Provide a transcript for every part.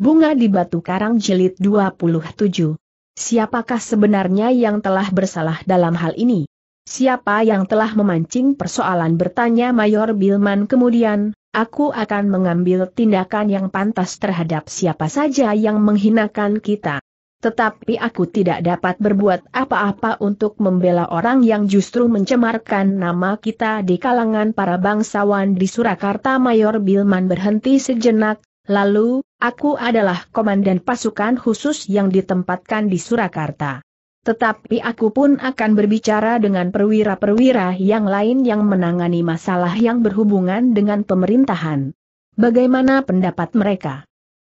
Bunga di Batu Karang Jilid 27. Siapakah sebenarnya yang telah bersalah dalam hal ini? Siapa yang telah memancing persoalan bertanya Mayor Bilman kemudian, aku akan mengambil tindakan yang pantas terhadap siapa saja yang menghinakan kita. Tetapi aku tidak dapat berbuat apa-apa untuk membela orang yang justru mencemarkan nama kita di kalangan para bangsawan di Surakarta Mayor Bilman berhenti sejenak, lalu, Aku adalah komandan pasukan khusus yang ditempatkan di Surakarta. Tetapi aku pun akan berbicara dengan perwira-perwira yang lain yang menangani masalah yang berhubungan dengan pemerintahan. Bagaimana pendapat mereka?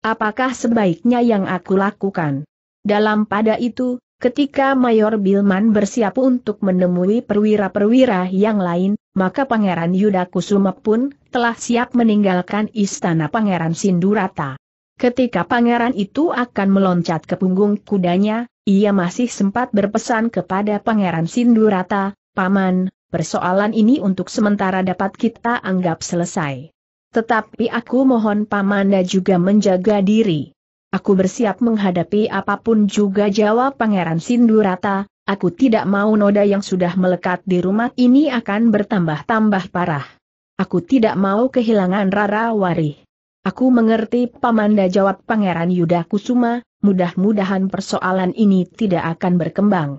Apakah sebaiknya yang aku lakukan? Dalam pada itu, Ketika Mayor Bilman bersiap untuk menemui perwira-perwira yang lain, maka Pangeran Yudakusuma pun telah siap meninggalkan istana Pangeran Sindurata. Ketika pangeran itu akan meloncat ke punggung kudanya, ia masih sempat berpesan kepada pangeran Sindurata, Paman, persoalan ini untuk sementara dapat kita anggap selesai. Tetapi aku mohon Pamanda juga menjaga diri. Aku bersiap menghadapi apapun juga jawab Pangeran Sindurata, aku tidak mau noda yang sudah melekat di rumah ini akan bertambah-tambah parah. Aku tidak mau kehilangan Rara Wari. Aku mengerti Pamanda jawab Pangeran Yuda Kusuma, mudah-mudahan persoalan ini tidak akan berkembang.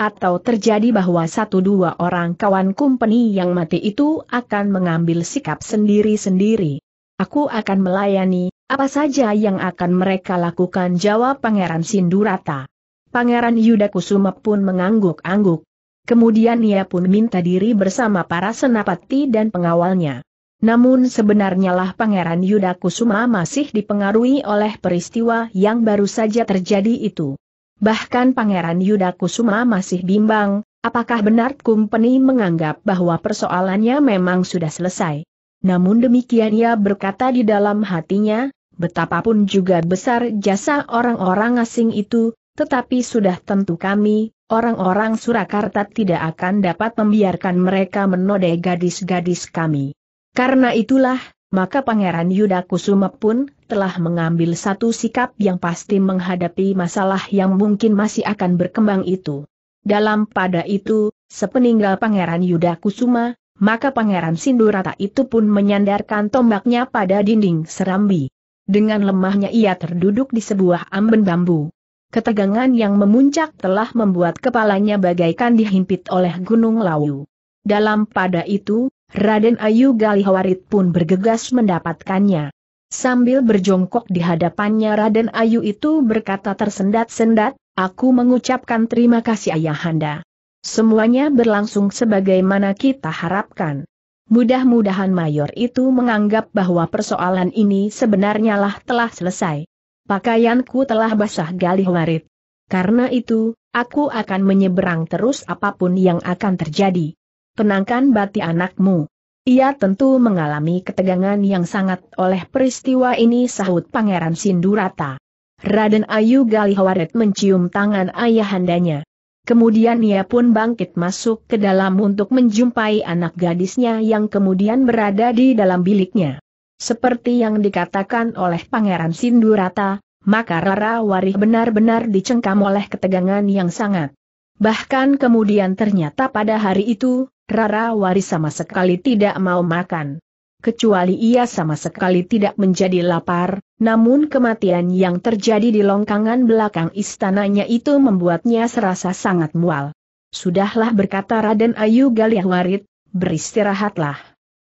Atau terjadi bahwa satu dua orang kawan kumpeni yang mati itu akan mengambil sikap sendiri-sendiri. Aku akan melayani, apa saja yang akan mereka lakukan jawab Pangeran Sindurata. Pangeran Yuda Kusuma pun mengangguk-angguk. Kemudian ia pun minta diri bersama para senapati dan pengawalnya. Namun sebenarnya lah Pangeran Yuda Kusuma masih dipengaruhi oleh peristiwa yang baru saja terjadi itu. Bahkan Pangeran Yuda Kusuma masih bimbang, apakah benar Kumpeni menganggap bahwa persoalannya memang sudah selesai. Namun demikian ia berkata di dalam hatinya, betapapun juga besar jasa orang-orang asing itu, tetapi sudah tentu kami, orang-orang Surakarta tidak akan dapat membiarkan mereka menodai gadis-gadis kami. Karena itulah, maka Pangeran Yuda Kusuma pun telah mengambil satu sikap yang pasti menghadapi masalah yang mungkin masih akan berkembang itu. Dalam pada itu, sepeninggal Pangeran Yuda Kusuma, maka Pangeran Sindurata itu pun menyandarkan tombaknya pada dinding serambi. Dengan lemahnya ia terduduk di sebuah amben bambu. Ketegangan yang memuncak telah membuat kepalanya bagaikan dihimpit oleh gunung lawu. Dalam pada itu, Raden Ayu Galihawarit pun bergegas mendapatkannya. Sambil berjongkok di hadapannya Raden Ayu itu berkata tersendat-sendat, aku mengucapkan terima kasih Ayahanda. Semuanya berlangsung sebagaimana kita harapkan. Mudah-mudahan mayor itu menganggap bahwa persoalan ini sebenarnya lah telah selesai. Pakaianku telah basah Galihwarit. Karena itu, aku akan menyeberang terus apapun yang akan terjadi. Tenangkan bati anakmu. Ia tentu mengalami ketegangan yang sangat oleh peristiwa ini sahut Pangeran Sindurata. Raden Ayu Galihawaret mencium tangan ayahandanya. Kemudian ia pun bangkit masuk ke dalam untuk menjumpai anak gadisnya yang kemudian berada di dalam biliknya. Seperti yang dikatakan oleh Pangeran Sindurata, maka Rara Warih benar-benar dicengkam oleh ketegangan yang sangat. Bahkan kemudian ternyata pada hari itu, Rara Wari sama sekali tidak mau makan. Kecuali ia sama sekali tidak menjadi lapar, namun kematian yang terjadi di longkangan belakang istananya itu membuatnya serasa sangat mual. Sudahlah berkata Raden Ayu Galih Warid, beristirahatlah.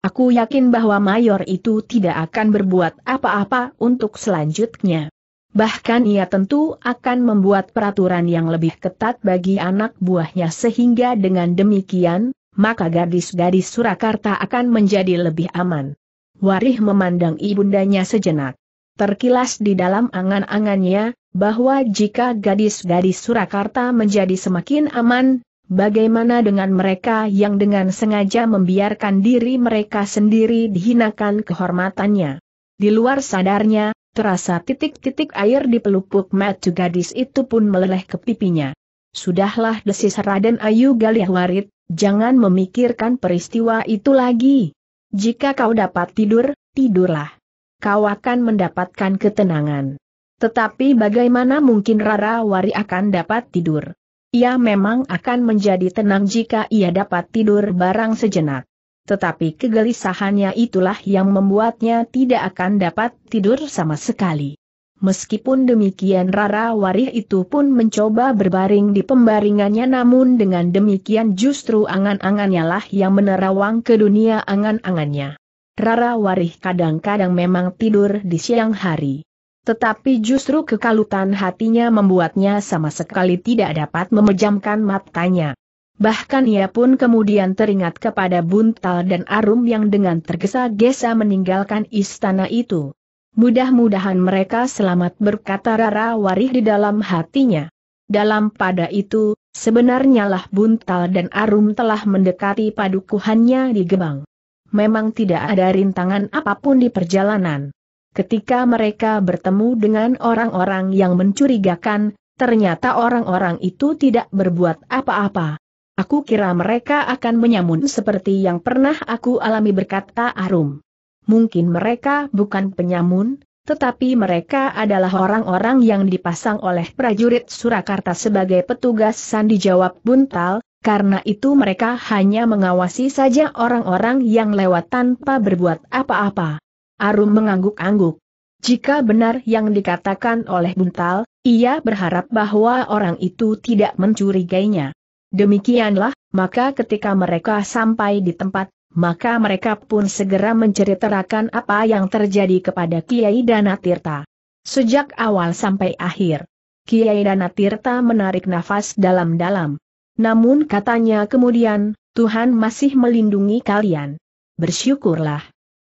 Aku yakin bahwa mayor itu tidak akan berbuat apa-apa untuk selanjutnya. Bahkan ia tentu akan membuat peraturan yang lebih ketat bagi anak buahnya sehingga dengan demikian, maka gadis-gadis Surakarta akan menjadi lebih aman. Warih memandang ibundanya sejenak. Terkilas di dalam angan-angannya, bahwa jika gadis-gadis Surakarta menjadi semakin aman, bagaimana dengan mereka yang dengan sengaja membiarkan diri mereka sendiri dihinakan kehormatannya. Di luar sadarnya, terasa titik-titik air di pelupuk mata gadis itu pun meleleh ke pipinya. Sudahlah desis Raden Ayu Galih Warit, Jangan memikirkan peristiwa itu lagi. Jika kau dapat tidur, tidurlah. Kau akan mendapatkan ketenangan. Tetapi bagaimana mungkin Rara Wari akan dapat tidur? Ia memang akan menjadi tenang jika ia dapat tidur barang sejenak. Tetapi kegelisahannya itulah yang membuatnya tidak akan dapat tidur sama sekali. Meskipun demikian Rara Warih itu pun mencoba berbaring di pembaringannya namun dengan demikian justru angan-angannya lah yang menerawang ke dunia angan-angannya. Rara Warih kadang-kadang memang tidur di siang hari. Tetapi justru kekalutan hatinya membuatnya sama sekali tidak dapat memejamkan matanya. Bahkan ia pun kemudian teringat kepada Buntal dan Arum yang dengan tergesa-gesa meninggalkan istana itu. Mudah-mudahan mereka selamat berkata Rara Warih di dalam hatinya. Dalam pada itu, sebenarnya lah Buntal dan Arum telah mendekati padukuhannya di Gebang. Memang tidak ada rintangan apapun di perjalanan. Ketika mereka bertemu dengan orang-orang yang mencurigakan, ternyata orang-orang itu tidak berbuat apa-apa. Aku kira mereka akan menyamun seperti yang pernah aku alami berkata Arum mungkin mereka bukan penyamun, tetapi mereka adalah orang-orang yang dipasang oleh prajurit Surakarta sebagai petugas sandi jawab buntal, karena itu mereka hanya mengawasi saja orang-orang yang lewat tanpa berbuat apa-apa. Arum mengangguk-angguk. Jika benar yang dikatakan oleh buntal, ia berharap bahwa orang itu tidak mencurigainya. Demikianlah, maka ketika mereka sampai di tempat maka mereka pun segera menceritakan apa yang terjadi kepada Kiai Danatirta. Sejak awal sampai akhir, Kiai Danatirta menarik nafas dalam-dalam. Namun katanya kemudian, Tuhan masih melindungi kalian. Bersyukurlah.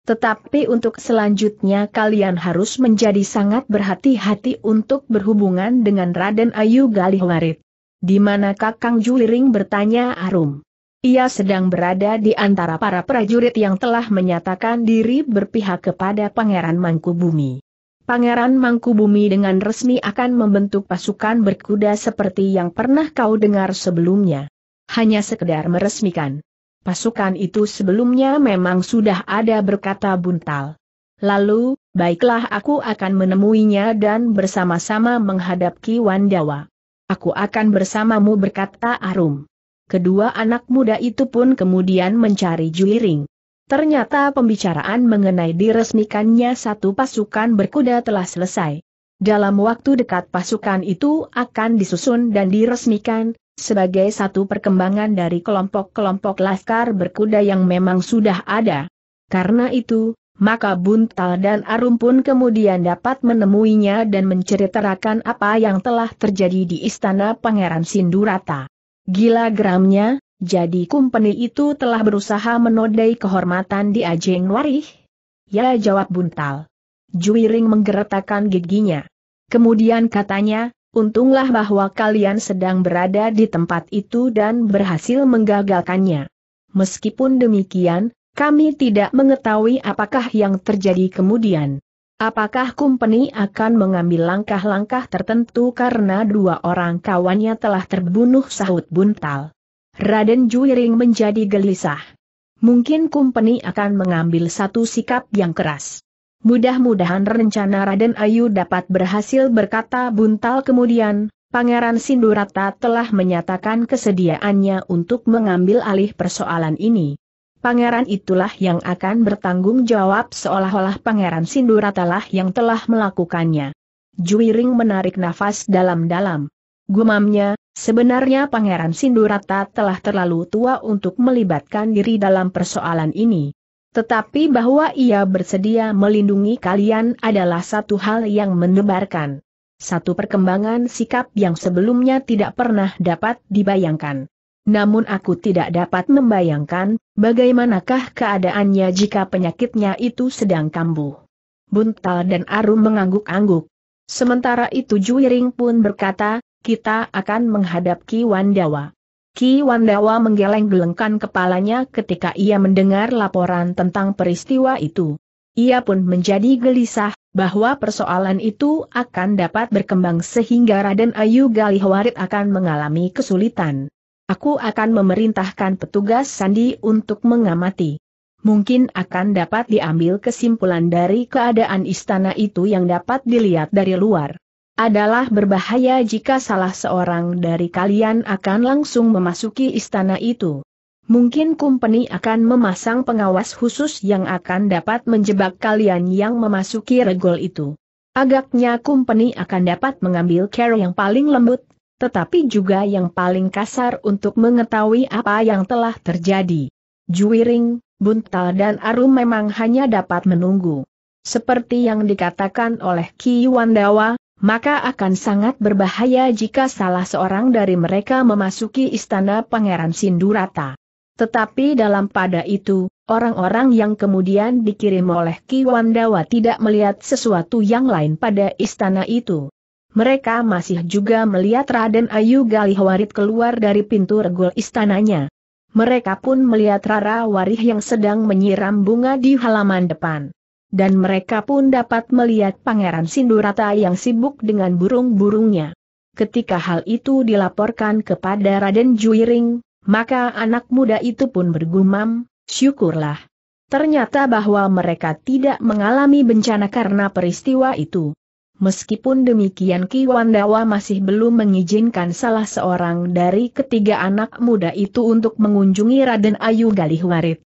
Tetapi untuk selanjutnya kalian harus menjadi sangat berhati-hati untuk berhubungan dengan Raden Ayu Galihwarit. Di mana Kakang Juliring bertanya Arum. Ia sedang berada di antara para prajurit yang telah menyatakan diri berpihak kepada Pangeran Mangkubumi. Pangeran Mangkubumi dengan resmi akan membentuk pasukan berkuda seperti yang pernah kau dengar sebelumnya. Hanya sekedar meresmikan. Pasukan itu sebelumnya memang sudah ada berkata buntal. Lalu, baiklah aku akan menemuinya dan bersama-sama menghadap Ki Wandawa. Aku akan bersamamu berkata Arum kedua anak muda itu pun kemudian mencari Juiring. Ternyata pembicaraan mengenai diresmikannya satu pasukan berkuda telah selesai. Dalam waktu dekat pasukan itu akan disusun dan diresmikan, sebagai satu perkembangan dari kelompok-kelompok laskar berkuda yang memang sudah ada. Karena itu, maka Buntal dan Arum pun kemudian dapat menemuinya dan menceritakan apa yang telah terjadi di istana Pangeran Sindurata. Gila geramnya, jadi kumpeni itu telah berusaha menodai kehormatan di Ajeng Warih? Ya jawab Buntal. Juiring menggeretakan giginya. Kemudian katanya, untunglah bahwa kalian sedang berada di tempat itu dan berhasil menggagalkannya. Meskipun demikian, kami tidak mengetahui apakah yang terjadi kemudian. Apakah Kumpeni akan mengambil langkah-langkah tertentu karena dua orang kawannya telah terbunuh sahut buntal? Raden Juiring menjadi gelisah. Mungkin Kumpeni akan mengambil satu sikap yang keras. Mudah-mudahan rencana Raden Ayu dapat berhasil berkata buntal kemudian, Pangeran Sindurata telah menyatakan kesediaannya untuk mengambil alih persoalan ini pangeran itulah yang akan bertanggung jawab seolah-olah pangeran Sinduratalah yang telah melakukannya. Juiring menarik nafas dalam-dalam. Gumamnya, sebenarnya Pangeran Sindurata telah terlalu tua untuk melibatkan diri dalam persoalan ini. Tetapi bahwa ia bersedia melindungi kalian adalah satu hal yang menebarkan. Satu perkembangan sikap yang sebelumnya tidak pernah dapat dibayangkan. Namun aku tidak dapat membayangkan, bagaimanakah keadaannya jika penyakitnya itu sedang kambuh. Buntal dan Arum mengangguk-angguk. Sementara itu Juiring pun berkata, kita akan menghadap Ki Wandawa. Ki Wandawa menggeleng-gelengkan kepalanya ketika ia mendengar laporan tentang peristiwa itu. Ia pun menjadi gelisah, bahwa persoalan itu akan dapat berkembang sehingga Raden Ayu Galihwarit akan mengalami kesulitan. Aku akan memerintahkan petugas Sandi untuk mengamati. Mungkin akan dapat diambil kesimpulan dari keadaan istana itu yang dapat dilihat dari luar. Adalah berbahaya jika salah seorang dari kalian akan langsung memasuki istana itu. Mungkin kumpeni akan memasang pengawas khusus yang akan dapat menjebak kalian yang memasuki regol itu. Agaknya kumpeni akan dapat mengambil care yang paling lembut tetapi juga yang paling kasar untuk mengetahui apa yang telah terjadi. Juwiring, Buntal dan Arum memang hanya dapat menunggu. Seperti yang dikatakan oleh Ki Wandawa, maka akan sangat berbahaya jika salah seorang dari mereka memasuki istana Pangeran Sindurata. Tetapi dalam pada itu, orang-orang yang kemudian dikirim oleh Ki Wandawa tidak melihat sesuatu yang lain pada istana itu mereka masih juga melihat Raden Ayu Galihwarit keluar dari pintu regul istananya. Mereka pun melihat Rara Warih yang sedang menyiram bunga di halaman depan. Dan mereka pun dapat melihat Pangeran Sindurata yang sibuk dengan burung-burungnya. Ketika hal itu dilaporkan kepada Raden Juiring, maka anak muda itu pun bergumam, syukurlah. Ternyata bahwa mereka tidak mengalami bencana karena peristiwa itu. Meskipun demikian Ki Wandawa masih belum mengizinkan salah seorang dari ketiga anak muda itu untuk mengunjungi Raden Ayu Galihwarit.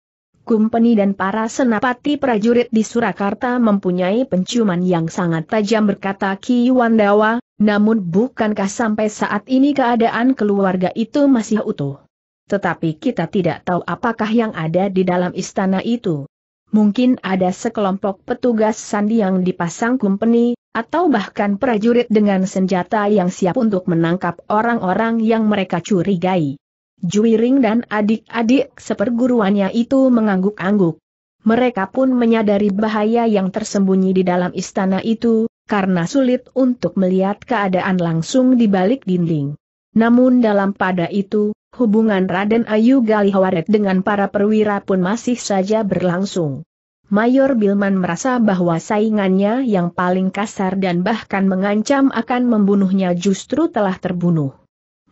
Kumpeni dan para senapati prajurit di Surakarta mempunyai penciuman yang sangat tajam berkata Ki Wandawa, namun bukankah sampai saat ini keadaan keluarga itu masih utuh? Tetapi kita tidak tahu apakah yang ada di dalam istana itu. Mungkin ada sekelompok petugas sandi yang dipasang kumpeni, atau bahkan prajurit dengan senjata yang siap untuk menangkap orang-orang yang mereka curigai. Juiring dan adik-adik seperguruannya itu mengangguk-angguk. Mereka pun menyadari bahaya yang tersembunyi di dalam istana itu, karena sulit untuk melihat keadaan langsung di balik dinding. Namun dalam pada itu, hubungan Raden Ayu Galihawaret dengan para perwira pun masih saja berlangsung. Mayor Bilman merasa bahwa saingannya yang paling kasar dan bahkan mengancam akan membunuhnya justru telah terbunuh.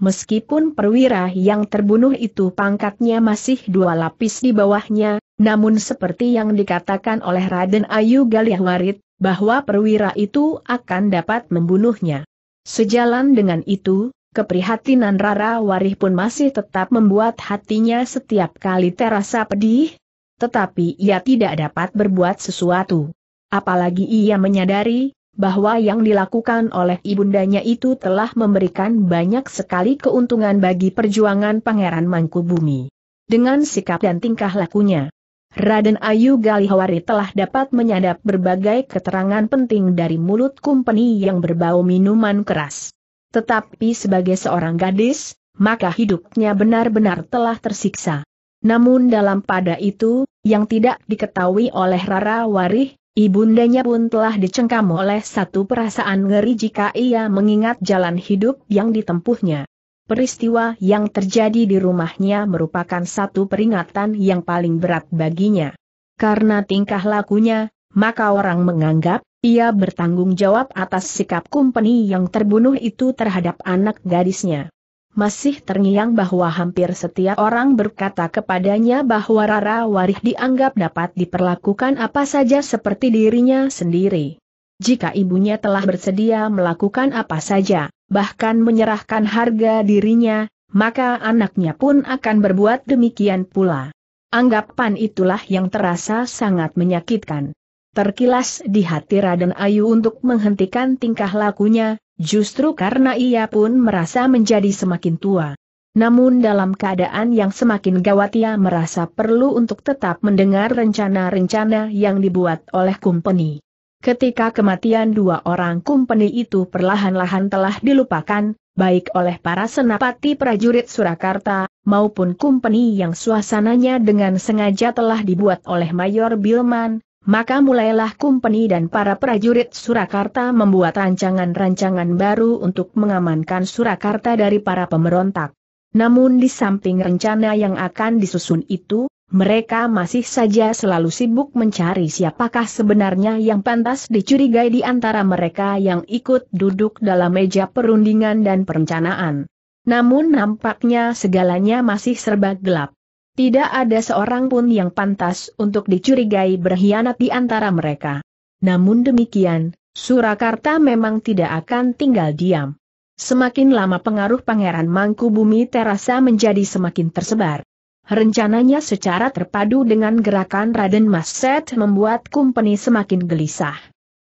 Meskipun perwira yang terbunuh itu pangkatnya masih dua lapis di bawahnya, namun seperti yang dikatakan oleh Raden Ayu Galihwarit, bahwa perwira itu akan dapat membunuhnya. Sejalan dengan itu, Keprihatinan Rara Warih pun masih tetap membuat hatinya setiap kali terasa pedih, tetapi ia tidak dapat berbuat sesuatu. Apalagi ia menyadari, bahwa yang dilakukan oleh ibundanya itu telah memberikan banyak sekali keuntungan bagi perjuangan Pangeran Mangkubumi. Dengan sikap dan tingkah lakunya, Raden Ayu Galihawari telah dapat menyadap berbagai keterangan penting dari mulut kumpeni yang berbau minuman keras. Tetapi sebagai seorang gadis, maka hidupnya benar-benar telah tersiksa. Namun dalam pada itu, yang tidak diketahui oleh Rara Warih, ibundanya pun telah dicengkam oleh satu perasaan ngeri jika ia mengingat jalan hidup yang ditempuhnya. Peristiwa yang terjadi di rumahnya merupakan satu peringatan yang paling berat baginya. Karena tingkah lakunya, maka orang menganggap ia bertanggung jawab atas sikap kumpeni yang terbunuh itu terhadap anak gadisnya. Masih terngiang bahwa hampir setiap orang berkata kepadanya bahwa Rara Warih dianggap dapat diperlakukan apa saja seperti dirinya sendiri. Jika ibunya telah bersedia melakukan apa saja, bahkan menyerahkan harga dirinya, maka anaknya pun akan berbuat demikian pula. Anggapan itulah yang terasa sangat menyakitkan. Terkilas di hati Raden Ayu untuk menghentikan tingkah lakunya, justru karena ia pun merasa menjadi semakin tua. Namun dalam keadaan yang semakin gawat ia merasa perlu untuk tetap mendengar rencana-rencana yang dibuat oleh kumpeni. Ketika kematian dua orang kumpeni itu perlahan-lahan telah dilupakan, baik oleh para senapati prajurit Surakarta, maupun kumpeni yang suasananya dengan sengaja telah dibuat oleh Mayor Bilman, maka mulailah kumpeni dan para prajurit Surakarta membuat rancangan-rancangan baru untuk mengamankan Surakarta dari para pemberontak. Namun di samping rencana yang akan disusun itu, mereka masih saja selalu sibuk mencari siapakah sebenarnya yang pantas dicurigai di antara mereka yang ikut duduk dalam meja perundingan dan perencanaan. Namun nampaknya segalanya masih serba gelap. Tidak ada seorang pun yang pantas untuk dicurigai berkhianat di antara mereka. Namun demikian, Surakarta memang tidak akan tinggal diam. Semakin lama pengaruh Pangeran Mangku Bumi terasa menjadi semakin tersebar. Rencananya secara terpadu dengan gerakan Raden Mas Set membuat kumpeni semakin gelisah.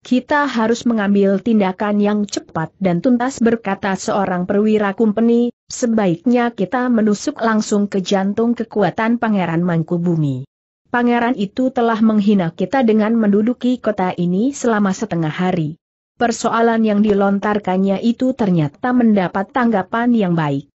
Kita harus mengambil tindakan yang cepat dan tuntas berkata seorang perwira kumpeni, sebaiknya kita menusuk langsung ke jantung kekuatan Pangeran Mangkubumi. Pangeran itu telah menghina kita dengan menduduki kota ini selama setengah hari. Persoalan yang dilontarkannya itu ternyata mendapat tanggapan yang baik.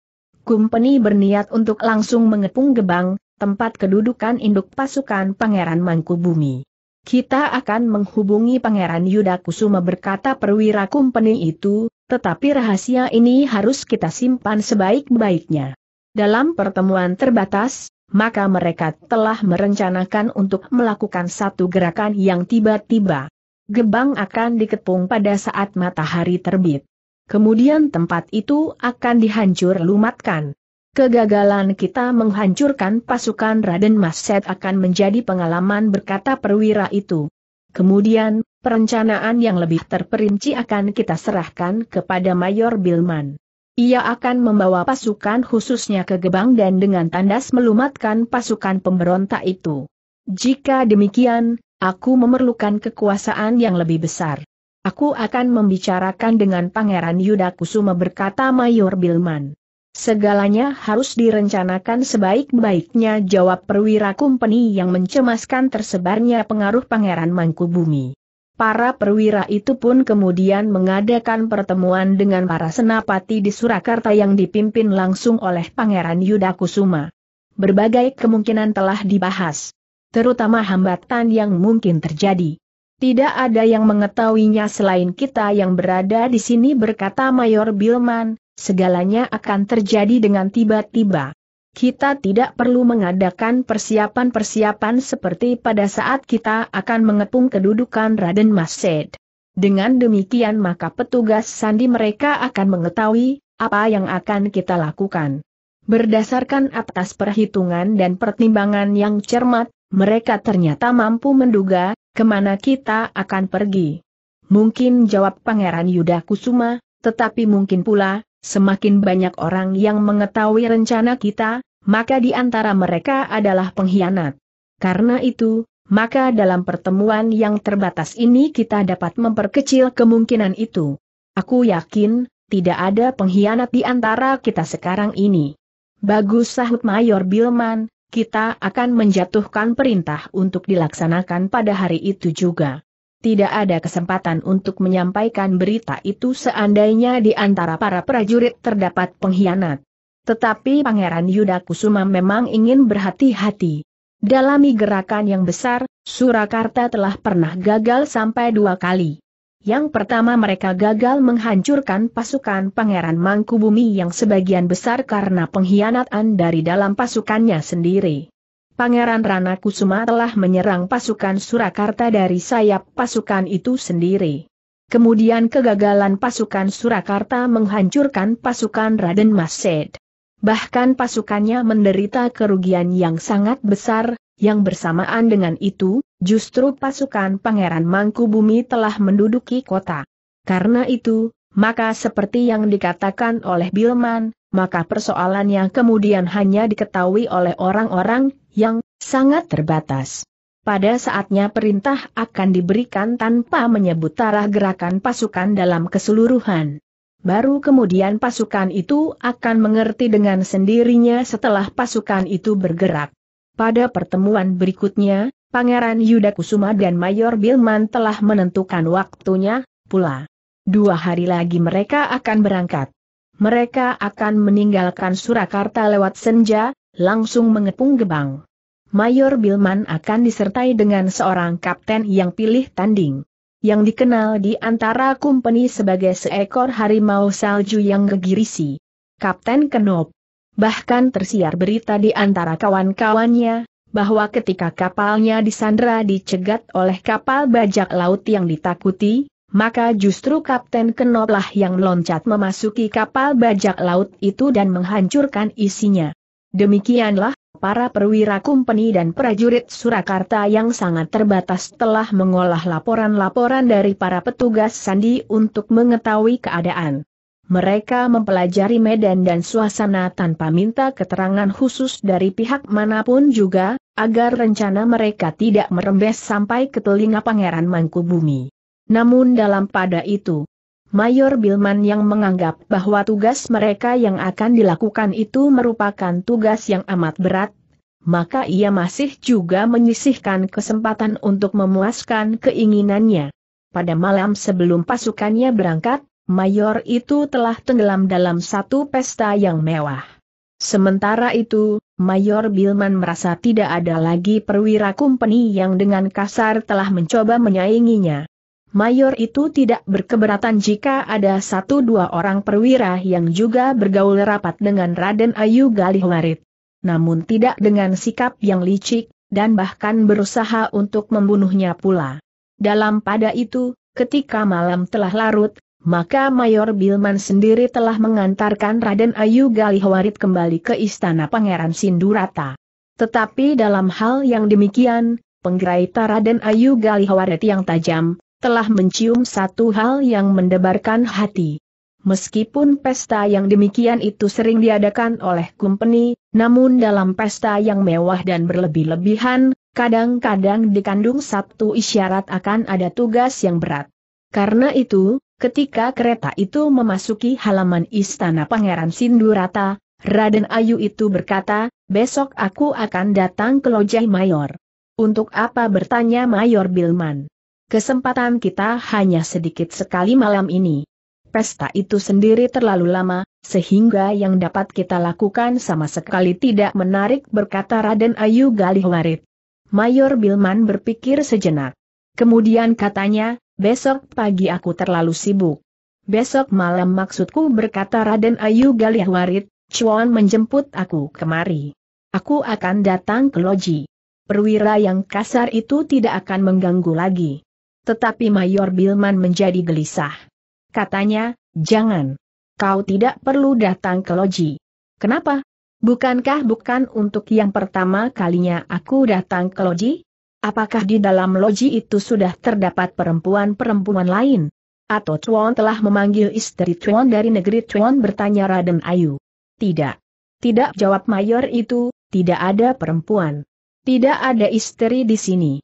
Kumpeni berniat untuk langsung mengepung gebang, tempat kedudukan induk pasukan Pangeran Mangkubumi. Kita akan menghubungi Pangeran Yuda Kusuma berkata perwira kumpeni itu, tetapi rahasia ini harus kita simpan sebaik-baiknya. Dalam pertemuan terbatas, maka mereka telah merencanakan untuk melakukan satu gerakan yang tiba-tiba. Gebang akan dikepung pada saat matahari terbit. Kemudian tempat itu akan dihancur lumatkan. Kegagalan kita menghancurkan pasukan Raden Mas Set akan menjadi pengalaman berkata perwira itu. Kemudian, perencanaan yang lebih terperinci akan kita serahkan kepada Mayor Bilman. Ia akan membawa pasukan khususnya ke Gebang dan dengan tandas melumatkan pasukan pemberontak itu. Jika demikian, aku memerlukan kekuasaan yang lebih besar. Aku akan membicarakan dengan Pangeran Yudakusuma, Kusuma berkata Mayor Bilman. Segalanya harus direncanakan sebaik-baiknya jawab perwira kumpeni yang mencemaskan tersebarnya pengaruh Pangeran Mangkubumi. Para perwira itu pun kemudian mengadakan pertemuan dengan para senapati di Surakarta yang dipimpin langsung oleh Pangeran Yudakusuma. Berbagai kemungkinan telah dibahas, terutama hambatan yang mungkin terjadi. Tidak ada yang mengetahuinya selain kita yang berada di sini berkata Mayor Bilman, Segalanya akan terjadi dengan tiba-tiba. Kita tidak perlu mengadakan persiapan-persiapan seperti pada saat kita akan mengepung kedudukan Raden Mased. Dengan demikian maka petugas sandi mereka akan mengetahui apa yang akan kita lakukan. Berdasarkan atas perhitungan dan pertimbangan yang cermat, mereka ternyata mampu menduga kemana kita akan pergi. Mungkin jawab Pangeran Yuda Kusuma, tetapi mungkin pula Semakin banyak orang yang mengetahui rencana kita, maka di antara mereka adalah pengkhianat. Karena itu, maka dalam pertemuan yang terbatas ini kita dapat memperkecil kemungkinan itu. Aku yakin, tidak ada pengkhianat di antara kita sekarang ini. Bagus sahut Mayor Bilman, kita akan menjatuhkan perintah untuk dilaksanakan pada hari itu juga tidak ada kesempatan untuk menyampaikan berita itu seandainya di antara para prajurit terdapat pengkhianat. Tetapi Pangeran Yudakusuma memang ingin berhati-hati. Dalam gerakan yang besar, Surakarta telah pernah gagal sampai dua kali. Yang pertama mereka gagal menghancurkan pasukan Pangeran Mangkubumi yang sebagian besar karena pengkhianatan dari dalam pasukannya sendiri. Pangeran Rana Kusuma telah menyerang pasukan Surakarta dari sayap pasukan itu sendiri. Kemudian kegagalan pasukan Surakarta menghancurkan pasukan Raden Mased. Bahkan pasukannya menderita kerugian yang sangat besar, yang bersamaan dengan itu, justru pasukan Pangeran Mangkubumi telah menduduki kota. Karena itu, maka seperti yang dikatakan oleh Bilman, maka persoalan yang kemudian hanya diketahui oleh orang-orang yang sangat terbatas. Pada saatnya perintah akan diberikan tanpa menyebut arah gerakan pasukan dalam keseluruhan. Baru kemudian pasukan itu akan mengerti dengan sendirinya setelah pasukan itu bergerak. Pada pertemuan berikutnya, Pangeran Yuda Kusuma dan Mayor Bilman telah menentukan waktunya, pula. Dua hari lagi mereka akan berangkat. Mereka akan meninggalkan Surakarta lewat senja, langsung mengepung gebang. Mayor Bilman akan disertai dengan seorang kapten yang pilih tanding. Yang dikenal di antara kumpeni sebagai seekor harimau salju yang gegirisi. Kapten Kenop. Bahkan tersiar berita di antara kawan-kawannya, bahwa ketika kapalnya disandra dicegat oleh kapal bajak laut yang ditakuti, maka justru Kapten Kenoplah yang loncat memasuki kapal bajak laut itu dan menghancurkan isinya. Demikianlah, para perwira kumpeni dan prajurit Surakarta yang sangat terbatas telah mengolah laporan-laporan dari para petugas sandi untuk mengetahui keadaan. Mereka mempelajari medan dan suasana tanpa minta keterangan khusus dari pihak manapun juga, agar rencana mereka tidak merembes sampai ke telinga Pangeran Mangkubumi. Namun dalam pada itu, Mayor Bilman yang menganggap bahwa tugas mereka yang akan dilakukan itu merupakan tugas yang amat berat, maka ia masih juga menyisihkan kesempatan untuk memuaskan keinginannya. Pada malam sebelum pasukannya berangkat, mayor itu telah tenggelam dalam satu pesta yang mewah. Sementara itu, Mayor Bilman merasa tidak ada lagi perwira kompeni yang dengan kasar telah mencoba menyainginya. Mayor itu tidak berkeberatan jika ada satu dua orang perwira yang juga bergaul rapat dengan Raden Ayu Galihwarit. Namun tidak dengan sikap yang licik, dan bahkan berusaha untuk membunuhnya pula. Dalam pada itu, ketika malam telah larut, maka Mayor Bilman sendiri telah mengantarkan Raden Ayu Galihwarit kembali ke istana Pangeran Sindurata. Tetapi dalam hal yang demikian, penggerai Raden Ayu Galihwarit yang tajam, telah mencium satu hal yang mendebarkan hati. Meskipun pesta yang demikian itu sering diadakan oleh kumpeni, namun dalam pesta yang mewah dan berlebih-lebihan, kadang-kadang dikandung satu isyarat akan ada tugas yang berat. Karena itu, ketika kereta itu memasuki halaman istana Pangeran Sindurata, Raden Ayu itu berkata, besok aku akan datang ke Lojai Mayor. Untuk apa bertanya Mayor Bilman? Kesempatan kita hanya sedikit sekali malam ini. Pesta itu sendiri terlalu lama, sehingga yang dapat kita lakukan sama sekali tidak menarik berkata Raden Ayu Galih Warit. Mayor Bilman berpikir sejenak. Kemudian katanya, besok pagi aku terlalu sibuk. Besok malam maksudku berkata Raden Ayu Galih Warit, Chuan menjemput aku kemari. Aku akan datang ke loji. Perwira yang kasar itu tidak akan mengganggu lagi. Tetapi Mayor Bilman menjadi gelisah. Katanya, jangan. Kau tidak perlu datang ke loji. Kenapa? Bukankah bukan untuk yang pertama kalinya aku datang ke loji? Apakah di dalam loji itu sudah terdapat perempuan-perempuan lain? Atau Chuan telah memanggil istri Chuan dari negeri Chuan bertanya Raden Ayu? Tidak. Tidak jawab mayor itu, tidak ada perempuan. Tidak ada istri di sini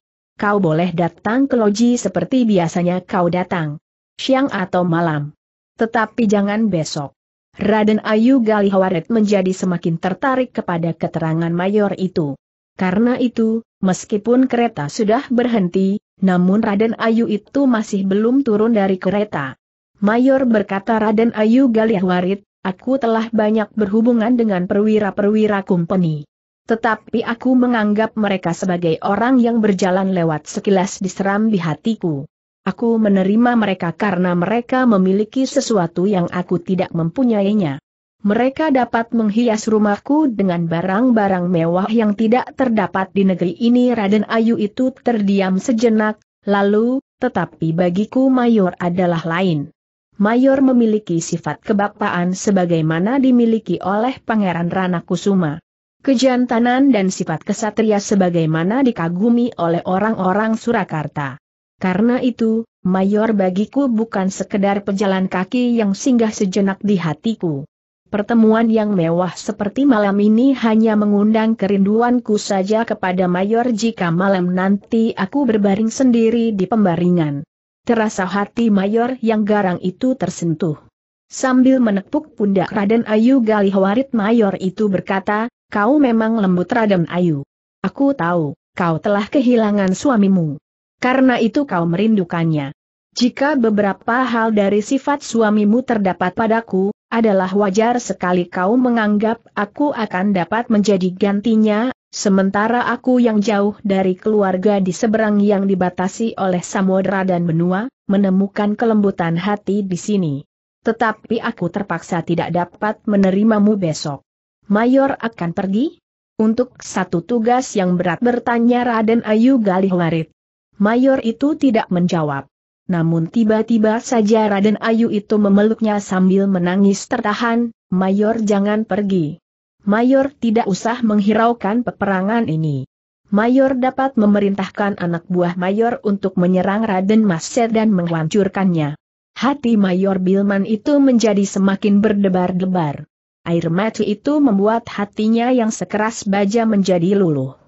kau boleh datang ke loji seperti biasanya kau datang. Siang atau malam. Tetapi jangan besok. Raden Ayu Galihawaret menjadi semakin tertarik kepada keterangan mayor itu. Karena itu, meskipun kereta sudah berhenti, namun Raden Ayu itu masih belum turun dari kereta. Mayor berkata Raden Ayu Galihawaret, aku telah banyak berhubungan dengan perwira-perwira kumpeni. Tetapi aku menganggap mereka sebagai orang yang berjalan lewat sekilas diseram di hatiku. Aku menerima mereka karena mereka memiliki sesuatu yang aku tidak mempunyainya. Mereka dapat menghias rumahku dengan barang-barang mewah yang tidak terdapat di negeri ini. Raden Ayu itu terdiam sejenak, lalu, tetapi bagiku Mayor adalah lain. Mayor memiliki sifat kebapaan sebagaimana dimiliki oleh Pangeran Rana Kusuma kejantanan dan sifat kesatria sebagaimana dikagumi oleh orang-orang Surakarta. Karena itu, Mayor bagiku bukan sekedar pejalan kaki yang singgah sejenak di hatiku. Pertemuan yang mewah seperti malam ini hanya mengundang kerinduanku saja kepada Mayor jika malam nanti aku berbaring sendiri di pembaringan. Terasa hati Mayor yang garang itu tersentuh. Sambil menepuk pundak Raden Ayu Galihwarit Mayor itu berkata, kau memang lembut Raden Ayu. Aku tahu, kau telah kehilangan suamimu. Karena itu kau merindukannya. Jika beberapa hal dari sifat suamimu terdapat padaku, adalah wajar sekali kau menganggap aku akan dapat menjadi gantinya, sementara aku yang jauh dari keluarga di seberang yang dibatasi oleh samudra dan benua, menemukan kelembutan hati di sini. Tetapi aku terpaksa tidak dapat menerimamu besok. Mayor akan pergi? Untuk satu tugas yang berat bertanya Raden Ayu Galih Warit. Mayor itu tidak menjawab. Namun tiba-tiba saja Raden Ayu itu memeluknya sambil menangis tertahan, Mayor jangan pergi. Mayor tidak usah menghiraukan peperangan ini. Mayor dapat memerintahkan anak buah Mayor untuk menyerang Raden Maser dan menghancurkannya. Hati Mayor Bilman itu menjadi semakin berdebar-debar. Air mati itu membuat hatinya yang sekeras baja menjadi luluh.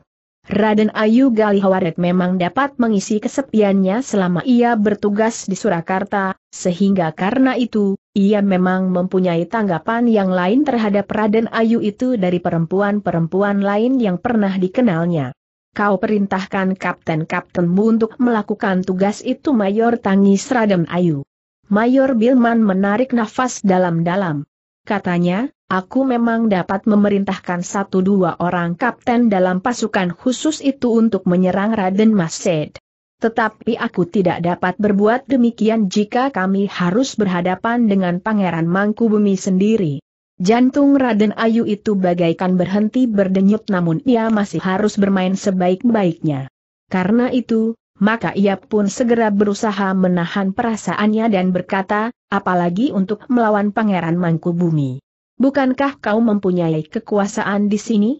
Raden Ayu Galihawaret memang dapat mengisi kesepiannya selama ia bertugas di Surakarta, sehingga karena itu, ia memang mempunyai tanggapan yang lain terhadap Raden Ayu itu dari perempuan-perempuan lain yang pernah dikenalnya. Kau perintahkan kapten-kaptenmu untuk melakukan tugas itu Mayor tangis Raden Ayu. Mayor Bilman menarik nafas dalam-dalam. Katanya, aku memang dapat memerintahkan satu dua orang kapten dalam pasukan khusus itu untuk menyerang Raden Mased. Tetapi aku tidak dapat berbuat demikian jika kami harus berhadapan dengan Pangeran Mangkubumi sendiri. Jantung Raden Ayu itu bagaikan berhenti berdenyut namun ia masih harus bermain sebaik-baiknya. Karena itu, maka ia pun segera berusaha menahan perasaannya dan berkata, apalagi untuk melawan Pangeran Mangkubumi bukankah kau mempunyai kekuasaan di sini?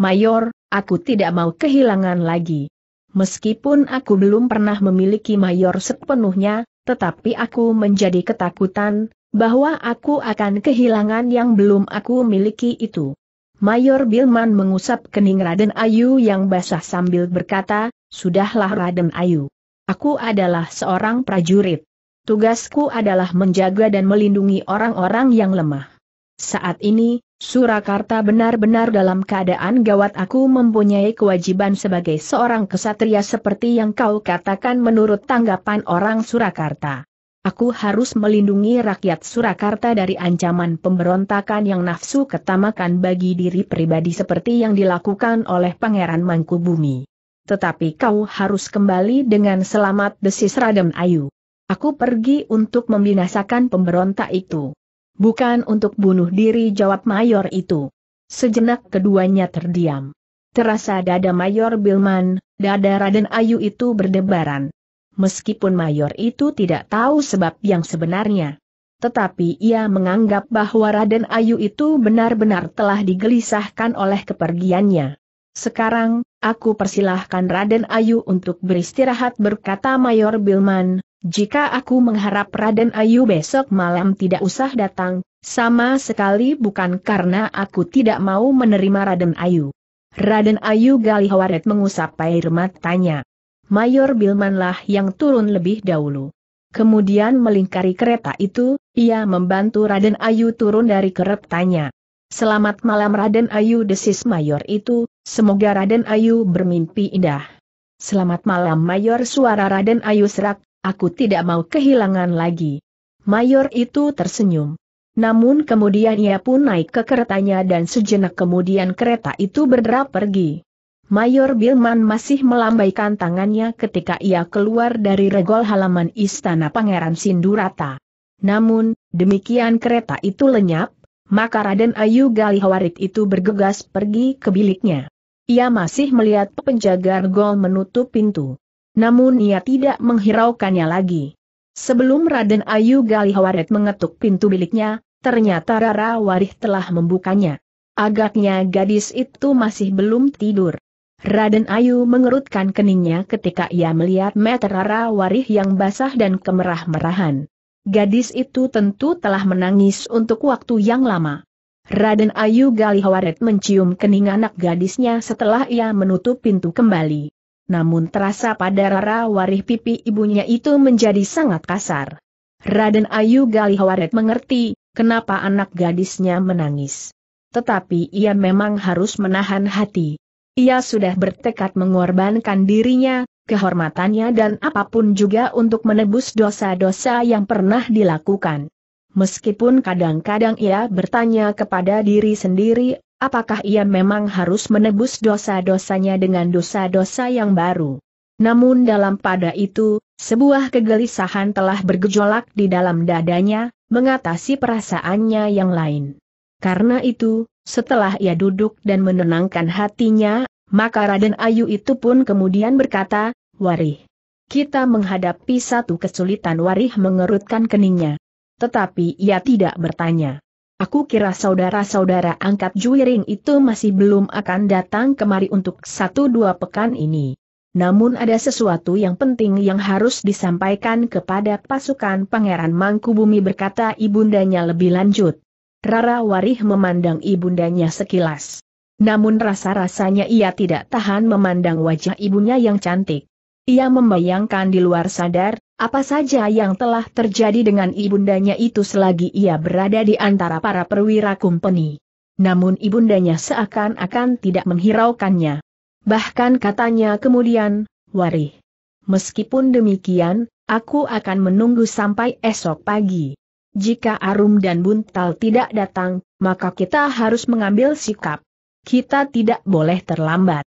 Mayor, aku tidak mau kehilangan lagi. Meskipun aku belum pernah memiliki mayor sepenuhnya, tetapi aku menjadi ketakutan, bahwa aku akan kehilangan yang belum aku miliki itu. Mayor Bilman mengusap kening Raden Ayu yang basah sambil berkata, Sudahlah Raden Ayu. Aku adalah seorang prajurit. Tugasku adalah menjaga dan melindungi orang-orang yang lemah. Saat ini, Surakarta benar-benar dalam keadaan gawat aku mempunyai kewajiban sebagai seorang kesatria seperti yang kau katakan menurut tanggapan orang Surakarta. Aku harus melindungi rakyat Surakarta dari ancaman pemberontakan yang nafsu ketamakan bagi diri pribadi seperti yang dilakukan oleh Pangeran Mangkubumi. Tetapi kau harus kembali dengan selamat desis Radem Ayu. Aku pergi untuk membinasakan pemberontak itu. Bukan untuk bunuh diri jawab mayor itu. Sejenak keduanya terdiam. Terasa dada Mayor Bilman, dada Raden Ayu itu berdebaran. Meskipun Mayor itu tidak tahu sebab yang sebenarnya. Tetapi ia menganggap bahwa Raden Ayu itu benar-benar telah digelisahkan oleh kepergiannya. Sekarang, aku persilahkan Raden Ayu untuk beristirahat berkata Mayor Bilman, jika aku mengharap Raden Ayu besok malam tidak usah datang, sama sekali bukan karena aku tidak mau menerima Raden Ayu. Raden Ayu Galihawaret mengusap air matanya. Mayor Bilmanlah yang turun lebih dahulu. Kemudian melingkari kereta itu, ia membantu Raden Ayu turun dari keretanya. Selamat malam Raden Ayu desis Mayor itu, semoga Raden Ayu bermimpi indah. Selamat malam Mayor suara Raden Ayu serak, Aku tidak mau kehilangan lagi. Mayor itu tersenyum. Namun kemudian ia pun naik ke keretanya dan sejenak kemudian kereta itu berderap pergi. Mayor Bilman masih melambaikan tangannya ketika ia keluar dari regol halaman istana Pangeran Sindurata. Namun, demikian kereta itu lenyap, maka Raden Ayu Galihawarit itu bergegas pergi ke biliknya. Ia masih melihat penjaga regol menutup pintu. Namun ia tidak menghiraukannya lagi. Sebelum Raden Ayu Galihawaret mengetuk pintu biliknya, ternyata Rara Warih telah membukanya. Agaknya gadis itu masih belum tidur. Raden Ayu mengerutkan keningnya ketika ia melihat meter Rara Warih yang basah dan kemerah-merahan. Gadis itu tentu telah menangis untuk waktu yang lama. Raden Ayu Galihawaret mencium kening anak gadisnya setelah ia menutup pintu kembali namun terasa pada Rara Warih pipi ibunya itu menjadi sangat kasar. Raden Ayu Galihwaret mengerti, kenapa anak gadisnya menangis. Tetapi ia memang harus menahan hati. Ia sudah bertekad mengorbankan dirinya, kehormatannya dan apapun juga untuk menebus dosa-dosa yang pernah dilakukan. Meskipun kadang-kadang ia bertanya kepada diri sendiri apakah ia memang harus menebus dosa-dosanya dengan dosa-dosa yang baru. Namun dalam pada itu, sebuah kegelisahan telah bergejolak di dalam dadanya, mengatasi perasaannya yang lain. Karena itu, setelah ia duduk dan menenangkan hatinya, maka Raden Ayu itu pun kemudian berkata, Warih. Kita menghadapi satu kesulitan Warih mengerutkan keningnya. Tetapi ia tidak bertanya. Aku kira saudara-saudara angkat Juiring itu masih belum akan datang kemari untuk satu dua pekan ini. Namun ada sesuatu yang penting yang harus disampaikan kepada pasukan Pangeran Mangkubumi berkata ibundanya lebih lanjut. Rara Warih memandang ibundanya sekilas. Namun rasa-rasanya ia tidak tahan memandang wajah ibunya yang cantik. Ia membayangkan di luar sadar, apa saja yang telah terjadi dengan ibundanya itu selagi ia berada di antara para perwira kumpeni. Namun ibundanya seakan-akan tidak menghiraukannya. Bahkan katanya kemudian, Warih. Meskipun demikian, aku akan menunggu sampai esok pagi. Jika Arum dan Buntal tidak datang, maka kita harus mengambil sikap. Kita tidak boleh terlambat.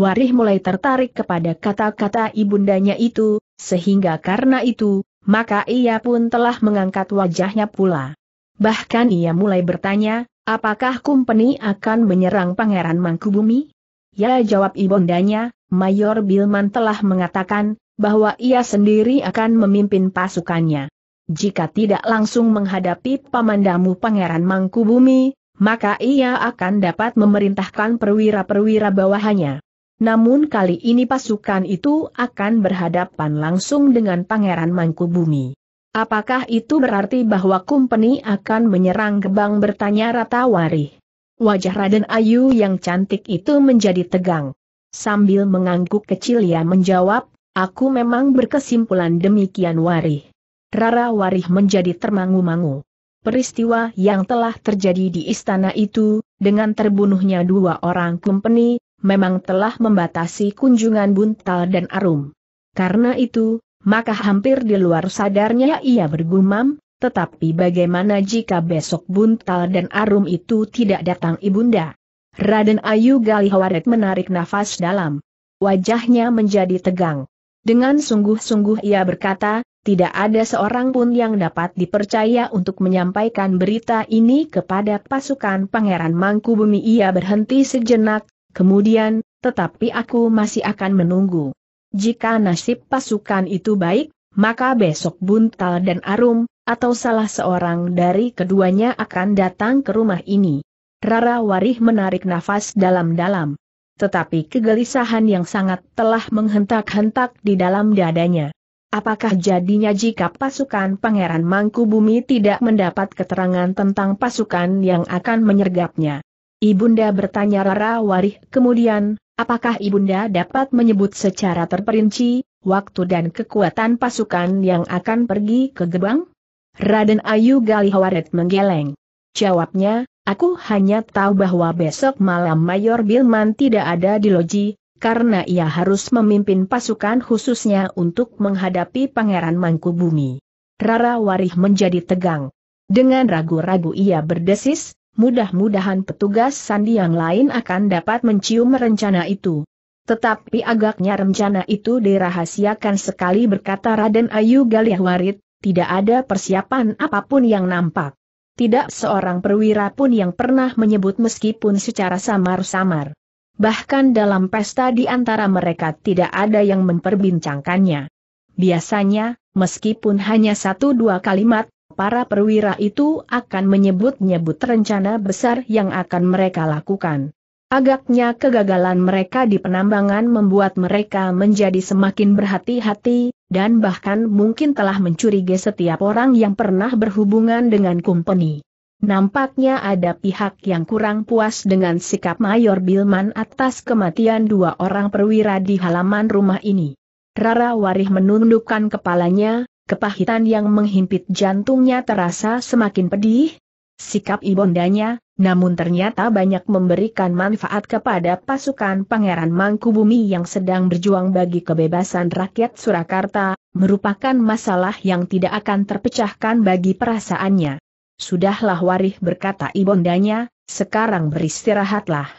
Warih mulai tertarik kepada kata-kata ibundanya itu, sehingga karena itu, maka ia pun telah mengangkat wajahnya pula. Bahkan ia mulai bertanya, apakah Kumpeni akan menyerang Pangeran Mangkubumi? Ya jawab ibundanya, Mayor Bilman telah mengatakan, bahwa ia sendiri akan memimpin pasukannya. Jika tidak langsung menghadapi pamandamu Pangeran Mangkubumi, maka ia akan dapat memerintahkan perwira-perwira bawahannya. Namun kali ini pasukan itu akan berhadapan langsung dengan Pangeran Mangkubumi. Apakah itu berarti bahwa Kumpeni akan menyerang Gebang bertanya Rata Wari? Wajah Raden Ayu yang cantik itu menjadi tegang. Sambil mengangguk kecil ia menjawab, aku memang berkesimpulan demikian Wari. Rara Warih menjadi termangu-mangu. Peristiwa yang telah terjadi di istana itu, dengan terbunuhnya dua orang Kumpeni, memang telah membatasi kunjungan Buntal dan Arum. Karena itu, maka hampir di luar sadarnya ia bergumam, tetapi bagaimana jika besok Buntal dan Arum itu tidak datang ibunda? Raden Ayu Galihawaret menarik nafas dalam. Wajahnya menjadi tegang. Dengan sungguh-sungguh ia berkata, tidak ada seorang pun yang dapat dipercaya untuk menyampaikan berita ini kepada pasukan Pangeran Mangkubumi. Ia berhenti sejenak, Kemudian, tetapi aku masih akan menunggu. Jika nasib pasukan itu baik, maka besok Buntal dan Arum, atau salah seorang dari keduanya akan datang ke rumah ini. Rara Warih menarik nafas dalam-dalam. Tetapi kegelisahan yang sangat telah menghentak-hentak di dalam dadanya. Apakah jadinya jika pasukan Pangeran Mangkubumi tidak mendapat keterangan tentang pasukan yang akan menyergapnya? Ibunda bertanya Rara Warih kemudian, apakah Ibunda dapat menyebut secara terperinci, waktu dan kekuatan pasukan yang akan pergi ke Gebang? Raden Ayu Galihawaret menggeleng. Jawabnya, aku hanya tahu bahwa besok malam Mayor Bilman tidak ada di loji, karena ia harus memimpin pasukan khususnya untuk menghadapi Pangeran Mangkubumi. Rara Warih menjadi tegang. Dengan ragu-ragu ia berdesis, mudah-mudahan petugas sandi yang lain akan dapat mencium rencana itu. Tetapi agaknya rencana itu dirahasiakan sekali berkata Raden Ayu Galih Warid. tidak ada persiapan apapun yang nampak. Tidak seorang perwira pun yang pernah menyebut meskipun secara samar-samar. Bahkan dalam pesta di antara mereka tidak ada yang memperbincangkannya. Biasanya, meskipun hanya satu dua kalimat, para perwira itu akan menyebut-nyebut rencana besar yang akan mereka lakukan. Agaknya kegagalan mereka di penambangan membuat mereka menjadi semakin berhati-hati, dan bahkan mungkin telah mencurigai setiap orang yang pernah berhubungan dengan company. Nampaknya ada pihak yang kurang puas dengan sikap Mayor Bilman atas kematian dua orang perwira di halaman rumah ini. Rara Warih menundukkan kepalanya, kepahitan yang menghimpit jantungnya terasa semakin pedih. Sikap ibondanya, namun ternyata banyak memberikan manfaat kepada pasukan Pangeran Mangkubumi yang sedang berjuang bagi kebebasan rakyat Surakarta, merupakan masalah yang tidak akan terpecahkan bagi perasaannya. Sudahlah warih berkata ibondanya, sekarang beristirahatlah.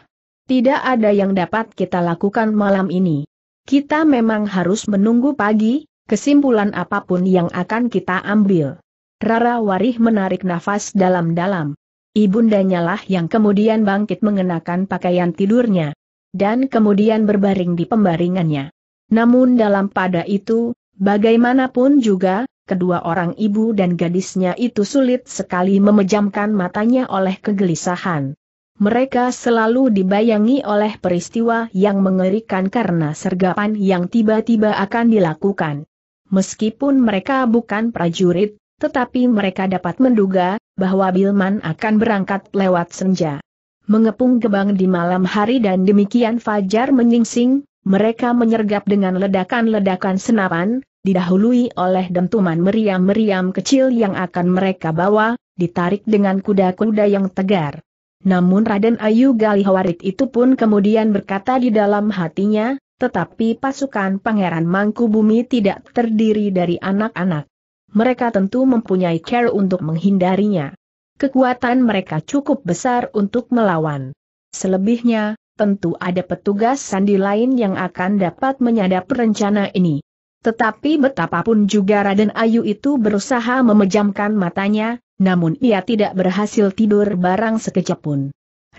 Tidak ada yang dapat kita lakukan malam ini. Kita memang harus menunggu pagi, kesimpulan apapun yang akan kita ambil. Rara Warih menarik nafas dalam-dalam. Ibundanya lah yang kemudian bangkit mengenakan pakaian tidurnya. Dan kemudian berbaring di pembaringannya. Namun dalam pada itu, bagaimanapun juga, kedua orang ibu dan gadisnya itu sulit sekali memejamkan matanya oleh kegelisahan. Mereka selalu dibayangi oleh peristiwa yang mengerikan karena sergapan yang tiba-tiba akan dilakukan. Meskipun mereka bukan prajurit, tetapi mereka dapat menduga bahwa Bilman akan berangkat lewat senja. Mengepung gebang di malam hari dan demikian Fajar menyingsing, mereka menyergap dengan ledakan-ledakan senapan, didahului oleh dentuman meriam-meriam kecil yang akan mereka bawa, ditarik dengan kuda-kuda yang tegar. Namun Raden Ayu Galihawarit itu pun kemudian berkata di dalam hatinya, tetapi pasukan Pangeran Mangku Bumi tidak terdiri dari anak-anak. Mereka tentu mempunyai cara untuk menghindarinya. Kekuatan mereka cukup besar untuk melawan. Selebihnya, tentu ada petugas sandi lain yang akan dapat menyadap rencana ini. Tetapi betapapun juga Raden Ayu itu berusaha memejamkan matanya, namun ia tidak berhasil tidur barang sekejap pun.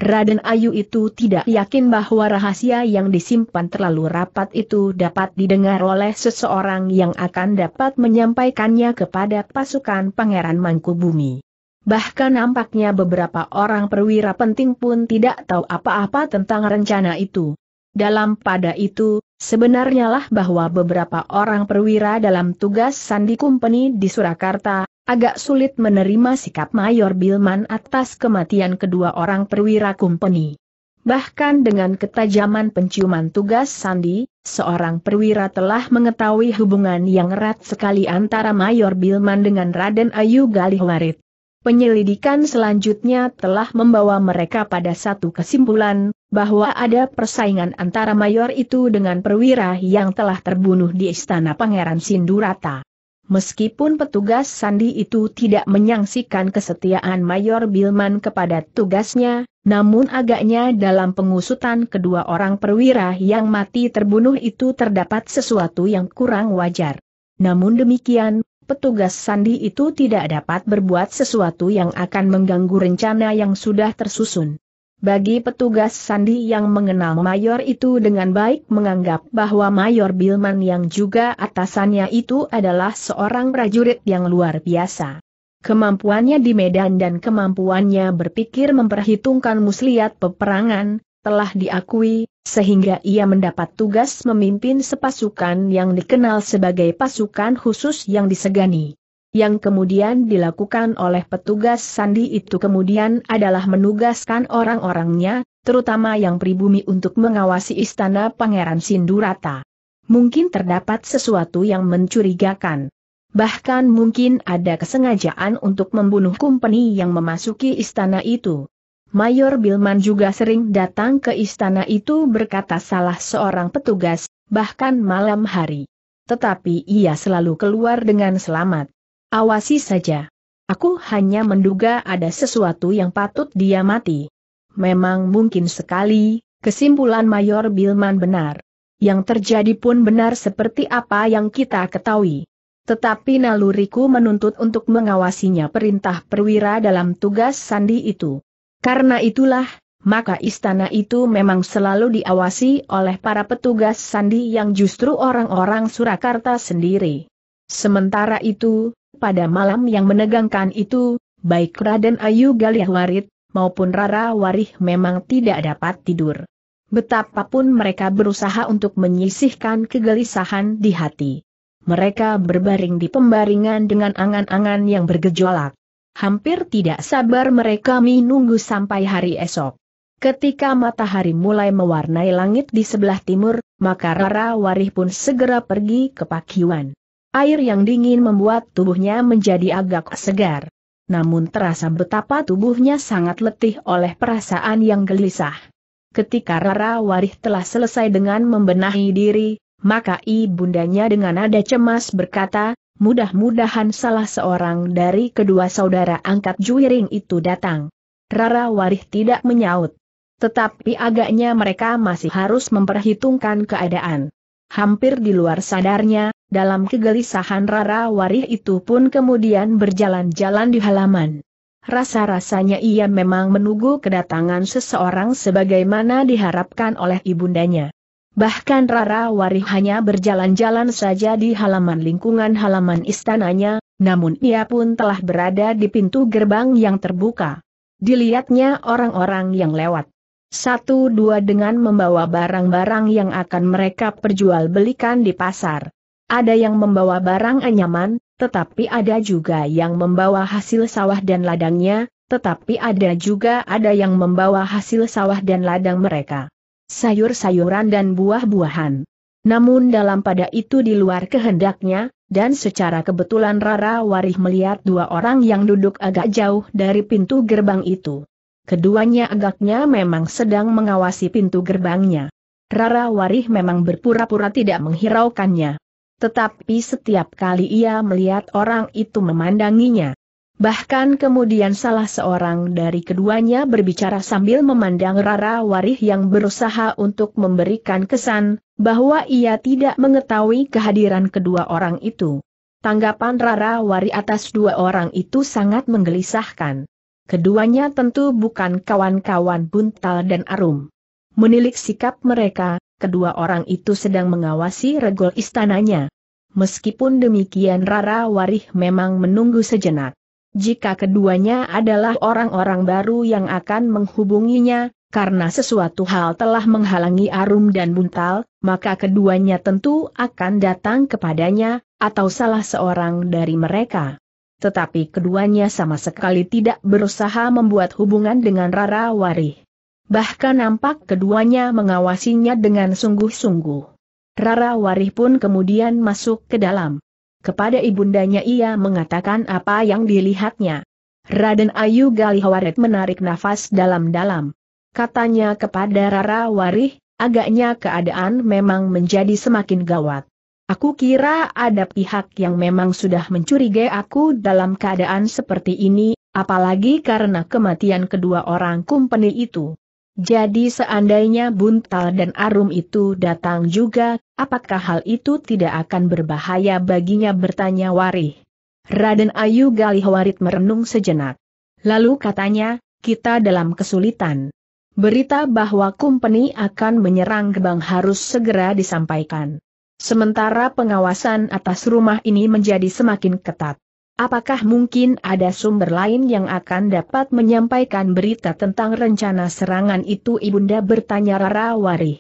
Raden Ayu itu tidak yakin bahwa rahasia yang disimpan terlalu rapat itu dapat didengar oleh seseorang yang akan dapat menyampaikannya kepada pasukan Pangeran Mangkubumi. Bahkan nampaknya beberapa orang perwira penting pun tidak tahu apa-apa tentang rencana itu. Dalam pada itu, sebenarnya lah bahwa beberapa orang perwira dalam tugas Sandi Company di Surakarta, Agak sulit menerima sikap Mayor Bilman atas kematian kedua orang perwira kumpeni. Bahkan dengan ketajaman penciuman tugas Sandi, seorang perwira telah mengetahui hubungan yang erat sekali antara Mayor Bilman dengan Raden Ayu Galihwarit. Penyelidikan selanjutnya telah membawa mereka pada satu kesimpulan, bahwa ada persaingan antara mayor itu dengan perwira yang telah terbunuh di istana Pangeran Sindurata. Meskipun petugas sandi itu tidak menyangsikan kesetiaan Mayor Bilman kepada tugasnya, namun agaknya dalam pengusutan kedua orang perwira yang mati terbunuh itu terdapat sesuatu yang kurang wajar. Namun demikian, petugas sandi itu tidak dapat berbuat sesuatu yang akan mengganggu rencana yang sudah tersusun. Bagi petugas Sandi yang mengenal Mayor itu dengan baik menganggap bahwa Mayor Bilman yang juga atasannya itu adalah seorang prajurit yang luar biasa. Kemampuannya di medan dan kemampuannya berpikir memperhitungkan muslihat peperangan, telah diakui, sehingga ia mendapat tugas memimpin sepasukan yang dikenal sebagai pasukan khusus yang disegani yang kemudian dilakukan oleh petugas sandi itu kemudian adalah menugaskan orang-orangnya, terutama yang pribumi untuk mengawasi istana Pangeran Sindurata. Mungkin terdapat sesuatu yang mencurigakan. Bahkan mungkin ada kesengajaan untuk membunuh kumpeni yang memasuki istana itu. Mayor Bilman juga sering datang ke istana itu berkata salah seorang petugas, bahkan malam hari. Tetapi ia selalu keluar dengan selamat. Awasi saja. Aku hanya menduga ada sesuatu yang patut dia mati. Memang mungkin sekali, kesimpulan Mayor Bilman benar. Yang terjadi pun benar seperti apa yang kita ketahui. Tetapi naluriku menuntut untuk mengawasinya perintah perwira dalam tugas sandi itu. Karena itulah, maka istana itu memang selalu diawasi oleh para petugas sandi yang justru orang-orang Surakarta sendiri. Sementara itu, pada malam yang menegangkan itu, baik Raden Ayu Galih Warit, maupun Rara Warih memang tidak dapat tidur. Betapapun mereka berusaha untuk menyisihkan kegelisahan di hati. Mereka berbaring di pembaringan dengan angan-angan yang bergejolak. Hampir tidak sabar mereka menunggu sampai hari esok. Ketika matahari mulai mewarnai langit di sebelah timur, maka Rara Warih pun segera pergi ke Pakiwan. Air yang dingin membuat tubuhnya menjadi agak segar. Namun terasa betapa tubuhnya sangat letih oleh perasaan yang gelisah. Ketika Rara Warih telah selesai dengan membenahi diri, maka ibundanya dengan nada cemas berkata, mudah-mudahan salah seorang dari kedua saudara angkat Juiring itu datang. Rara Warih tidak menyaut. Tetapi agaknya mereka masih harus memperhitungkan keadaan. Hampir di luar sadarnya, dalam kegelisahan Rara Warih itu pun kemudian berjalan-jalan di halaman. Rasa-rasanya ia memang menunggu kedatangan seseorang sebagaimana diharapkan oleh ibundanya. Bahkan Rara Warih hanya berjalan-jalan saja di halaman lingkungan halaman istananya, namun ia pun telah berada di pintu gerbang yang terbuka. Dilihatnya orang-orang yang lewat satu-dua dengan membawa barang-barang yang akan mereka perjualbelikan di pasar. Ada yang membawa barang anyaman, tetapi ada juga yang membawa hasil sawah dan ladangnya, tetapi ada juga ada yang membawa hasil sawah dan ladang mereka. Sayur-sayuran dan buah-buahan. Namun dalam pada itu di luar kehendaknya, dan secara kebetulan Rara Warih melihat dua orang yang duduk agak jauh dari pintu gerbang itu keduanya agaknya memang sedang mengawasi pintu gerbangnya. Rara Warih memang berpura-pura tidak menghiraukannya. Tetapi setiap kali ia melihat orang itu memandanginya. Bahkan kemudian salah seorang dari keduanya berbicara sambil memandang Rara Warih yang berusaha untuk memberikan kesan, bahwa ia tidak mengetahui kehadiran kedua orang itu. Tanggapan Rara Warih atas dua orang itu sangat menggelisahkan. Keduanya tentu bukan kawan-kawan Buntal dan Arum. Menilik sikap mereka, kedua orang itu sedang mengawasi regol istananya. Meskipun demikian Rara Warih memang menunggu sejenak. Jika keduanya adalah orang-orang baru yang akan menghubunginya, karena sesuatu hal telah menghalangi Arum dan Buntal, maka keduanya tentu akan datang kepadanya, atau salah seorang dari mereka tetapi keduanya sama sekali tidak berusaha membuat hubungan dengan Rara Wari. Bahkan nampak keduanya mengawasinya dengan sungguh-sungguh. Rara Wari pun kemudian masuk ke dalam. Kepada ibundanya ia mengatakan apa yang dilihatnya. Raden Ayu Galihawaret menarik nafas dalam-dalam. Katanya kepada Rara Warih, agaknya keadaan memang menjadi semakin gawat. Aku kira ada pihak yang memang sudah mencurigai aku dalam keadaan seperti ini, apalagi karena kematian kedua orang kumpeni itu. Jadi seandainya Buntal dan Arum itu datang juga, apakah hal itu tidak akan berbahaya baginya bertanya Warih? Raden Ayu Galih Galihwarit merenung sejenak. Lalu katanya, kita dalam kesulitan. Berita bahwa kumpeni akan menyerang gebang harus segera disampaikan. Sementara pengawasan atas rumah ini menjadi semakin ketat. Apakah mungkin ada sumber lain yang akan dapat menyampaikan berita tentang rencana serangan itu Ibunda bertanya Rara Warih.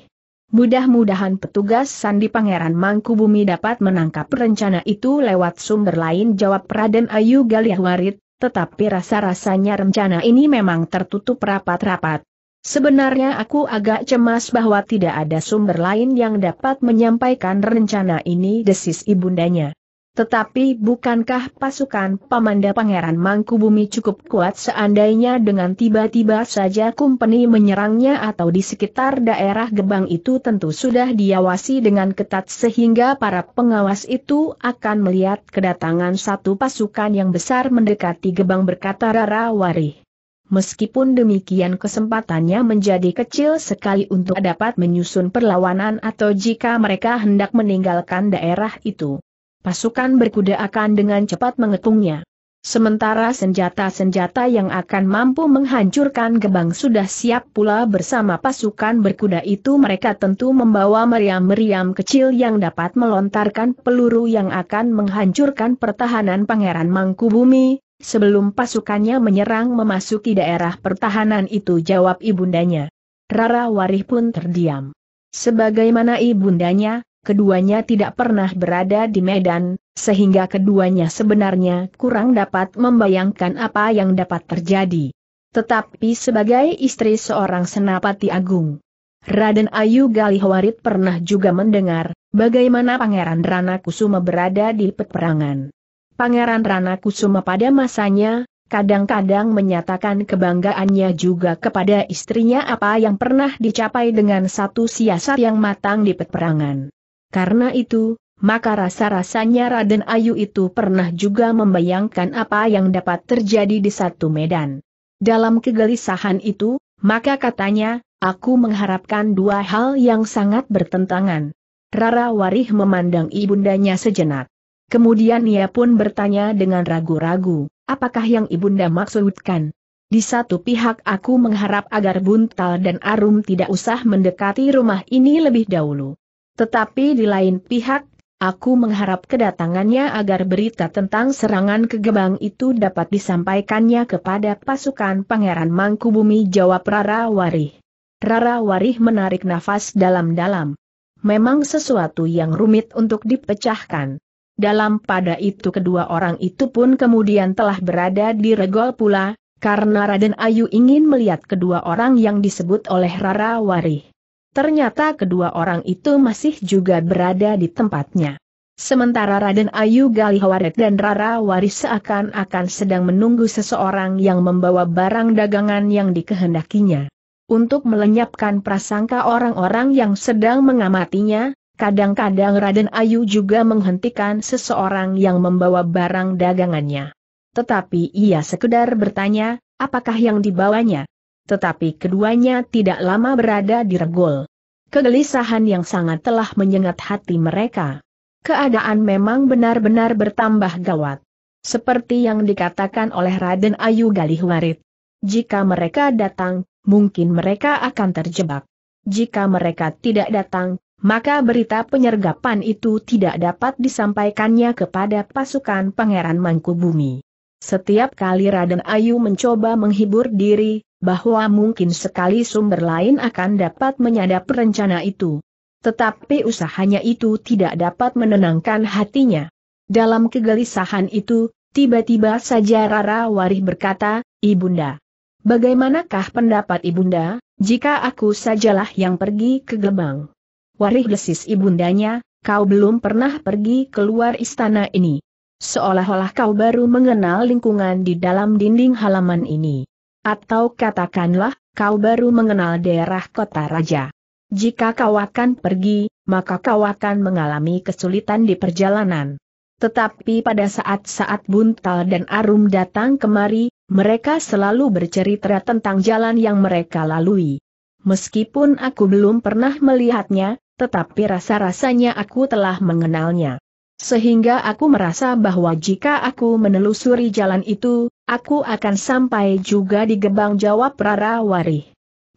Mudah-mudahan petugas Sandi Pangeran Mangkubumi dapat menangkap rencana itu lewat sumber lain jawab Raden Ayu Galih Warit, tetapi rasa-rasanya rencana ini memang tertutup rapat-rapat. Sebenarnya aku agak cemas bahwa tidak ada sumber lain yang dapat menyampaikan rencana ini desis ibundanya. Tetapi bukankah pasukan Pamanda Pangeran Mangkubumi cukup kuat seandainya dengan tiba-tiba saja kumpeni menyerangnya atau di sekitar daerah gebang itu tentu sudah diawasi dengan ketat sehingga para pengawas itu akan melihat kedatangan satu pasukan yang besar mendekati gebang berkata Rara Warih meskipun demikian kesempatannya menjadi kecil sekali untuk dapat menyusun perlawanan atau jika mereka hendak meninggalkan daerah itu. Pasukan berkuda akan dengan cepat mengepungnya. Sementara senjata-senjata yang akan mampu menghancurkan gebang sudah siap pula bersama pasukan berkuda itu mereka tentu membawa meriam-meriam kecil yang dapat melontarkan peluru yang akan menghancurkan pertahanan Pangeran Mangkubumi, sebelum pasukannya menyerang memasuki daerah pertahanan itu jawab ibundanya. Rara Warih pun terdiam. Sebagaimana ibundanya, keduanya tidak pernah berada di medan, sehingga keduanya sebenarnya kurang dapat membayangkan apa yang dapat terjadi. Tetapi sebagai istri seorang senapati agung, Raden Ayu Galihwarit pernah juga mendengar bagaimana Pangeran Rana Kusuma berada di peperangan. Pangeran Rana Kusuma pada masanya, kadang-kadang menyatakan kebanggaannya juga kepada istrinya apa yang pernah dicapai dengan satu siasat yang matang di peperangan. Karena itu, maka rasa-rasanya Raden Ayu itu pernah juga membayangkan apa yang dapat terjadi di satu medan. Dalam kegelisahan itu, maka katanya, aku mengharapkan dua hal yang sangat bertentangan. Rara Warih memandang ibundanya sejenak. Kemudian ia pun bertanya dengan ragu-ragu, apakah yang ibunda maksudkan? Di satu pihak aku mengharap agar Buntal dan Arum tidak usah mendekati rumah ini lebih dahulu. Tetapi di lain pihak, aku mengharap kedatangannya agar berita tentang serangan kegebang itu dapat disampaikannya kepada pasukan Pangeran Mangkubumi jawab Rara Warih. Rara Warih menarik nafas dalam-dalam. Memang sesuatu yang rumit untuk dipecahkan. Dalam pada itu kedua orang itu pun kemudian telah berada di regol pula, karena Raden Ayu ingin melihat kedua orang yang disebut oleh Rara Wari. Ternyata kedua orang itu masih juga berada di tempatnya. Sementara Raden Ayu Galihawaret dan Rara Wari seakan-akan sedang menunggu seseorang yang membawa barang dagangan yang dikehendakinya. Untuk melenyapkan prasangka orang-orang yang sedang mengamatinya, Kadang-kadang Raden Ayu juga menghentikan seseorang yang membawa barang dagangannya. Tetapi ia sekedar bertanya, apakah yang dibawanya? Tetapi keduanya tidak lama berada di regol. Kegelisahan yang sangat telah menyengat hati mereka. Keadaan memang benar-benar bertambah gawat. Seperti yang dikatakan oleh Raden Ayu Galih Galihwarit. Jika mereka datang, mungkin mereka akan terjebak. Jika mereka tidak datang, maka berita penyergapan itu tidak dapat disampaikannya kepada pasukan Pangeran Mangkubumi. Setiap kali Raden Ayu mencoba menghibur diri, bahwa mungkin sekali sumber lain akan dapat menyadap rencana itu. Tetapi usahanya itu tidak dapat menenangkan hatinya. Dalam kegelisahan itu, tiba-tiba saja Rara Warih berkata, Ibunda, bagaimanakah pendapat Ibunda, jika aku sajalah yang pergi ke Gebang? Warih desis ibundanya, kau belum pernah pergi keluar istana ini. Seolah-olah kau baru mengenal lingkungan di dalam dinding halaman ini. Atau katakanlah, kau baru mengenal daerah kota raja. Jika kau akan pergi, maka kau akan mengalami kesulitan di perjalanan. Tetapi pada saat-saat Buntal dan Arum datang kemari, mereka selalu bercerita tentang jalan yang mereka lalui. Meskipun aku belum pernah melihatnya, tetapi rasa-rasanya aku telah mengenalnya. Sehingga aku merasa bahwa jika aku menelusuri jalan itu, aku akan sampai juga di gebang jawab Rara Warih.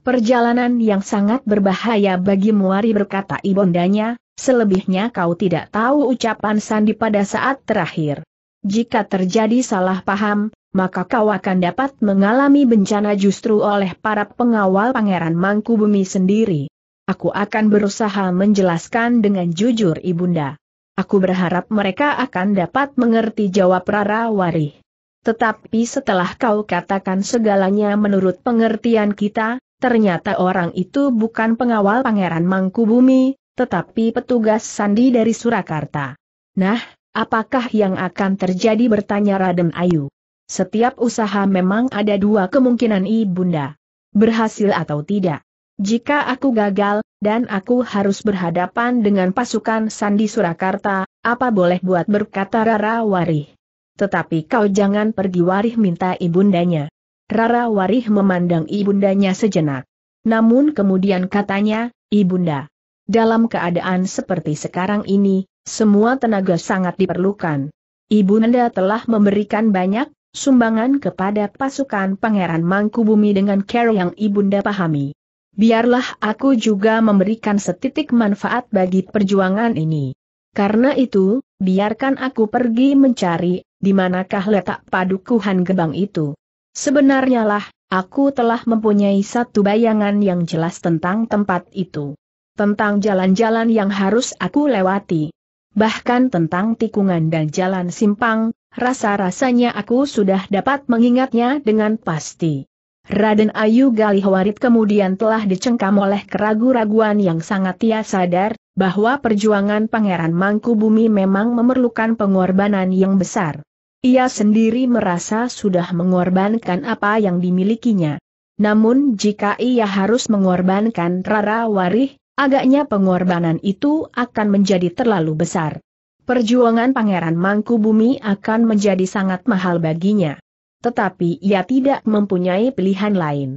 Perjalanan yang sangat berbahaya bagi Muari berkata ibundanya, selebihnya kau tidak tahu ucapan Sandi pada saat terakhir. Jika terjadi salah paham, maka kau akan dapat mengalami bencana justru oleh para pengawal Pangeran Mangkubumi sendiri. Aku akan berusaha menjelaskan dengan jujur Ibunda. Aku berharap mereka akan dapat mengerti jawab Rara Warih. Tetapi setelah kau katakan segalanya menurut pengertian kita, ternyata orang itu bukan pengawal Pangeran Mangkubumi, tetapi petugas sandi dari Surakarta. Nah, apakah yang akan terjadi bertanya Raden Ayu? Setiap usaha memang ada dua kemungkinan ibunda. Berhasil atau tidak. Jika aku gagal, dan aku harus berhadapan dengan pasukan Sandi Surakarta, apa boleh buat berkata Rara Warih. Tetapi kau jangan pergi Warih minta ibundanya. Rara Warih memandang ibundanya sejenak. Namun kemudian katanya, ibunda. Dalam keadaan seperti sekarang ini, semua tenaga sangat diperlukan. Ibunda telah memberikan banyak, sumbangan kepada pasukan Pangeran Mangkubumi dengan cara yang ibunda pahami. Biarlah aku juga memberikan setitik manfaat bagi perjuangan ini. Karena itu, biarkan aku pergi mencari, di manakah letak padukuhan gebang itu. Sebenarnya lah, aku telah mempunyai satu bayangan yang jelas tentang tempat itu. Tentang jalan-jalan yang harus aku lewati. Bahkan tentang tikungan dan jalan simpang, Rasa-rasanya aku sudah dapat mengingatnya dengan pasti. Raden Ayu Galihwarit kemudian telah dicengkam oleh keragu-raguan yang sangat ia sadar, bahwa perjuangan Pangeran Mangku Bumi memang memerlukan pengorbanan yang besar. Ia sendiri merasa sudah mengorbankan apa yang dimilikinya. Namun jika ia harus mengorbankan Rara Warih, agaknya pengorbanan itu akan menjadi terlalu besar. Perjuangan Pangeran Mangku Bumi akan menjadi sangat mahal baginya. Tetapi ia tidak mempunyai pilihan lain.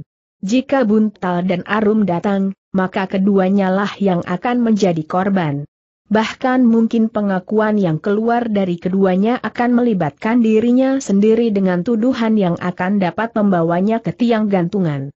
Jika Buntal dan Arum datang, maka keduanya lah yang akan menjadi korban. Bahkan mungkin pengakuan yang keluar dari keduanya akan melibatkan dirinya sendiri dengan tuduhan yang akan dapat membawanya ke tiang gantungan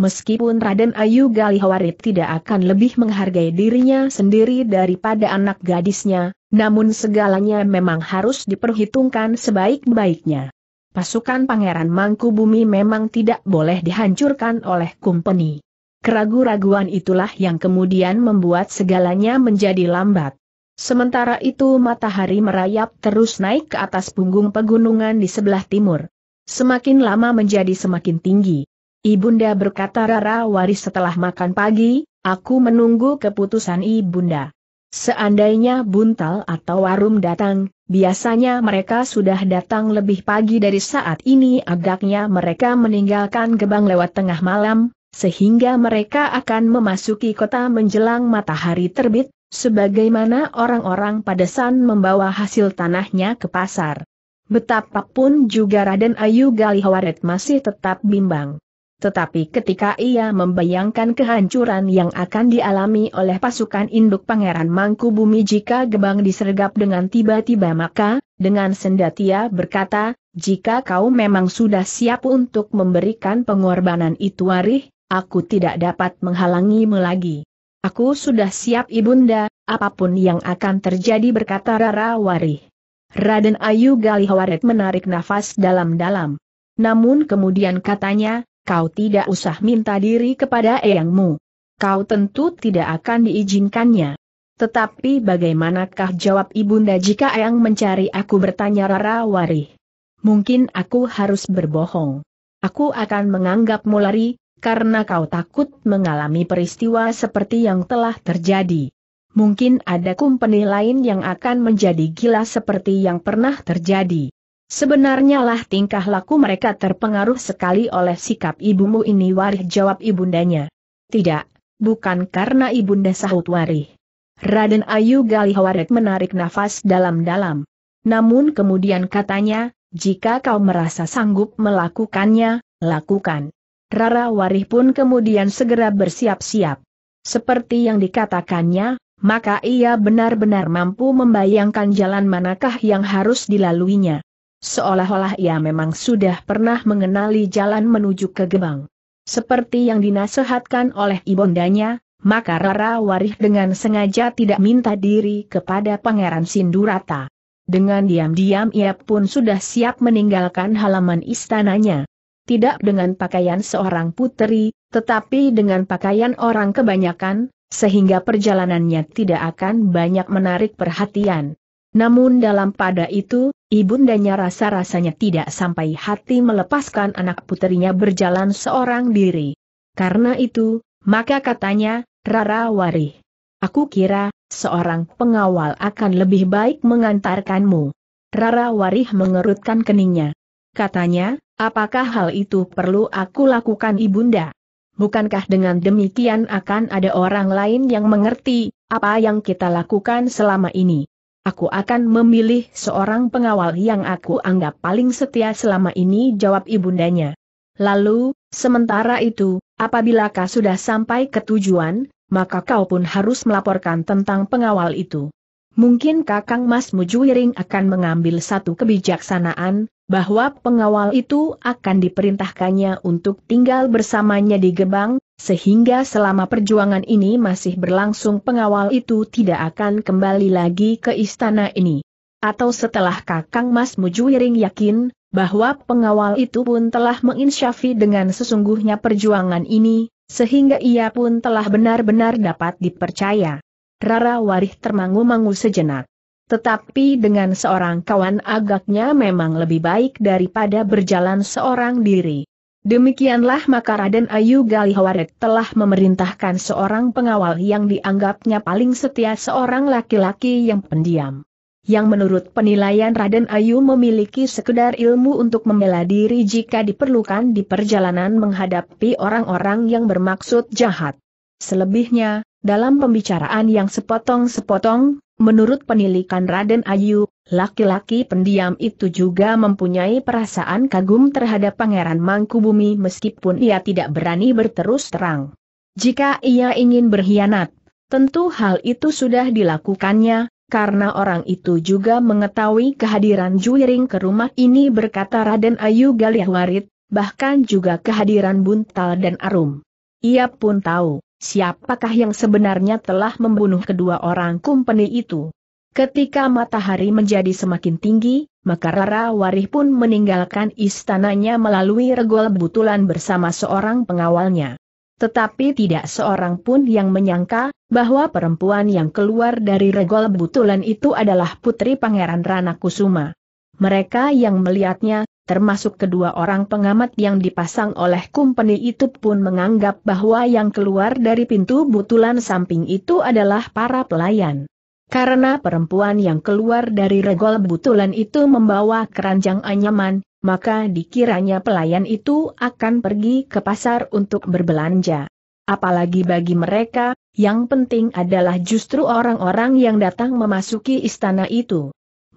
meskipun Raden Ayu Galihawarit tidak akan lebih menghargai dirinya sendiri daripada anak gadisnya, namun segalanya memang harus diperhitungkan sebaik-baiknya. Pasukan Pangeran Mangkubumi memang tidak boleh dihancurkan oleh kumpeni. Keragu-raguan itulah yang kemudian membuat segalanya menjadi lambat. Sementara itu matahari merayap terus naik ke atas punggung pegunungan di sebelah timur. Semakin lama menjadi semakin tinggi, Ibunda berkata Rara Waris setelah makan pagi, aku menunggu keputusan Ibunda. Seandainya buntal atau warum datang, biasanya mereka sudah datang lebih pagi dari saat ini agaknya mereka meninggalkan gebang lewat tengah malam, sehingga mereka akan memasuki kota menjelang matahari terbit, sebagaimana orang-orang padesan membawa hasil tanahnya ke pasar. Betapapun juga Raden Ayu Galihawaret masih tetap bimbang. Tetapi ketika ia membayangkan kehancuran yang akan dialami oleh pasukan induk Pangeran Mangku Bumi jika gebang disergap dengan tiba-tiba maka, dengan sendatia berkata, jika kau memang sudah siap untuk memberikan pengorbanan itu warih, aku tidak dapat menghalangimu lagi. Aku sudah siap ibunda, apapun yang akan terjadi berkata Rara Warih. Raden Ayu Galihawaret menarik nafas dalam-dalam. Namun kemudian katanya, kau tidak usah minta diri kepada eyangmu. Kau tentu tidak akan diizinkannya. Tetapi bagaimanakah jawab ibunda jika eyang mencari aku bertanya Rara Warih? Mungkin aku harus berbohong. Aku akan menganggapmu lari, karena kau takut mengalami peristiwa seperti yang telah terjadi. Mungkin ada kumpeni lain yang akan menjadi gila seperti yang pernah terjadi. Sebenarnya lah tingkah laku mereka terpengaruh sekali oleh sikap ibumu ini warih jawab ibundanya. Tidak, bukan karena ibunda sahut warih. Raden Ayu Galihwaret menarik nafas dalam-dalam. Namun kemudian katanya, jika kau merasa sanggup melakukannya, lakukan. Rara Warih pun kemudian segera bersiap-siap. Seperti yang dikatakannya, maka ia benar-benar mampu membayangkan jalan manakah yang harus dilaluinya. Seolah-olah ia memang sudah pernah mengenali jalan menuju ke gebang. Seperti yang dinasehatkan oleh ibundanya, maka Rara Warih dengan sengaja tidak minta diri kepada Pangeran Sindurata. Dengan diam-diam ia pun sudah siap meninggalkan halaman istananya. Tidak dengan pakaian seorang putri, tetapi dengan pakaian orang kebanyakan, sehingga perjalanannya tidak akan banyak menarik perhatian. Namun dalam pada itu, ibundanya rasa-rasanya tidak sampai hati melepaskan anak puterinya berjalan seorang diri. Karena itu, maka katanya, Rara Warih. Aku kira, seorang pengawal akan lebih baik mengantarkanmu. Rara Warih mengerutkan keningnya. Katanya, apakah hal itu perlu aku lakukan ibunda? Bukankah dengan demikian akan ada orang lain yang mengerti apa yang kita lakukan selama ini? Aku akan memilih seorang pengawal yang aku anggap paling setia selama ini jawab ibundanya. Lalu, sementara itu, apabila kau sudah sampai ke tujuan, maka kau pun harus melaporkan tentang pengawal itu. Mungkin Kakang Mas Mujuiring akan mengambil satu kebijaksanaan, bahwa pengawal itu akan diperintahkannya untuk tinggal bersamanya di Gebang, sehingga selama perjuangan ini masih berlangsung pengawal itu tidak akan kembali lagi ke istana ini. Atau setelah Kakang Mas Mujuiring yakin, bahwa pengawal itu pun telah menginsyafi dengan sesungguhnya perjuangan ini, sehingga ia pun telah benar-benar dapat dipercaya. Rara Warih termangu-mangu sejenak. Tetapi dengan seorang kawan agaknya memang lebih baik daripada berjalan seorang diri. Demikianlah maka Raden Ayu Galihawaret telah memerintahkan seorang pengawal yang dianggapnya paling setia seorang laki-laki yang pendiam. Yang menurut penilaian Raden Ayu memiliki sekedar ilmu untuk membela diri jika diperlukan di perjalanan menghadapi orang-orang yang bermaksud jahat. Selebihnya, dalam pembicaraan yang sepotong-sepotong, menurut penilikan Raden Ayu, laki-laki pendiam itu juga mempunyai perasaan kagum terhadap Pangeran Mangkubumi meskipun ia tidak berani berterus terang. Jika ia ingin berkhianat, tentu hal itu sudah dilakukannya, karena orang itu juga mengetahui kehadiran Juiring ke rumah ini berkata Raden Ayu Galiahwarit, bahkan juga kehadiran Buntal dan Arum. Ia pun tahu siapakah yang sebenarnya telah membunuh kedua orang kumpeni itu. Ketika matahari menjadi semakin tinggi, maka Rara Warih pun meninggalkan istananya melalui regol butulan bersama seorang pengawalnya. Tetapi tidak seorang pun yang menyangka, bahwa perempuan yang keluar dari regol butulan itu adalah putri Pangeran Rana Kusuma. Mereka yang melihatnya, termasuk kedua orang pengamat yang dipasang oleh kumpeni itu pun menganggap bahwa yang keluar dari pintu butulan samping itu adalah para pelayan. Karena perempuan yang keluar dari regol butulan itu membawa keranjang anyaman, maka dikiranya pelayan itu akan pergi ke pasar untuk berbelanja. Apalagi bagi mereka, yang penting adalah justru orang-orang yang datang memasuki istana itu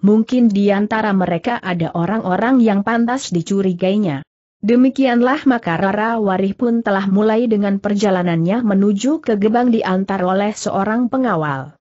mungkin di antara mereka ada orang-orang yang pantas dicurigainya. Demikianlah maka Rara Warih pun telah mulai dengan perjalanannya menuju ke gebang diantar oleh seorang pengawal.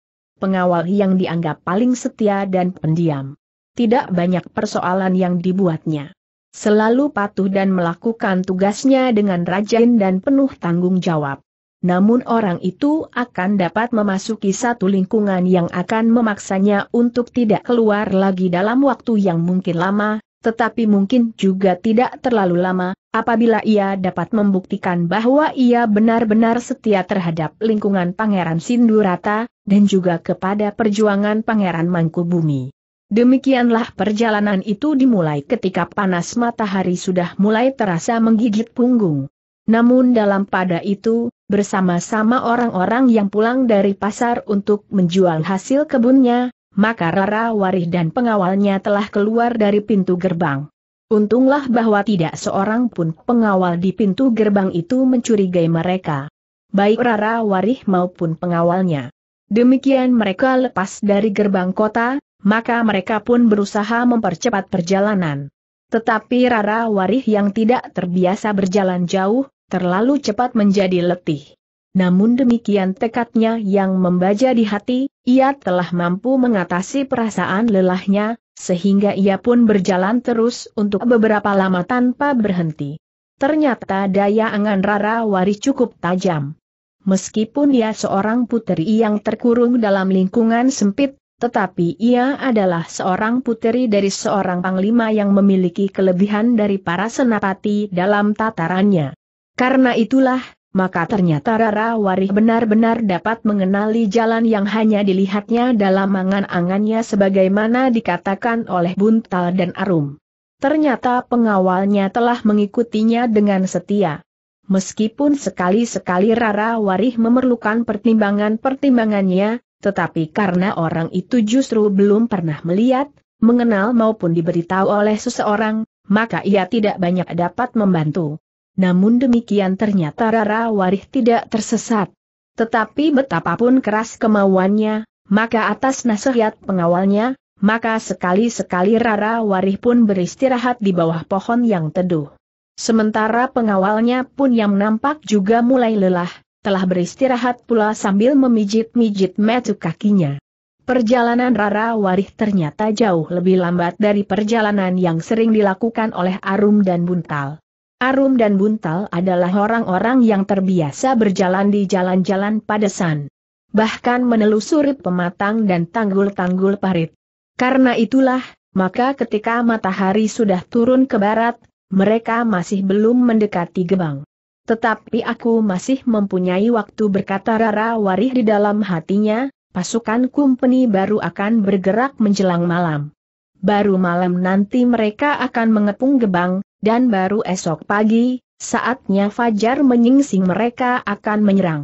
Pengawal yang dianggap paling setia dan pendiam. Tidak banyak persoalan yang dibuatnya. Selalu patuh dan melakukan tugasnya dengan rajin dan penuh tanggung jawab namun orang itu akan dapat memasuki satu lingkungan yang akan memaksanya untuk tidak keluar lagi dalam waktu yang mungkin lama, tetapi mungkin juga tidak terlalu lama, apabila ia dapat membuktikan bahwa ia benar-benar setia terhadap lingkungan Pangeran Sindurata, dan juga kepada perjuangan Pangeran Mangkubumi. Demikianlah perjalanan itu dimulai ketika panas matahari sudah mulai terasa menggigit punggung. Namun dalam pada itu, bersama-sama orang-orang yang pulang dari pasar untuk menjual hasil kebunnya, maka Rara Warih dan pengawalnya telah keluar dari pintu gerbang. Untunglah bahwa tidak seorang pun pengawal di pintu gerbang itu mencurigai mereka. Baik Rara Warih maupun pengawalnya. Demikian mereka lepas dari gerbang kota, maka mereka pun berusaha mempercepat perjalanan. Tetapi Rara Warih yang tidak terbiasa berjalan jauh, terlalu cepat menjadi letih. Namun demikian tekadnya yang membaja di hati, ia telah mampu mengatasi perasaan lelahnya, sehingga ia pun berjalan terus untuk beberapa lama tanpa berhenti. Ternyata daya angan Rara Warih cukup tajam. Meskipun dia seorang putri yang terkurung dalam lingkungan sempit, tetapi ia adalah seorang puteri dari seorang panglima yang memiliki kelebihan dari para senapati dalam tatarannya. Karena itulah, maka ternyata Rara Warih benar-benar dapat mengenali jalan yang hanya dilihatnya dalam angan-angannya sebagaimana dikatakan oleh Buntal dan Arum. Ternyata pengawalnya telah mengikutinya dengan setia. Meskipun sekali-sekali Rara Warih memerlukan pertimbangan-pertimbangannya, tetapi karena orang itu justru belum pernah melihat, mengenal maupun diberitahu oleh seseorang, maka ia tidak banyak dapat membantu. Namun demikian ternyata Rara Warih tidak tersesat. Tetapi betapapun keras kemauannya, maka atas nasihat pengawalnya, maka sekali-sekali Rara Warih pun beristirahat di bawah pohon yang teduh. Sementara pengawalnya pun yang nampak juga mulai lelah, telah beristirahat pula sambil memijit-mijit metu kakinya. Perjalanan Rara Warih ternyata jauh lebih lambat dari perjalanan yang sering dilakukan oleh Arum dan Buntal. Arum dan Buntal adalah orang-orang yang terbiasa berjalan di jalan-jalan padesan. Bahkan menelusuri pematang dan tanggul-tanggul parit. Karena itulah, maka ketika matahari sudah turun ke barat, mereka masih belum mendekati gebang. Tetapi aku masih mempunyai waktu berkata Rara Warih di dalam hatinya, pasukan kumpeni baru akan bergerak menjelang malam. Baru malam nanti mereka akan mengepung gebang, dan baru esok pagi, saatnya Fajar menyingsing mereka akan menyerang.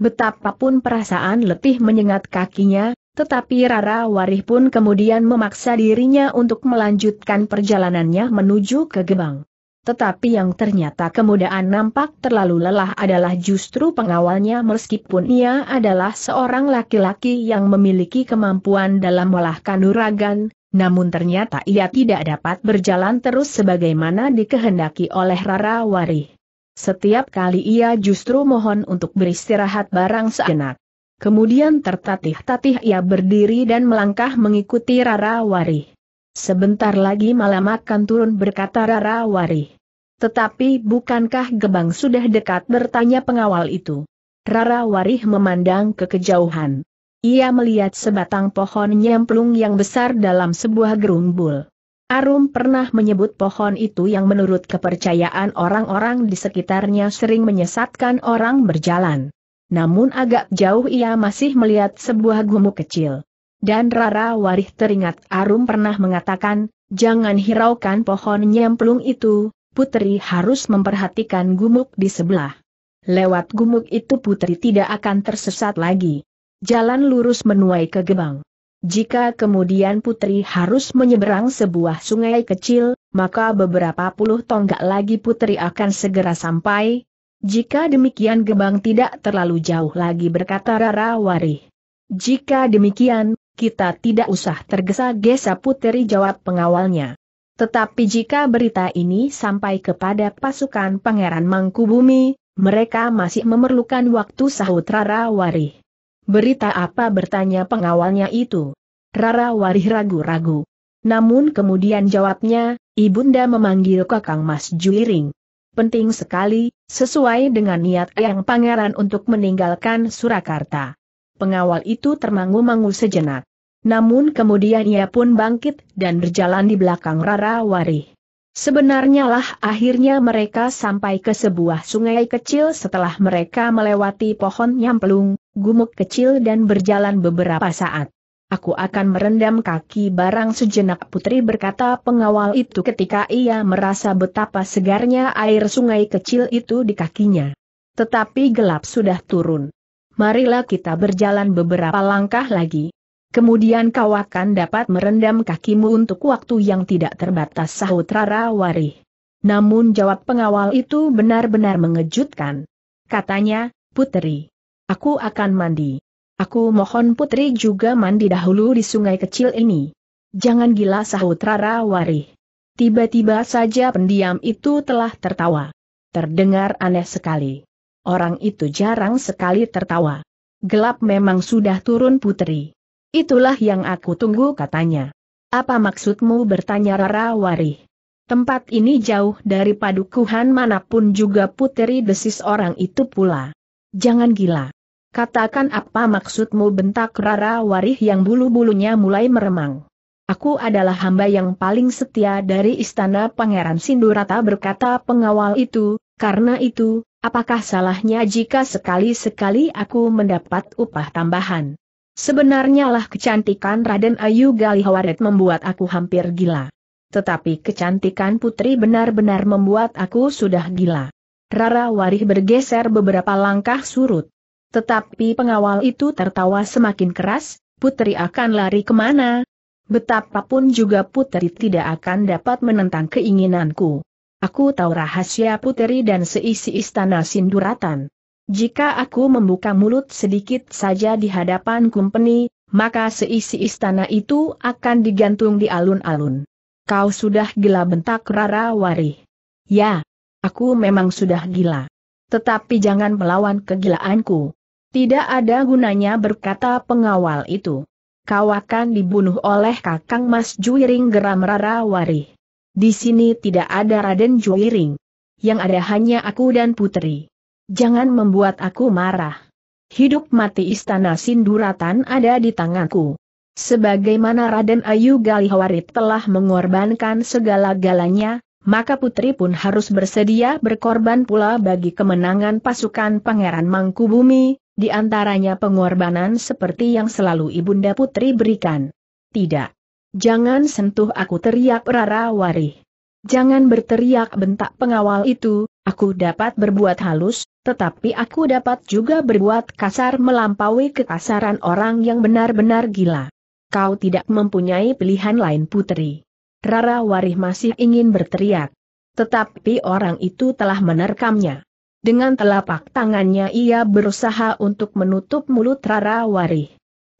Betapapun perasaan letih menyengat kakinya, tetapi Rara Warih pun kemudian memaksa dirinya untuk melanjutkan perjalanannya menuju ke gebang tetapi yang ternyata kemudahan nampak terlalu lelah adalah justru pengawalnya meskipun ia adalah seorang laki-laki yang memiliki kemampuan dalam olah kanuragan, namun ternyata ia tidak dapat berjalan terus sebagaimana dikehendaki oleh Rara Wari. Setiap kali ia justru mohon untuk beristirahat barang sejenak. Kemudian tertatih-tatih ia berdiri dan melangkah mengikuti Rara Wari. Sebentar lagi malam akan turun berkata Rara Wari. Tetapi bukankah gebang sudah dekat bertanya pengawal itu. Rara Warih memandang ke kejauhan. Ia melihat sebatang pohon nyemplung yang besar dalam sebuah gerumbul. Arum pernah menyebut pohon itu yang menurut kepercayaan orang-orang di sekitarnya sering menyesatkan orang berjalan. Namun agak jauh ia masih melihat sebuah gumuk kecil. Dan Rara Warih teringat Arum pernah mengatakan, jangan hiraukan pohon nyemplung itu, putri harus memperhatikan gumuk di sebelah. Lewat gumuk itu putri tidak akan tersesat lagi. Jalan lurus menuai ke gebang. Jika kemudian putri harus menyeberang sebuah sungai kecil, maka beberapa puluh tonggak lagi putri akan segera sampai. Jika demikian gebang tidak terlalu jauh lagi berkata Rara Warih. Jika demikian, kita tidak usah tergesa-gesa puteri jawab pengawalnya. Tetapi jika berita ini sampai kepada pasukan Pangeran Mangkubumi, mereka masih memerlukan waktu sahut Rara Warih. Berita apa bertanya pengawalnya itu? Rara Warih ragu-ragu. Namun kemudian jawabnya, Ibunda memanggil Kakang Mas Juiring. Penting sekali, sesuai dengan niat yang Pangeran untuk meninggalkan Surakarta. Pengawal itu termangu-mangu sejenak. Namun kemudian ia pun bangkit dan berjalan di belakang Rara Warih. Sebenarnya lah akhirnya mereka sampai ke sebuah sungai kecil setelah mereka melewati pohon nyamplung, gumuk kecil dan berjalan beberapa saat. Aku akan merendam kaki barang sejenak putri berkata pengawal itu ketika ia merasa betapa segarnya air sungai kecil itu di kakinya. Tetapi gelap sudah turun marilah kita berjalan beberapa langkah lagi. Kemudian kau akan dapat merendam kakimu untuk waktu yang tidak terbatas sahut Rara Warih. Namun jawab pengawal itu benar-benar mengejutkan. Katanya, Putri, aku akan mandi. Aku mohon Putri juga mandi dahulu di sungai kecil ini. Jangan gila sahut Rara Warih. Tiba-tiba saja pendiam itu telah tertawa. Terdengar aneh sekali orang itu jarang sekali tertawa. Gelap memang sudah turun putri. Itulah yang aku tunggu katanya. Apa maksudmu bertanya Rara Warih? Tempat ini jauh dari padukuhan manapun juga putri desis orang itu pula. Jangan gila. Katakan apa maksudmu bentak Rara Warih yang bulu-bulunya mulai meremang. Aku adalah hamba yang paling setia dari istana Pangeran Sindurata berkata pengawal itu, karena itu, Apakah salahnya jika sekali-sekali aku mendapat upah tambahan? Sebenarnya lah kecantikan Raden Ayu Galihawaret membuat aku hampir gila. Tetapi kecantikan putri benar-benar membuat aku sudah gila. Rara Warih bergeser beberapa langkah surut. Tetapi pengawal itu tertawa semakin keras, putri akan lari kemana? Betapapun juga putri tidak akan dapat menentang keinginanku. Aku tahu rahasia puteri dan seisi istana Sinduratan. Jika aku membuka mulut sedikit saja di hadapan kumpeni, maka seisi istana itu akan digantung di alun-alun. Kau sudah gila bentak Rara Wari. Ya, aku memang sudah gila. Tetapi jangan melawan kegilaanku. Tidak ada gunanya berkata pengawal itu. Kau akan dibunuh oleh kakang Mas Juiring geram Rara Warih. Di sini tidak ada Raden Juiring. Yang ada hanya aku dan putri. Jangan membuat aku marah. Hidup mati istana Sinduratan ada di tanganku. Sebagaimana Raden Ayu Galihwarit telah mengorbankan segala-galanya, maka putri pun harus bersedia berkorban pula bagi kemenangan pasukan Pangeran Mangkubumi, di antaranya pengorbanan seperti yang selalu Ibunda Putri berikan. Tidak Jangan sentuh aku teriak Rara Wari. Jangan berteriak bentak pengawal itu, aku dapat berbuat halus, tetapi aku dapat juga berbuat kasar melampaui kekasaran orang yang benar-benar gila. Kau tidak mempunyai pilihan lain putri. Rara Warih masih ingin berteriak. Tetapi orang itu telah menerkamnya. Dengan telapak tangannya ia berusaha untuk menutup mulut Rara Warih.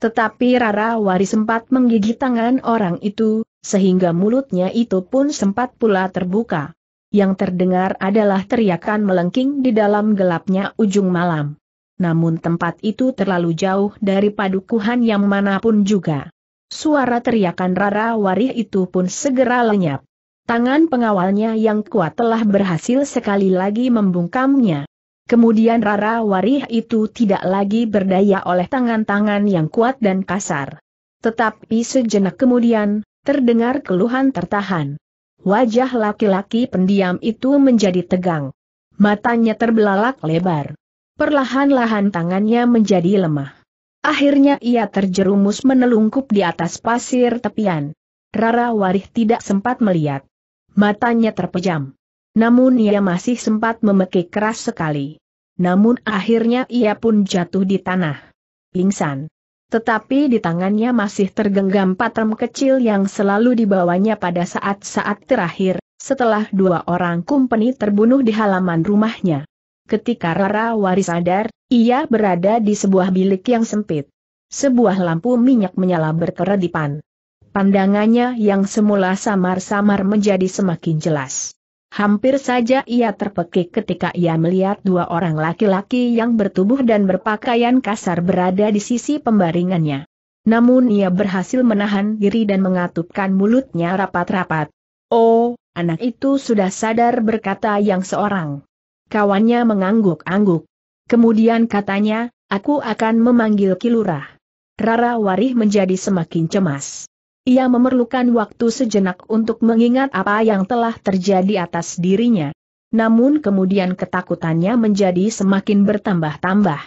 Tetapi Rara Wari sempat menggigit tangan orang itu, sehingga mulutnya itu pun sempat pula terbuka. Yang terdengar adalah teriakan melengking di dalam gelapnya ujung malam. Namun tempat itu terlalu jauh dari padukuhan yang manapun juga. Suara teriakan Rara Wari itu pun segera lenyap. Tangan pengawalnya yang kuat telah berhasil sekali lagi membungkamnya. Kemudian Rara Warih itu tidak lagi berdaya oleh tangan-tangan yang kuat dan kasar. Tetapi sejenak kemudian, terdengar keluhan tertahan. Wajah laki-laki pendiam itu menjadi tegang. Matanya terbelalak lebar. Perlahan-lahan tangannya menjadi lemah. Akhirnya ia terjerumus menelungkup di atas pasir tepian. Rara Warih tidak sempat melihat. Matanya terpejam. Namun ia masih sempat memekik keras sekali. Namun akhirnya ia pun jatuh di tanah. Pingsan. Tetapi di tangannya masih tergenggam patrem kecil yang selalu dibawanya pada saat-saat terakhir, setelah dua orang kumpeni terbunuh di halaman rumahnya. Ketika Rara waris sadar, ia berada di sebuah bilik yang sempit. Sebuah lampu minyak menyala berkeredipan. Pandangannya yang semula samar-samar menjadi semakin jelas. Hampir saja ia terpekik ketika ia melihat dua orang laki-laki yang bertubuh dan berpakaian kasar berada di sisi pembaringannya. Namun ia berhasil menahan diri dan mengatupkan mulutnya rapat-rapat. Oh, anak itu sudah sadar berkata yang seorang. Kawannya mengangguk-angguk. Kemudian katanya, aku akan memanggil Kilurah. Rara Warih menjadi semakin cemas. Ia memerlukan waktu sejenak untuk mengingat apa yang telah terjadi atas dirinya. Namun kemudian ketakutannya menjadi semakin bertambah-tambah.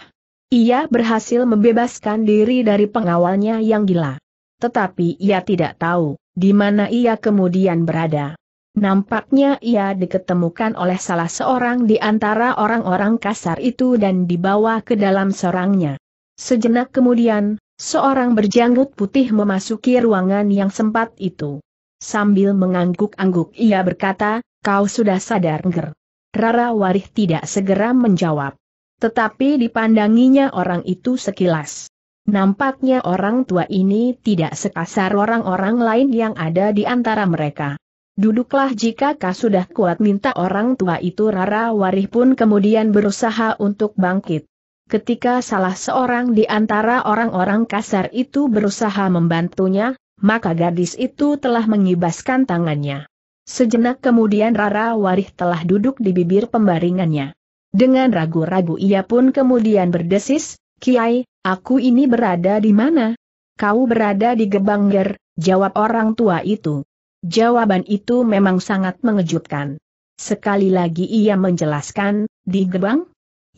Ia berhasil membebaskan diri dari pengawalnya yang gila. Tetapi ia tidak tahu di mana ia kemudian berada. Nampaknya ia diketemukan oleh salah seorang di antara orang-orang kasar itu dan dibawa ke dalam serangnya. Sejenak kemudian, Seorang berjanggut putih memasuki ruangan yang sempat itu. Sambil mengangguk-angguk ia berkata, kau sudah sadar nger. Rara Warih tidak segera menjawab. Tetapi dipandanginya orang itu sekilas. Nampaknya orang tua ini tidak sekasar orang-orang lain yang ada di antara mereka. Duduklah jika kau sudah kuat minta orang tua itu Rara Warih pun kemudian berusaha untuk bangkit ketika salah seorang di antara orang-orang kasar itu berusaha membantunya, maka gadis itu telah mengibaskan tangannya. Sejenak kemudian Rara Warih telah duduk di bibir pembaringannya. Dengan ragu-ragu ia pun kemudian berdesis, Kiai, aku ini berada di mana? Kau berada di Gebangger, jawab orang tua itu. Jawaban itu memang sangat mengejutkan. Sekali lagi ia menjelaskan, di Gebang?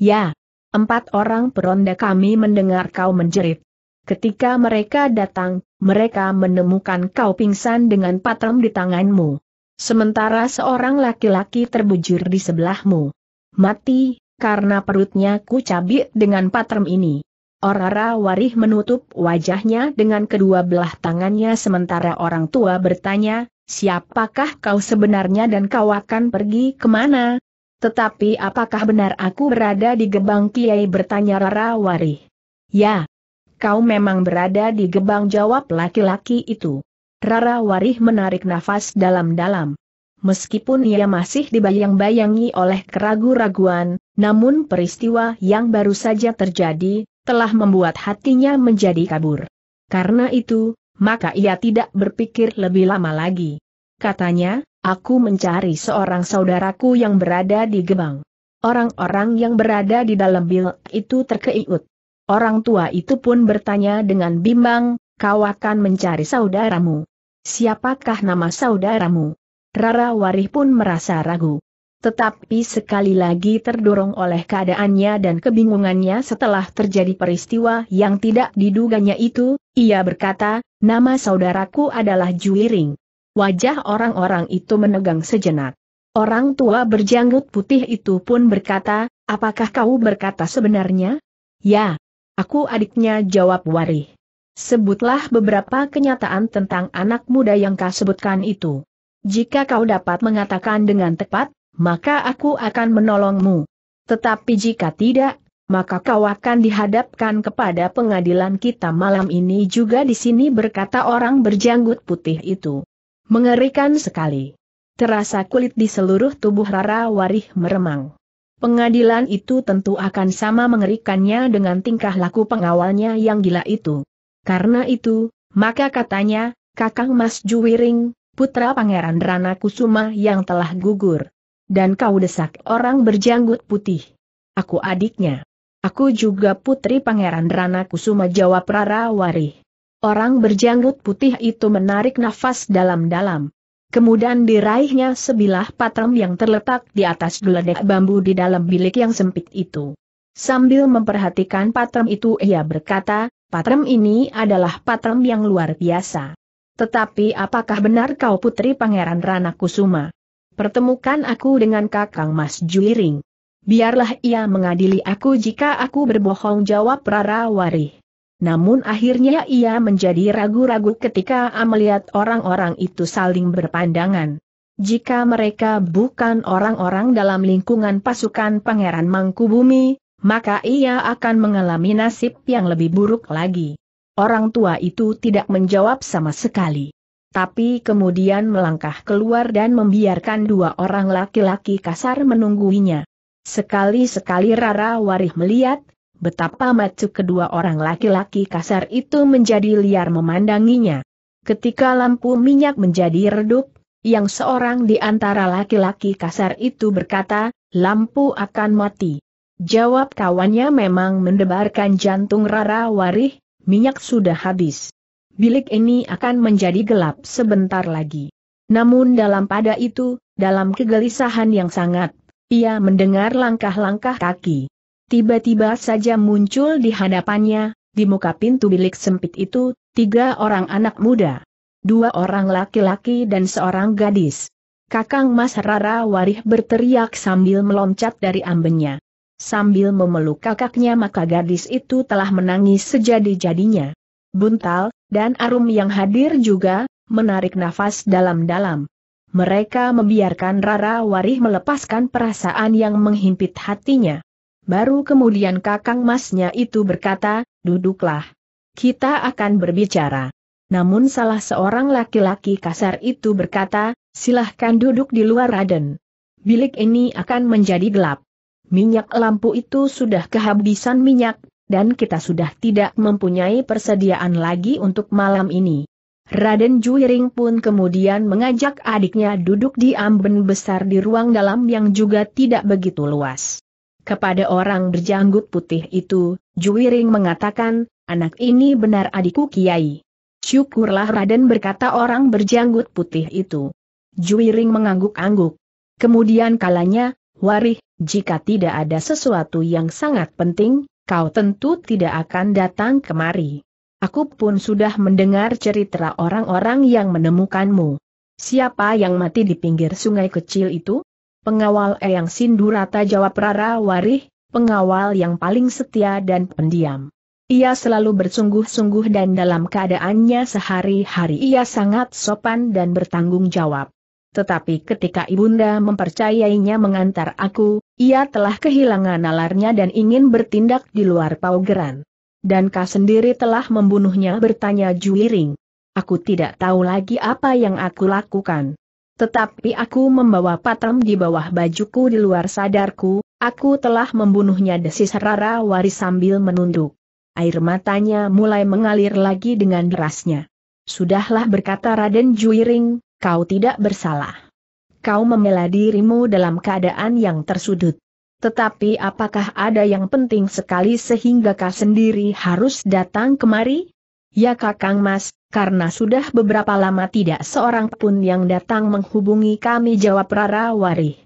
Ya, Empat orang peronda kami mendengar kau menjerit. Ketika mereka datang, mereka menemukan kau pingsan dengan patram di tanganmu. Sementara seorang laki-laki terbujur di sebelahmu. Mati, karena perutnya ku cabik dengan patram ini. Orara Warih menutup wajahnya dengan kedua belah tangannya sementara orang tua bertanya, siapakah kau sebenarnya dan kau akan pergi kemana? Tetapi apakah benar aku berada di gebang Kiai bertanya Rara Wari? Ya. Kau memang berada di gebang jawab laki-laki itu. Rara Wari menarik nafas dalam-dalam. Meskipun ia masih dibayang-bayangi oleh keraguan raguan namun peristiwa yang baru saja terjadi, telah membuat hatinya menjadi kabur. Karena itu, maka ia tidak berpikir lebih lama lagi. Katanya, Aku mencari seorang saudaraku yang berada di Gebang. Orang-orang yang berada di dalam bil itu terkeiut. Orang tua itu pun bertanya dengan bimbang, kau akan mencari saudaramu. Siapakah nama saudaramu? Rara Warih pun merasa ragu. Tetapi sekali lagi terdorong oleh keadaannya dan kebingungannya setelah terjadi peristiwa yang tidak diduganya itu, ia berkata, nama saudaraku adalah Juiring. Wajah orang-orang itu menegang sejenak. Orang tua berjanggut putih itu pun berkata, apakah kau berkata sebenarnya? Ya, aku adiknya jawab Warih. Sebutlah beberapa kenyataan tentang anak muda yang kau sebutkan itu. Jika kau dapat mengatakan dengan tepat, maka aku akan menolongmu. Tetapi jika tidak, maka kau akan dihadapkan kepada pengadilan kita malam ini juga di sini berkata orang berjanggut putih itu. Mengerikan sekali. Terasa kulit di seluruh tubuh Rara Warih meremang. Pengadilan itu tentu akan sama mengerikannya dengan tingkah laku pengawalnya yang gila itu. Karena itu, maka katanya, Kakang Mas Juwiring, putra Pangeran Rana Kusuma yang telah gugur. Dan kau desak orang berjanggut putih. Aku adiknya. Aku juga putri Pangeran Rana Kusuma jawab Rara Warih. Orang berjanggut putih itu menarik nafas dalam-dalam. Kemudian diraihnya sebilah patram yang terletak di atas geledek bambu di dalam bilik yang sempit itu. Sambil memperhatikan patram itu ia berkata, patram ini adalah patram yang luar biasa. Tetapi apakah benar kau putri pangeran Rana Kusuma? Pertemukan aku dengan kakang Mas Juiring. Biarlah ia mengadili aku jika aku berbohong jawab Rara Warih. Namun akhirnya ia menjadi ragu-ragu ketika melihat orang-orang itu saling berpandangan. Jika mereka bukan orang-orang dalam lingkungan pasukan Pangeran Mangkubumi, maka ia akan mengalami nasib yang lebih buruk lagi. Orang tua itu tidak menjawab sama sekali. Tapi kemudian melangkah keluar dan membiarkan dua orang laki-laki kasar menungguinya. Sekali-sekali Rara Warih melihat, Betapa macu kedua orang laki-laki kasar itu menjadi liar memandanginya. Ketika lampu minyak menjadi redup, yang seorang di antara laki-laki kasar itu berkata, lampu akan mati. Jawab kawannya memang mendebarkan jantung Rara Warih, minyak sudah habis. Bilik ini akan menjadi gelap sebentar lagi. Namun dalam pada itu, dalam kegelisahan yang sangat, ia mendengar langkah-langkah kaki. Tiba-tiba saja muncul di hadapannya, di muka pintu bilik sempit itu, tiga orang anak muda. Dua orang laki-laki dan seorang gadis. Kakang Mas Rara Warih berteriak sambil meloncat dari ambennya, Sambil memeluk kakaknya maka gadis itu telah menangis sejadi-jadinya. Buntal, dan Arum yang hadir juga, menarik nafas dalam-dalam. Mereka membiarkan Rara Warih melepaskan perasaan yang menghimpit hatinya. Baru kemudian kakang masnya itu berkata, duduklah. Kita akan berbicara. Namun salah seorang laki-laki kasar itu berkata, silahkan duduk di luar Raden. Bilik ini akan menjadi gelap. Minyak lampu itu sudah kehabisan minyak, dan kita sudah tidak mempunyai persediaan lagi untuk malam ini. Raden Juiring pun kemudian mengajak adiknya duduk di amben besar di ruang dalam yang juga tidak begitu luas. Kepada orang berjanggut putih itu, Juwiring mengatakan, anak ini benar adikku Kiai. Syukurlah Raden berkata orang berjanggut putih itu. Juwiring mengangguk-angguk. Kemudian kalanya, Warih, jika tidak ada sesuatu yang sangat penting, kau tentu tidak akan datang kemari. Aku pun sudah mendengar cerita orang-orang yang menemukanmu. Siapa yang mati di pinggir sungai kecil itu? Pengawal Eyang Sindurata jawab Rara Warih, pengawal yang paling setia dan pendiam. Ia selalu bersungguh-sungguh dan dalam keadaannya sehari-hari ia sangat sopan dan bertanggung jawab. Tetapi ketika ibunda mempercayainya mengantar aku, ia telah kehilangan nalarnya dan ingin bertindak di luar paugeran. Dan kau sendiri telah membunuhnya bertanya Juiring. Aku tidak tahu lagi apa yang aku lakukan. Tetapi aku membawa patram di bawah bajuku di luar sadarku, aku telah membunuhnya desis Rara Waris sambil menunduk. Air matanya mulai mengalir lagi dengan derasnya. Sudahlah berkata Raden Juiring, kau tidak bersalah. Kau membela dirimu dalam keadaan yang tersudut. Tetapi apakah ada yang penting sekali sehingga kau sendiri harus datang kemari? Ya Kakang Mas, karena sudah beberapa lama tidak seorang pun yang datang menghubungi kami jawab Rara Wari.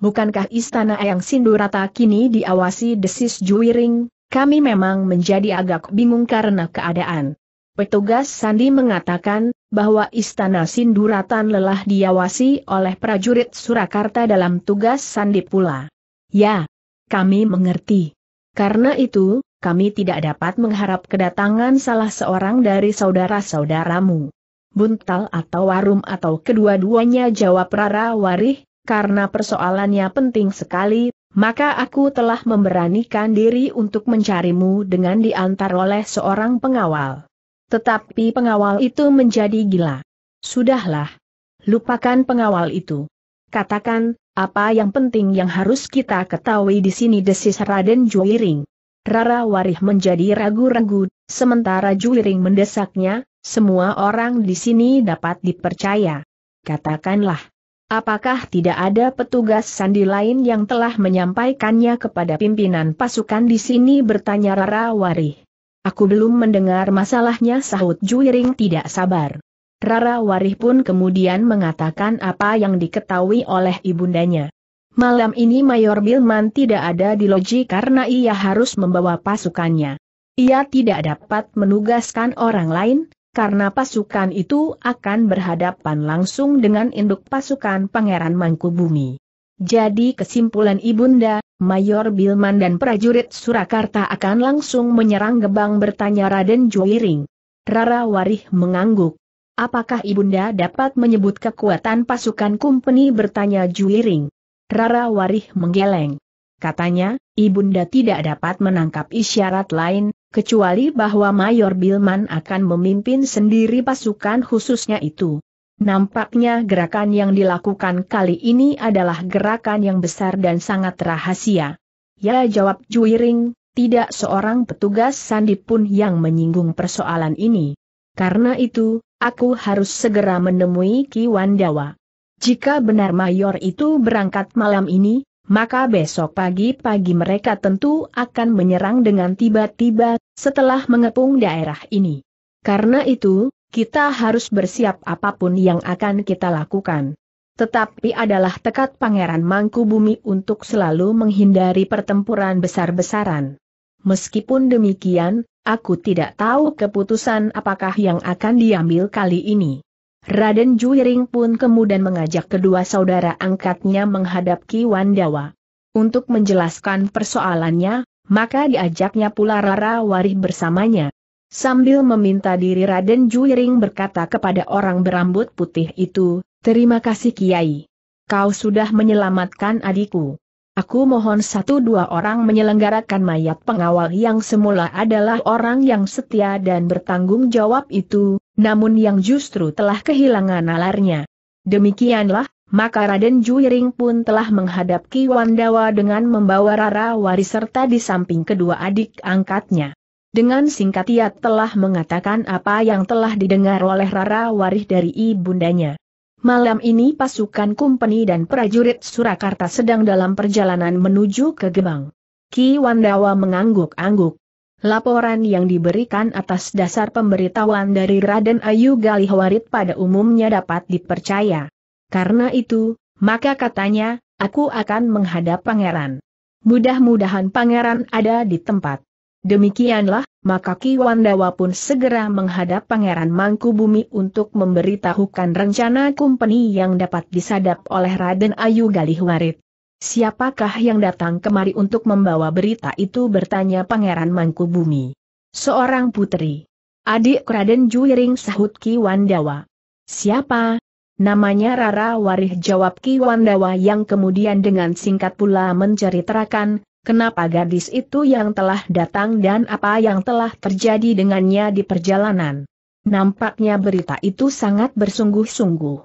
Bukankah istana yang Sindurata kini diawasi desis Juwiring? kami memang menjadi agak bingung karena keadaan. Petugas Sandi mengatakan, bahwa istana Sinduratan lelah diawasi oleh prajurit Surakarta dalam tugas Sandi pula. Ya, kami mengerti. Karena itu, kami tidak dapat mengharap kedatangan salah seorang dari saudara-saudaramu. Buntal atau Warum atau kedua-duanya jawab Rara Warih, karena persoalannya penting sekali, maka aku telah memberanikan diri untuk mencarimu dengan diantar oleh seorang pengawal. Tetapi pengawal itu menjadi gila. Sudahlah. Lupakan pengawal itu. Katakan, apa yang penting yang harus kita ketahui di sini desis Raden Juwiring. Rara Warih menjadi ragu-ragu, sementara Juiring mendesaknya, semua orang di sini dapat dipercaya. Katakanlah, apakah tidak ada petugas sandi lain yang telah menyampaikannya kepada pimpinan pasukan di sini bertanya Rara Warih. Aku belum mendengar masalahnya sahut Juiring tidak sabar. Rara Warih pun kemudian mengatakan apa yang diketahui oleh ibundanya. Malam ini Mayor Bilman tidak ada di loji karena ia harus membawa pasukannya. Ia tidak dapat menugaskan orang lain, karena pasukan itu akan berhadapan langsung dengan induk pasukan Pangeran Mangkubumi. Jadi kesimpulan Ibunda, Mayor Bilman dan prajurit Surakarta akan langsung menyerang gebang bertanya Raden Juwiring. Rara Warih mengangguk. Apakah Ibunda dapat menyebut kekuatan pasukan kumpeni bertanya Juwiring? Rara Warih menggeleng. Katanya, Ibunda tidak dapat menangkap isyarat lain, kecuali bahwa Mayor Bilman akan memimpin sendiri pasukan khususnya itu. Nampaknya gerakan yang dilakukan kali ini adalah gerakan yang besar dan sangat rahasia. Ya jawab Juiring, tidak seorang petugas sandi pun yang menyinggung persoalan ini. Karena itu, aku harus segera menemui Ki Wandawa. Jika benar mayor itu berangkat malam ini, maka besok pagi-pagi mereka tentu akan menyerang dengan tiba-tiba, setelah mengepung daerah ini. Karena itu, kita harus bersiap apapun yang akan kita lakukan. Tetapi adalah tekad Pangeran Mangku Bumi untuk selalu menghindari pertempuran besar-besaran. Meskipun demikian, aku tidak tahu keputusan apakah yang akan diambil kali ini. Raden Juiring pun kemudian mengajak kedua saudara angkatnya menghadap Ki Wandawa. Untuk menjelaskan persoalannya, maka diajaknya pula Rara Warih bersamanya. Sambil meminta diri Raden Juiring berkata kepada orang berambut putih itu, Terima kasih Kiai. Kau sudah menyelamatkan adikku. Aku mohon satu dua orang menyelenggarakan mayat pengawal yang semula adalah orang yang setia dan bertanggung jawab itu, namun yang justru telah kehilangan nalarnya. Demikianlah, maka Raden Juiring pun telah menghadap Ki Wandawa dengan membawa Rara Wari serta di samping kedua adik angkatnya. Dengan singkat ia telah mengatakan apa yang telah didengar oleh Rara Warih dari ibundanya. Malam ini pasukan Kumpeni dan prajurit Surakarta sedang dalam perjalanan menuju ke Gebang. Ki Wandawa mengangguk-angguk. Laporan yang diberikan atas dasar pemberitahuan dari Raden Ayu Galihwarit pada umumnya dapat dipercaya. Karena itu, maka katanya, aku akan menghadap pangeran. Mudah-mudahan pangeran ada di tempat. Demikianlah, maka Ki Wandawa pun segera menghadap Pangeran Mangku Bumi untuk memberitahukan rencana kumpeni yang dapat disadap oleh Raden Ayu Galih Galihwarit. Siapakah yang datang kemari untuk membawa berita itu bertanya Pangeran Mangku Bumi? Seorang putri. Adik Raden Juiring sahut Ki Wandawa. Siapa? Namanya Rara Warih jawab Ki Wandawa yang kemudian dengan singkat pula menceritakan, kenapa gadis itu yang telah datang dan apa yang telah terjadi dengannya di perjalanan. Nampaknya berita itu sangat bersungguh-sungguh.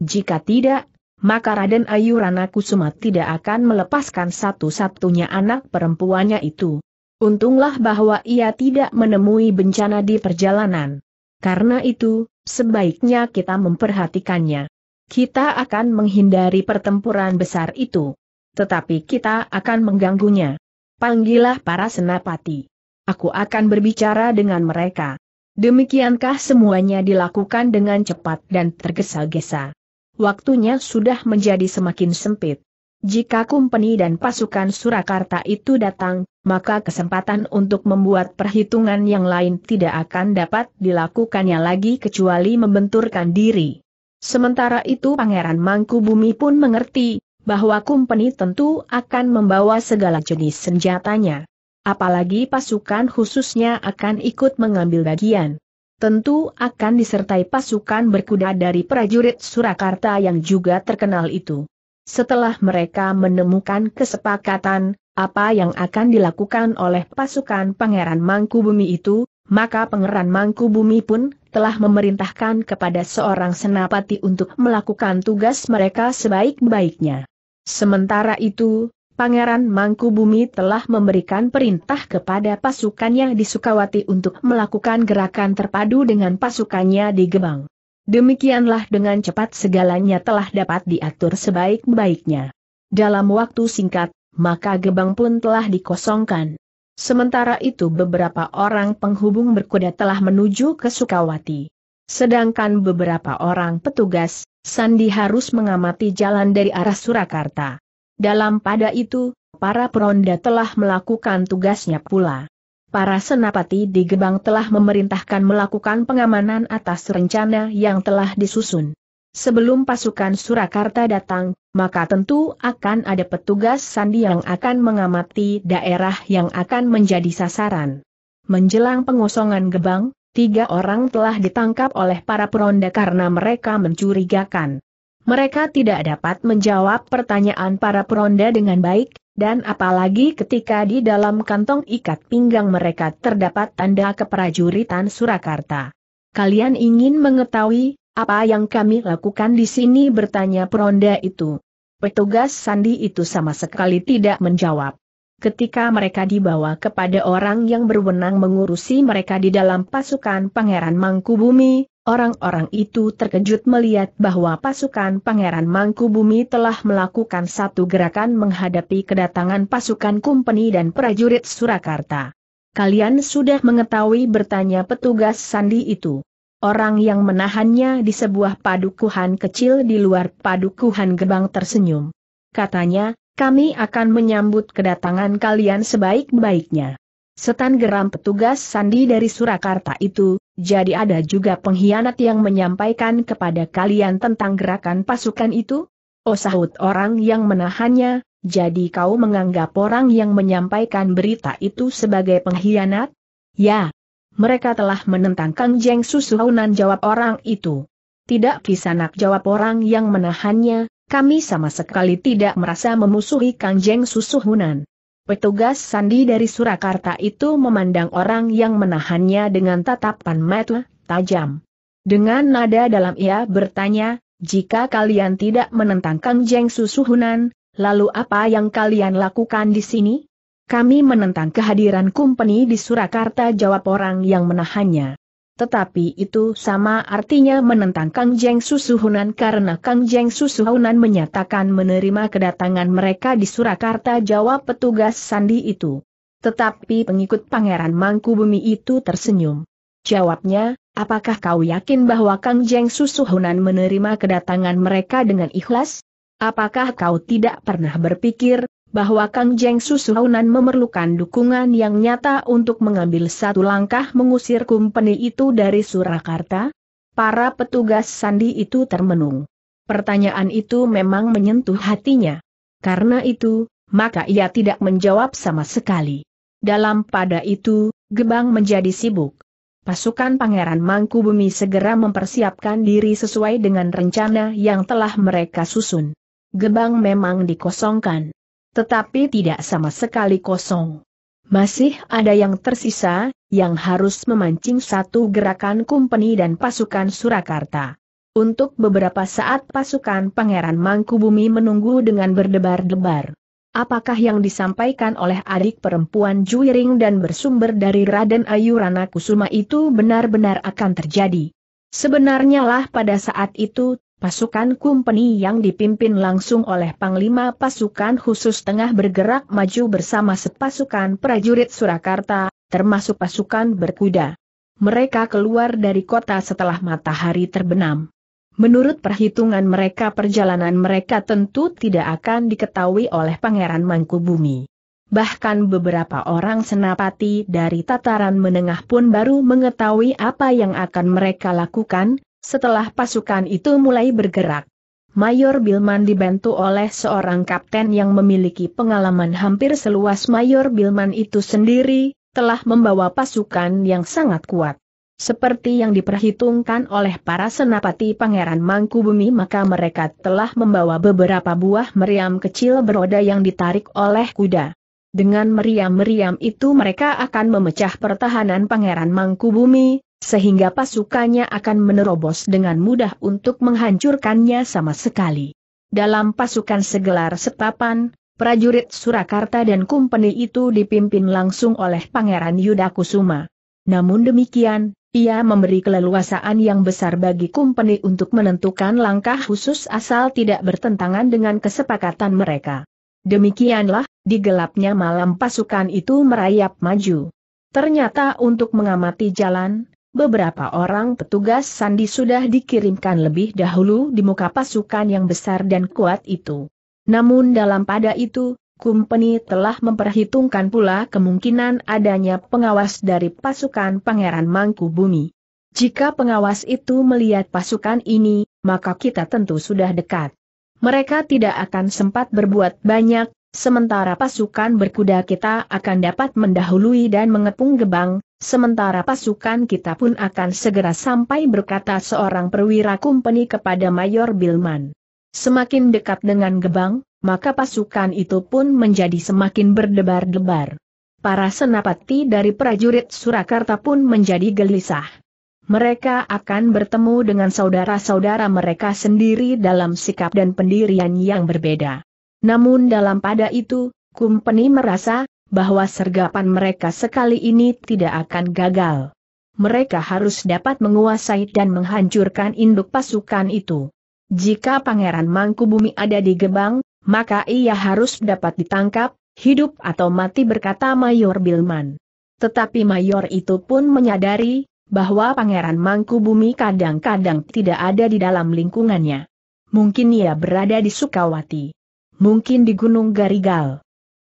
Jika tidak, maka Raden Ayu Kusuma tidak akan melepaskan satu-satunya anak perempuannya itu. Untunglah bahwa ia tidak menemui bencana di perjalanan. Karena itu, sebaiknya kita memperhatikannya. Kita akan menghindari pertempuran besar itu tetapi kita akan mengganggunya. Panggillah para senapati. Aku akan berbicara dengan mereka. Demikiankah semuanya dilakukan dengan cepat dan tergesa-gesa. Waktunya sudah menjadi semakin sempit. Jika kumpeni dan pasukan Surakarta itu datang, maka kesempatan untuk membuat perhitungan yang lain tidak akan dapat dilakukannya lagi kecuali membenturkan diri. Sementara itu Pangeran Mangku Bumi pun mengerti, bahwa kumpeni tentu akan membawa segala jenis senjatanya. Apalagi pasukan khususnya akan ikut mengambil bagian. Tentu akan disertai pasukan berkuda dari prajurit Surakarta yang juga terkenal itu. Setelah mereka menemukan kesepakatan, apa yang akan dilakukan oleh pasukan Pangeran Mangkubumi itu, maka Pangeran Mangkubumi pun telah memerintahkan kepada seorang senapati untuk melakukan tugas mereka sebaik-baiknya. Sementara itu, Pangeran Mangkubumi telah memberikan perintah kepada pasukannya di Sukawati untuk melakukan gerakan terpadu dengan pasukannya di Gebang. Demikianlah dengan cepat segalanya telah dapat diatur sebaik-baiknya. Dalam waktu singkat, maka Gebang pun telah dikosongkan. Sementara itu beberapa orang penghubung berkuda telah menuju ke Sukawati. Sedangkan beberapa orang petugas, Sandi harus mengamati jalan dari arah Surakarta. Dalam pada itu, para peronda telah melakukan tugasnya pula. Para senapati di Gebang telah memerintahkan melakukan pengamanan atas rencana yang telah disusun. Sebelum pasukan Surakarta datang, maka tentu akan ada petugas sandi yang akan mengamati daerah yang akan menjadi sasaran. Menjelang pengosongan gebang, tiga orang telah ditangkap oleh para peronda karena mereka mencurigakan. Mereka tidak dapat menjawab pertanyaan para peronda dengan baik, dan apalagi ketika di dalam kantong ikat pinggang mereka terdapat tanda keprajuritan Surakarta. Kalian ingin mengetahui apa yang kami lakukan di sini bertanya peronda itu. Petugas sandi itu sama sekali tidak menjawab. Ketika mereka dibawa kepada orang yang berwenang mengurusi mereka di dalam pasukan Pangeran Mangkubumi, orang-orang itu terkejut melihat bahwa pasukan Pangeran Mangkubumi telah melakukan satu gerakan menghadapi kedatangan pasukan Kumpeni dan prajurit Surakarta. Kalian sudah mengetahui bertanya petugas sandi itu. Orang yang menahannya di sebuah padukuhan kecil di luar padukuhan gerbang tersenyum. Katanya, kami akan menyambut kedatangan kalian sebaik-baiknya. Setan geram petugas sandi dari Surakarta itu, jadi ada juga pengkhianat yang menyampaikan kepada kalian tentang gerakan pasukan itu? Oh sahut orang yang menahannya, jadi kau menganggap orang yang menyampaikan berita itu sebagai pengkhianat? Ya, mereka telah menentang Kang Jeng Susuhunan jawab orang itu. Tidak bisa nak jawab orang yang menahannya, kami sama sekali tidak merasa memusuhi Kang Jeng Susuhunan. Petugas sandi dari Surakarta itu memandang orang yang menahannya dengan tatapan mata tajam. Dengan nada dalam ia bertanya, jika kalian tidak menentang Kang Jeng Susuhunan, lalu apa yang kalian lakukan di sini? Kami menentang kehadiran kumpeni di Surakarta jawab orang yang menahannya. Tetapi itu sama artinya menentang Kang Jeng Susuhunan karena Kang Jeng Susuhunan menyatakan menerima kedatangan mereka di Surakarta jawab petugas sandi itu. Tetapi pengikut Pangeran Mangkubumi itu tersenyum. Jawabnya, apakah kau yakin bahwa Kang Jeng Susuhunan menerima kedatangan mereka dengan ikhlas? Apakah kau tidak pernah berpikir bahwa Kang Jeng Susuhunan memerlukan dukungan yang nyata untuk mengambil satu langkah mengusir kumpeni itu dari Surakarta? Para petugas sandi itu termenung. Pertanyaan itu memang menyentuh hatinya. Karena itu, maka ia tidak menjawab sama sekali. Dalam pada itu, Gebang menjadi sibuk. Pasukan Pangeran Mangkubumi segera mempersiapkan diri sesuai dengan rencana yang telah mereka susun. Gebang memang dikosongkan tetapi tidak sama sekali kosong. Masih ada yang tersisa, yang harus memancing satu gerakan kumpeni dan pasukan Surakarta. Untuk beberapa saat pasukan Pangeran Mangkubumi menunggu dengan berdebar-debar. Apakah yang disampaikan oleh adik perempuan Juiring dan bersumber dari Raden Ayu Rana Kusuma itu benar-benar akan terjadi? Sebenarnya lah pada saat itu, Pasukan Kumpeni yang dipimpin langsung oleh Panglima Pasukan Khusus tengah bergerak maju bersama sepasukan prajurit Surakarta, termasuk pasukan berkuda. Mereka keluar dari kota setelah matahari terbenam. Menurut perhitungan mereka perjalanan mereka tentu tidak akan diketahui oleh Pangeran Mangkubumi. Bahkan beberapa orang senapati dari tataran menengah pun baru mengetahui apa yang akan mereka lakukan, setelah pasukan itu mulai bergerak. Mayor Bilman dibantu oleh seorang kapten yang memiliki pengalaman hampir seluas Mayor Bilman itu sendiri, telah membawa pasukan yang sangat kuat. Seperti yang diperhitungkan oleh para senapati Pangeran Mangkubumi maka mereka telah membawa beberapa buah meriam kecil beroda yang ditarik oleh kuda. Dengan meriam-meriam itu mereka akan memecah pertahanan Pangeran Mangkubumi, sehingga pasukannya akan menerobos dengan mudah untuk menghancurkannya sama sekali. Dalam pasukan segelar setapan, prajurit Surakarta dan Kumpeni itu dipimpin langsung oleh Pangeran Yudakusuma. Namun demikian, ia memberi keleluasaan yang besar bagi Kumpeni untuk menentukan langkah khusus asal tidak bertentangan dengan kesepakatan mereka. Demikianlah, di gelapnya malam pasukan itu merayap maju. Ternyata untuk mengamati jalan, beberapa orang petugas sandi sudah dikirimkan lebih dahulu di muka pasukan yang besar dan kuat itu. Namun dalam pada itu, Kumpeni telah memperhitungkan pula kemungkinan adanya pengawas dari pasukan Pangeran Mangku Bumi. Jika pengawas itu melihat pasukan ini, maka kita tentu sudah dekat. Mereka tidak akan sempat berbuat banyak, Sementara pasukan berkuda kita akan dapat mendahului dan mengepung gebang, sementara pasukan kita pun akan segera sampai berkata seorang perwira kumpeni kepada Mayor Bilman. Semakin dekat dengan gebang, maka pasukan itu pun menjadi semakin berdebar-debar. Para senapati dari prajurit Surakarta pun menjadi gelisah. Mereka akan bertemu dengan saudara-saudara mereka sendiri dalam sikap dan pendirian yang berbeda. Namun dalam pada itu, Kumpeni merasa, bahwa sergapan mereka sekali ini tidak akan gagal. Mereka harus dapat menguasai dan menghancurkan induk pasukan itu. Jika Pangeran Mangkubumi ada di Gebang, maka ia harus dapat ditangkap, hidup atau mati berkata Mayor Bilman. Tetapi Mayor itu pun menyadari, bahwa Pangeran Mangkubumi kadang-kadang tidak ada di dalam lingkungannya. Mungkin ia berada di Sukawati mungkin di Gunung Garigal.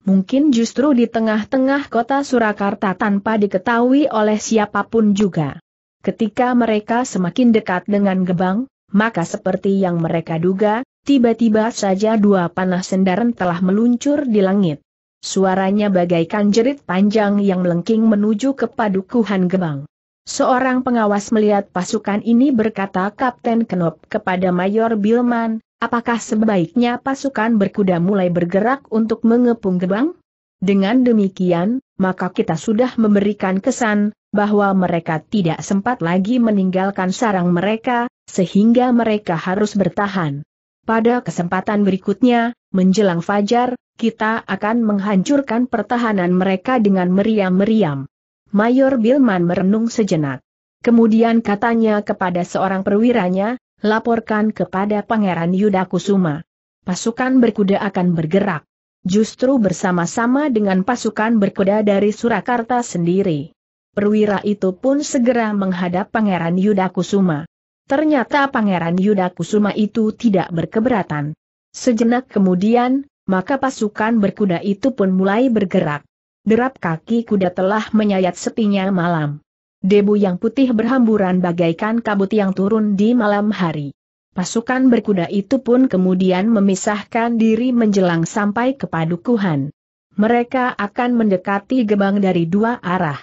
Mungkin justru di tengah-tengah kota Surakarta tanpa diketahui oleh siapapun juga. Ketika mereka semakin dekat dengan gebang, maka seperti yang mereka duga, tiba-tiba saja dua panah sendaran telah meluncur di langit. Suaranya bagaikan jerit panjang yang melengking menuju ke padukuhan gebang. Seorang pengawas melihat pasukan ini berkata Kapten Kenop kepada Mayor Bilman, Apakah sebaiknya pasukan berkuda mulai bergerak untuk mengepung gerbang? Dengan demikian, maka kita sudah memberikan kesan bahwa mereka tidak sempat lagi meninggalkan sarang mereka, sehingga mereka harus bertahan. Pada kesempatan berikutnya, menjelang fajar, kita akan menghancurkan pertahanan mereka dengan meriam-meriam. Mayor Bilman merenung sejenak. Kemudian katanya kepada seorang perwiranya, laporkan kepada Pangeran Yuda Kusuma. Pasukan berkuda akan bergerak. Justru bersama-sama dengan pasukan berkuda dari Surakarta sendiri. Perwira itu pun segera menghadap Pangeran Yuda Kusuma. Ternyata Pangeran Yuda Kusuma itu tidak berkeberatan. Sejenak kemudian, maka pasukan berkuda itu pun mulai bergerak. Derap kaki kuda telah menyayat sepinya malam. Debu yang putih berhamburan bagaikan kabut yang turun di malam hari. Pasukan berkuda itu pun kemudian memisahkan diri menjelang sampai ke padukuhan. Mereka akan mendekati gebang dari dua arah.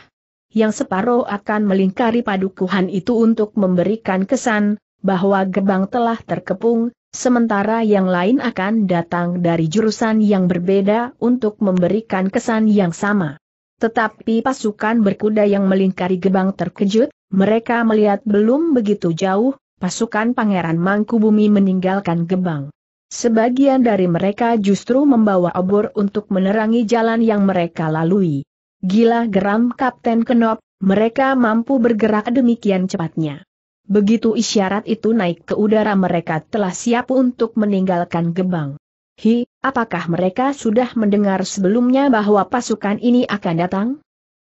Yang separuh akan melingkari padukuhan itu untuk memberikan kesan bahwa gebang telah terkepung, sementara yang lain akan datang dari jurusan yang berbeda untuk memberikan kesan yang sama. Tetapi pasukan berkuda yang melingkari gebang terkejut, mereka melihat belum begitu jauh, pasukan Pangeran Mangkubumi meninggalkan gebang. Sebagian dari mereka justru membawa obor untuk menerangi jalan yang mereka lalui. Gila geram Kapten Kenop, mereka mampu bergerak demikian cepatnya. Begitu isyarat itu naik ke udara mereka telah siap untuk meninggalkan gebang. Hi, apakah mereka sudah mendengar sebelumnya bahwa pasukan ini akan datang?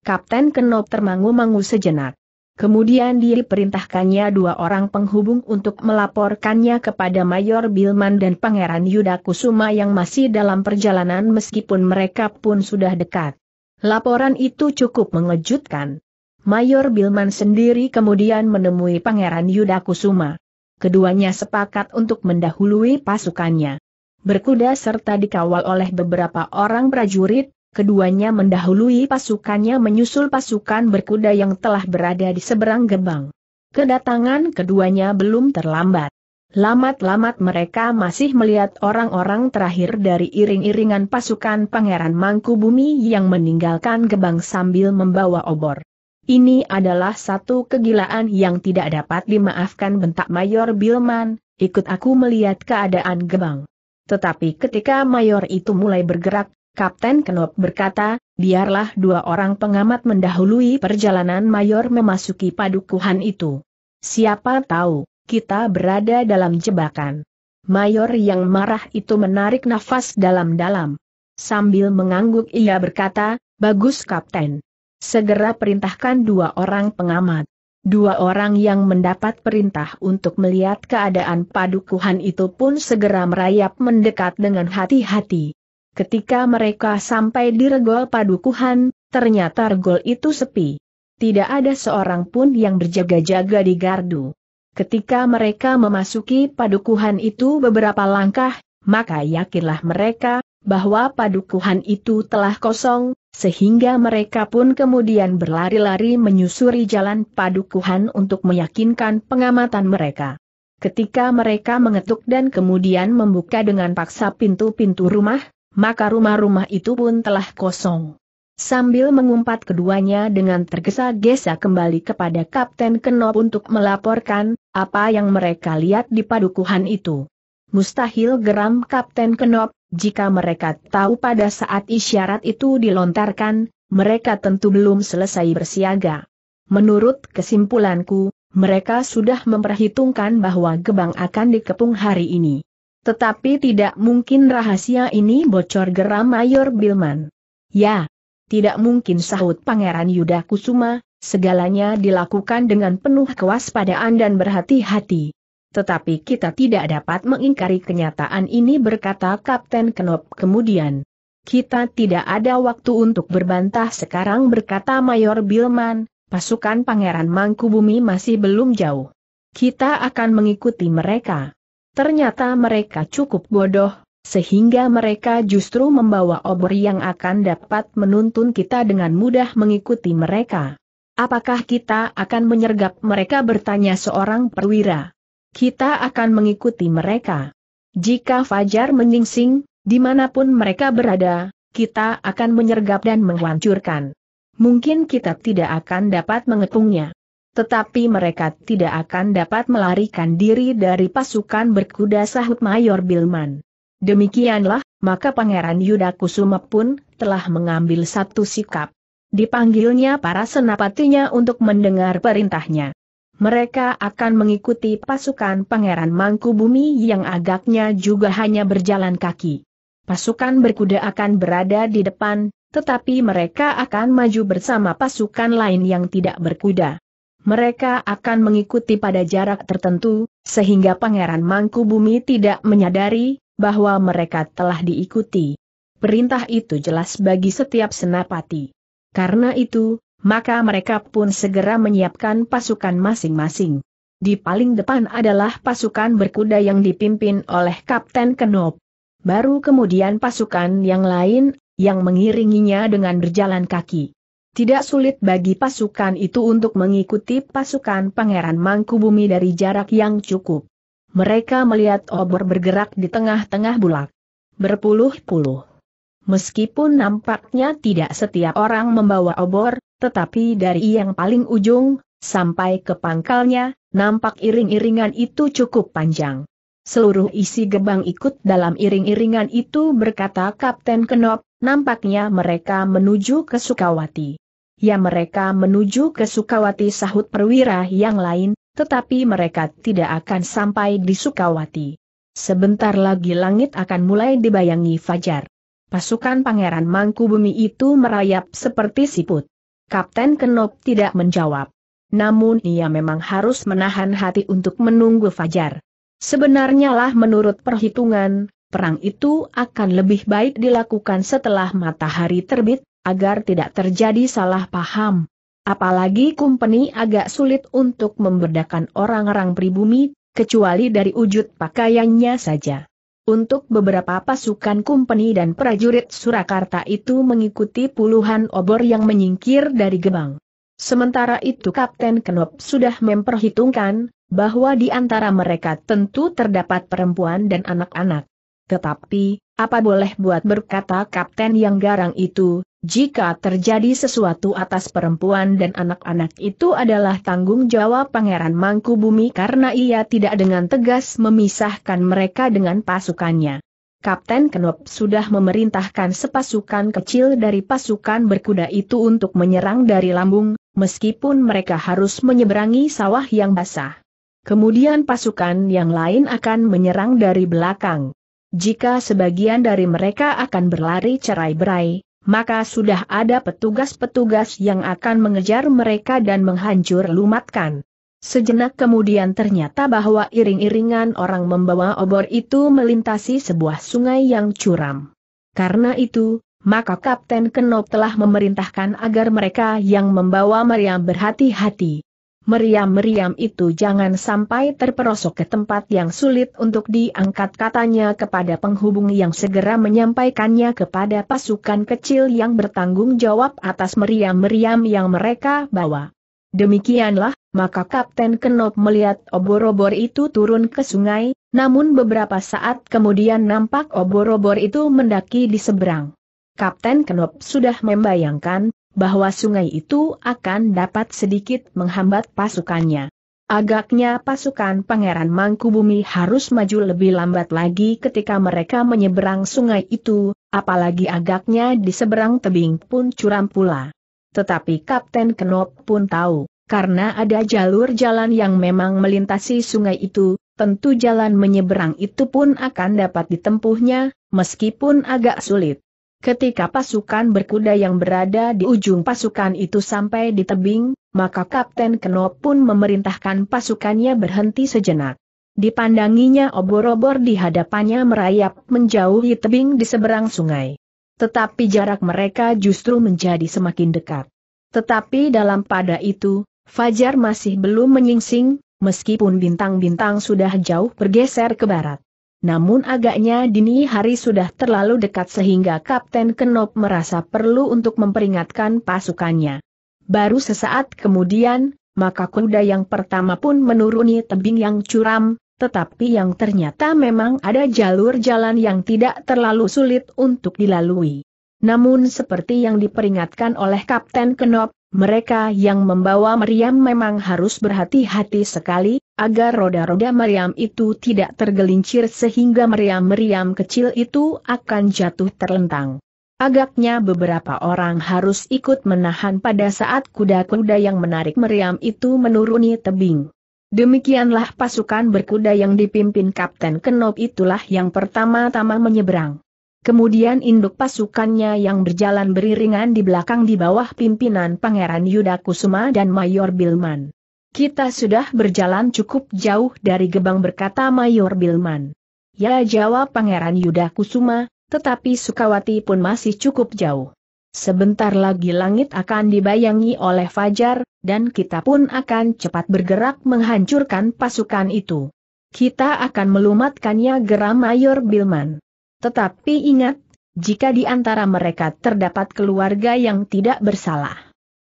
Kapten Kenop termangu-mangu sejenak. Kemudian diperintahkannya dua orang penghubung untuk melaporkannya kepada Mayor Bilman dan Pangeran Yuda Kusuma yang masih dalam perjalanan meskipun mereka pun sudah dekat. Laporan itu cukup mengejutkan. Mayor Bilman sendiri kemudian menemui Pangeran Yuda Kusuma. Keduanya sepakat untuk mendahului pasukannya berkuda serta dikawal oleh beberapa orang prajurit, keduanya mendahului pasukannya menyusul pasukan berkuda yang telah berada di seberang gebang. Kedatangan keduanya belum terlambat. Lamat-lamat mereka masih melihat orang-orang terakhir dari iring-iringan pasukan Pangeran Mangkubumi yang meninggalkan gebang sambil membawa obor. Ini adalah satu kegilaan yang tidak dapat dimaafkan bentak Mayor Bilman, ikut aku melihat keadaan gebang. Tetapi ketika mayor itu mulai bergerak, Kapten Kenop berkata, biarlah dua orang pengamat mendahului perjalanan mayor memasuki padukuhan itu. Siapa tahu, kita berada dalam jebakan. Mayor yang marah itu menarik nafas dalam-dalam. Sambil mengangguk ia berkata, bagus Kapten. Segera perintahkan dua orang pengamat. Dua orang yang mendapat perintah untuk melihat keadaan padukuhan itu pun segera merayap mendekat dengan hati-hati. Ketika mereka sampai di regol padukuhan, ternyata regol itu sepi. Tidak ada seorang pun yang berjaga-jaga di gardu. Ketika mereka memasuki padukuhan itu beberapa langkah, maka yakinlah mereka bahwa padukuhan itu telah kosong, sehingga mereka pun kemudian berlari-lari menyusuri jalan padukuhan untuk meyakinkan pengamatan mereka. Ketika mereka mengetuk dan kemudian membuka dengan paksa pintu-pintu rumah, maka rumah-rumah itu pun telah kosong. Sambil mengumpat keduanya dengan tergesa-gesa kembali kepada Kapten Kenop untuk melaporkan apa yang mereka lihat di padukuhan itu. Mustahil geram Kapten Kenop, jika mereka tahu pada saat isyarat itu dilontarkan, mereka tentu belum selesai bersiaga. Menurut kesimpulanku, mereka sudah memperhitungkan bahwa Gebang akan dikepung hari ini. Tetapi tidak mungkin rahasia ini bocor geram Mayor Bilman. Ya, tidak mungkin sahut Pangeran Yudhakusuma. Kusuma, segalanya dilakukan dengan penuh kewaspadaan dan berhati-hati. Tetapi kita tidak dapat mengingkari kenyataan ini berkata Kapten Kenop kemudian. Kita tidak ada waktu untuk berbantah sekarang berkata Mayor Bilman, pasukan Pangeran Mangkubumi masih belum jauh. Kita akan mengikuti mereka. Ternyata mereka cukup bodoh, sehingga mereka justru membawa obor yang akan dapat menuntun kita dengan mudah mengikuti mereka. Apakah kita akan menyergap mereka bertanya seorang perwira? kita akan mengikuti mereka. Jika Fajar menyingsing, dimanapun mereka berada, kita akan menyergap dan menghancurkan. Mungkin kita tidak akan dapat mengepungnya. Tetapi mereka tidak akan dapat melarikan diri dari pasukan berkuda sahut Mayor Bilman. Demikianlah, maka Pangeran Yuda Kusuma pun telah mengambil satu sikap. Dipanggilnya para senapatinya untuk mendengar perintahnya. Mereka akan mengikuti pasukan Pangeran Mangkubumi yang agaknya juga hanya berjalan kaki. Pasukan berkuda akan berada di depan, tetapi mereka akan maju bersama pasukan lain yang tidak berkuda. Mereka akan mengikuti pada jarak tertentu, sehingga Pangeran Mangkubumi tidak menyadari bahwa mereka telah diikuti. Perintah itu jelas bagi setiap senapati. Karena itu, maka mereka pun segera menyiapkan pasukan masing-masing. Di paling depan adalah pasukan berkuda yang dipimpin oleh Kapten Kenop. Baru kemudian pasukan yang lain, yang mengiringinya dengan berjalan kaki. Tidak sulit bagi pasukan itu untuk mengikuti pasukan Pangeran Mangkubumi dari jarak yang cukup. Mereka melihat obor bergerak di tengah-tengah bulak. Berpuluh-puluh. Meskipun nampaknya tidak setiap orang membawa obor, tetapi dari yang paling ujung, sampai ke pangkalnya, nampak iring-iringan itu cukup panjang. Seluruh isi gebang ikut dalam iring-iringan itu berkata Kapten Kenop, nampaknya mereka menuju ke Sukawati. Ya mereka menuju ke Sukawati sahut perwira yang lain, tetapi mereka tidak akan sampai di Sukawati. Sebentar lagi langit akan mulai dibayangi fajar. Pasukan Pangeran Mangku Bumi itu merayap seperti siput. Kapten Kenop tidak menjawab. Namun ia memang harus menahan hati untuk menunggu Fajar. Sebenarnya lah menurut perhitungan, perang itu akan lebih baik dilakukan setelah matahari terbit, agar tidak terjadi salah paham. Apalagi kumpeni agak sulit untuk membedakan orang-orang pribumi, kecuali dari wujud pakaiannya saja. Untuk beberapa pasukan Kumpeni dan prajurit Surakarta itu mengikuti puluhan obor yang menyingkir dari gebang. Sementara itu Kapten Kenop sudah memperhitungkan, bahwa di antara mereka tentu terdapat perempuan dan anak-anak. Tetapi, apa boleh buat berkata Kapten yang garang itu, jika terjadi sesuatu atas perempuan dan anak-anak itu adalah tanggung jawab Pangeran Mangkubumi karena ia tidak dengan tegas memisahkan mereka dengan pasukannya. Kapten Kenop sudah memerintahkan sepasukan kecil dari pasukan berkuda itu untuk menyerang dari lambung, meskipun mereka harus menyeberangi sawah yang basah. Kemudian pasukan yang lain akan menyerang dari belakang. Jika sebagian dari mereka akan berlari cerai-berai, maka sudah ada petugas-petugas yang akan mengejar mereka dan menghancur lumatkan. Sejenak kemudian ternyata bahwa iring-iringan orang membawa obor itu melintasi sebuah sungai yang curam. Karena itu, maka Kapten Kenop telah memerintahkan agar mereka yang membawa meriam berhati-hati meriam-meriam itu jangan sampai terperosok ke tempat yang sulit untuk diangkat katanya kepada penghubung yang segera menyampaikannya kepada pasukan kecil yang bertanggung jawab atas meriam-meriam yang mereka bawa. Demikianlah, maka Kapten Kenop melihat obor-obor itu turun ke sungai, namun beberapa saat kemudian nampak obor-obor itu mendaki di seberang. Kapten Kenop sudah membayangkan bahwa sungai itu akan dapat sedikit menghambat pasukannya. Agaknya pasukan Pangeran Mangkubumi harus maju lebih lambat lagi ketika mereka menyeberang sungai itu, apalagi agaknya di seberang tebing pun curam pula. Tetapi Kapten Kenop pun tahu, karena ada jalur jalan yang memang melintasi sungai itu, tentu jalan menyeberang itu pun akan dapat ditempuhnya, meskipun agak sulit. Ketika pasukan berkuda yang berada di ujung pasukan itu sampai di tebing, maka Kapten Kenop pun memerintahkan pasukannya berhenti sejenak. Dipandanginya obor-obor di hadapannya merayap menjauhi tebing di seberang sungai. Tetapi jarak mereka justru menjadi semakin dekat. Tetapi dalam pada itu, Fajar masih belum menyingsing, meskipun bintang-bintang sudah jauh bergeser ke barat. Namun agaknya dini hari sudah terlalu dekat sehingga Kapten Kenop merasa perlu untuk memperingatkan pasukannya. Baru sesaat kemudian, maka kuda yang pertama pun menuruni tebing yang curam, tetapi yang ternyata memang ada jalur jalan yang tidak terlalu sulit untuk dilalui. Namun seperti yang diperingatkan oleh Kapten Kenop, mereka yang membawa meriam memang harus berhati-hati sekali, agar roda-roda meriam itu tidak tergelincir sehingga meriam-meriam kecil itu akan jatuh terlentang. Agaknya beberapa orang harus ikut menahan pada saat kuda-kuda yang menarik meriam itu menuruni tebing. Demikianlah pasukan berkuda yang dipimpin Kapten Kenop itulah yang pertama-tama menyeberang. Kemudian induk pasukannya yang berjalan beriringan di belakang di bawah pimpinan Pangeran Yuda Kusuma dan Mayor Bilman. Kita sudah berjalan cukup jauh dari gebang berkata Mayor Bilman. Ya jawab Pangeran Yuda Kusuma, tetapi Sukawati pun masih cukup jauh. Sebentar lagi langit akan dibayangi oleh fajar, dan kita pun akan cepat bergerak menghancurkan pasukan itu. Kita akan melumatkannya geram Mayor Bilman. Tetapi ingat, jika di antara mereka terdapat keluarga yang tidak bersalah,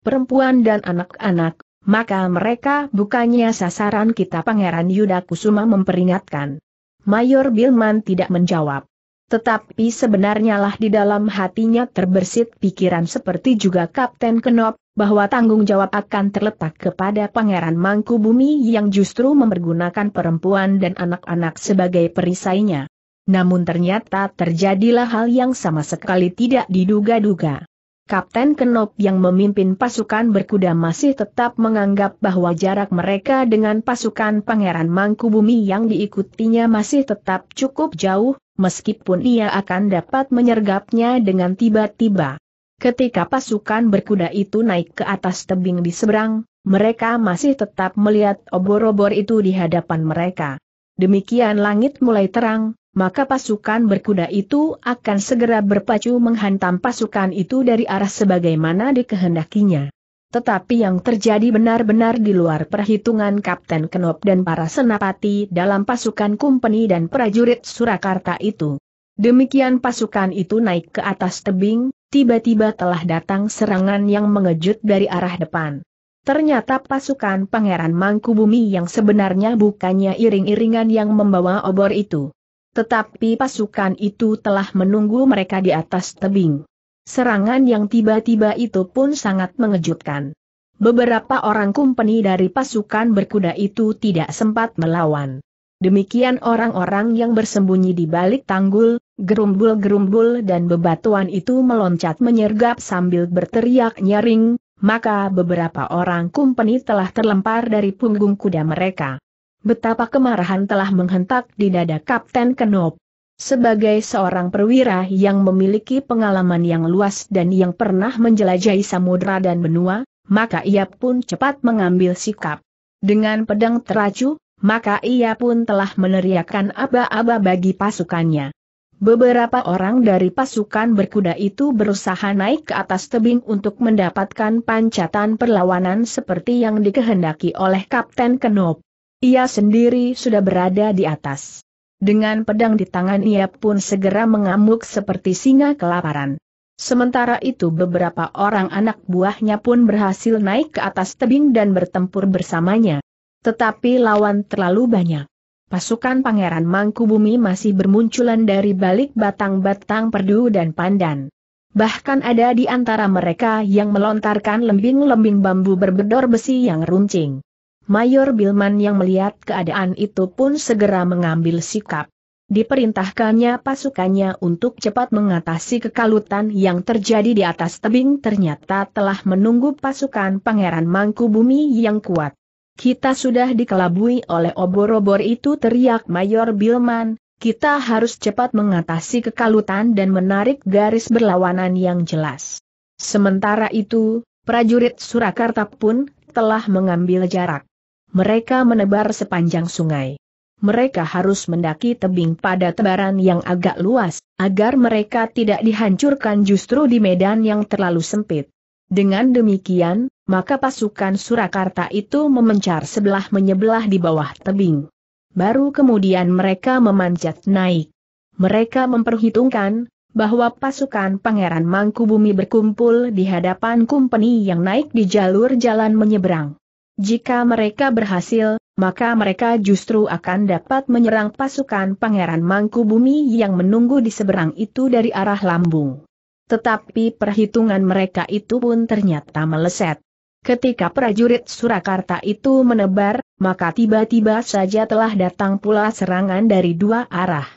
perempuan dan anak-anak, maka mereka bukannya sasaran kita Pangeran Yuda Kusuma memperingatkan. Mayor Bilman tidak menjawab. Tetapi sebenarnya lah di dalam hatinya terbersit pikiran seperti juga Kapten Kenop, bahwa tanggung jawab akan terletak kepada Pangeran Mangkubumi yang justru mempergunakan perempuan dan anak-anak sebagai perisainya. Namun ternyata terjadilah hal yang sama sekali tidak diduga-duga. Kapten Kenop yang memimpin pasukan berkuda masih tetap menganggap bahwa jarak mereka dengan pasukan Pangeran Mangkubumi yang diikutinya masih tetap cukup jauh, meskipun ia akan dapat menyergapnya dengan tiba-tiba. Ketika pasukan berkuda itu naik ke atas tebing di seberang, mereka masih tetap melihat obor-obor itu di hadapan mereka. Demikian langit mulai terang, maka pasukan berkuda itu akan segera berpacu menghantam pasukan itu dari arah sebagaimana dikehendakinya. Tetapi yang terjadi benar-benar di luar perhitungan Kapten Kenop dan para senapati dalam pasukan kumpeni dan prajurit Surakarta itu. Demikian pasukan itu naik ke atas tebing, tiba-tiba telah datang serangan yang mengejut dari arah depan. Ternyata pasukan Pangeran Mangkubumi yang sebenarnya bukannya iring-iringan yang membawa obor itu. Tetapi pasukan itu telah menunggu mereka di atas tebing. Serangan yang tiba-tiba itu pun sangat mengejutkan. Beberapa orang kumpeni dari pasukan berkuda itu tidak sempat melawan. Demikian orang-orang yang bersembunyi di balik tanggul, gerumbul-gerumbul dan bebatuan itu meloncat menyergap sambil berteriak nyaring, maka beberapa orang kumpeni telah terlempar dari punggung kuda mereka. Betapa kemarahan telah menghentak di dada Kapten Kenop. Sebagai seorang perwira yang memiliki pengalaman yang luas dan yang pernah menjelajahi samudera dan benua, maka ia pun cepat mengambil sikap. Dengan pedang teracu, maka ia pun telah meneriakkan aba-aba bagi pasukannya. Beberapa orang dari pasukan berkuda itu berusaha naik ke atas tebing untuk mendapatkan pancatan perlawanan seperti yang dikehendaki oleh Kapten Kenop. Ia sendiri sudah berada di atas. Dengan pedang di tangan ia pun segera mengamuk seperti singa kelaparan. Sementara itu beberapa orang anak buahnya pun berhasil naik ke atas tebing dan bertempur bersamanya. Tetapi lawan terlalu banyak. Pasukan Pangeran Mangkubumi masih bermunculan dari balik batang-batang perdu dan pandan. Bahkan ada di antara mereka yang melontarkan lembing-lembing bambu berbedor besi yang runcing. Mayor Bilman yang melihat keadaan itu pun segera mengambil sikap. Diperintahkannya pasukannya untuk cepat mengatasi kekalutan yang terjadi di atas tebing ternyata telah menunggu pasukan Pangeran Mangkubumi yang kuat. Kita sudah dikelabui oleh obor-obor itu teriak Mayor Bilman, kita harus cepat mengatasi kekalutan dan menarik garis berlawanan yang jelas. Sementara itu, prajurit Surakarta pun telah mengambil jarak. Mereka menebar sepanjang sungai. Mereka harus mendaki tebing pada tebaran yang agak luas, agar mereka tidak dihancurkan justru di medan yang terlalu sempit. Dengan demikian, maka pasukan Surakarta itu memencar sebelah menyebelah di bawah tebing. Baru kemudian mereka memanjat naik. Mereka memperhitungkan, bahwa pasukan Pangeran Mangkubumi berkumpul di hadapan kumpeni yang naik di jalur jalan menyeberang. Jika mereka berhasil, maka mereka justru akan dapat menyerang pasukan Pangeran Mangkubumi yang menunggu di seberang itu dari arah lambung. Tetapi perhitungan mereka itu pun ternyata meleset. Ketika prajurit Surakarta itu menebar, maka tiba-tiba saja telah datang pula serangan dari dua arah.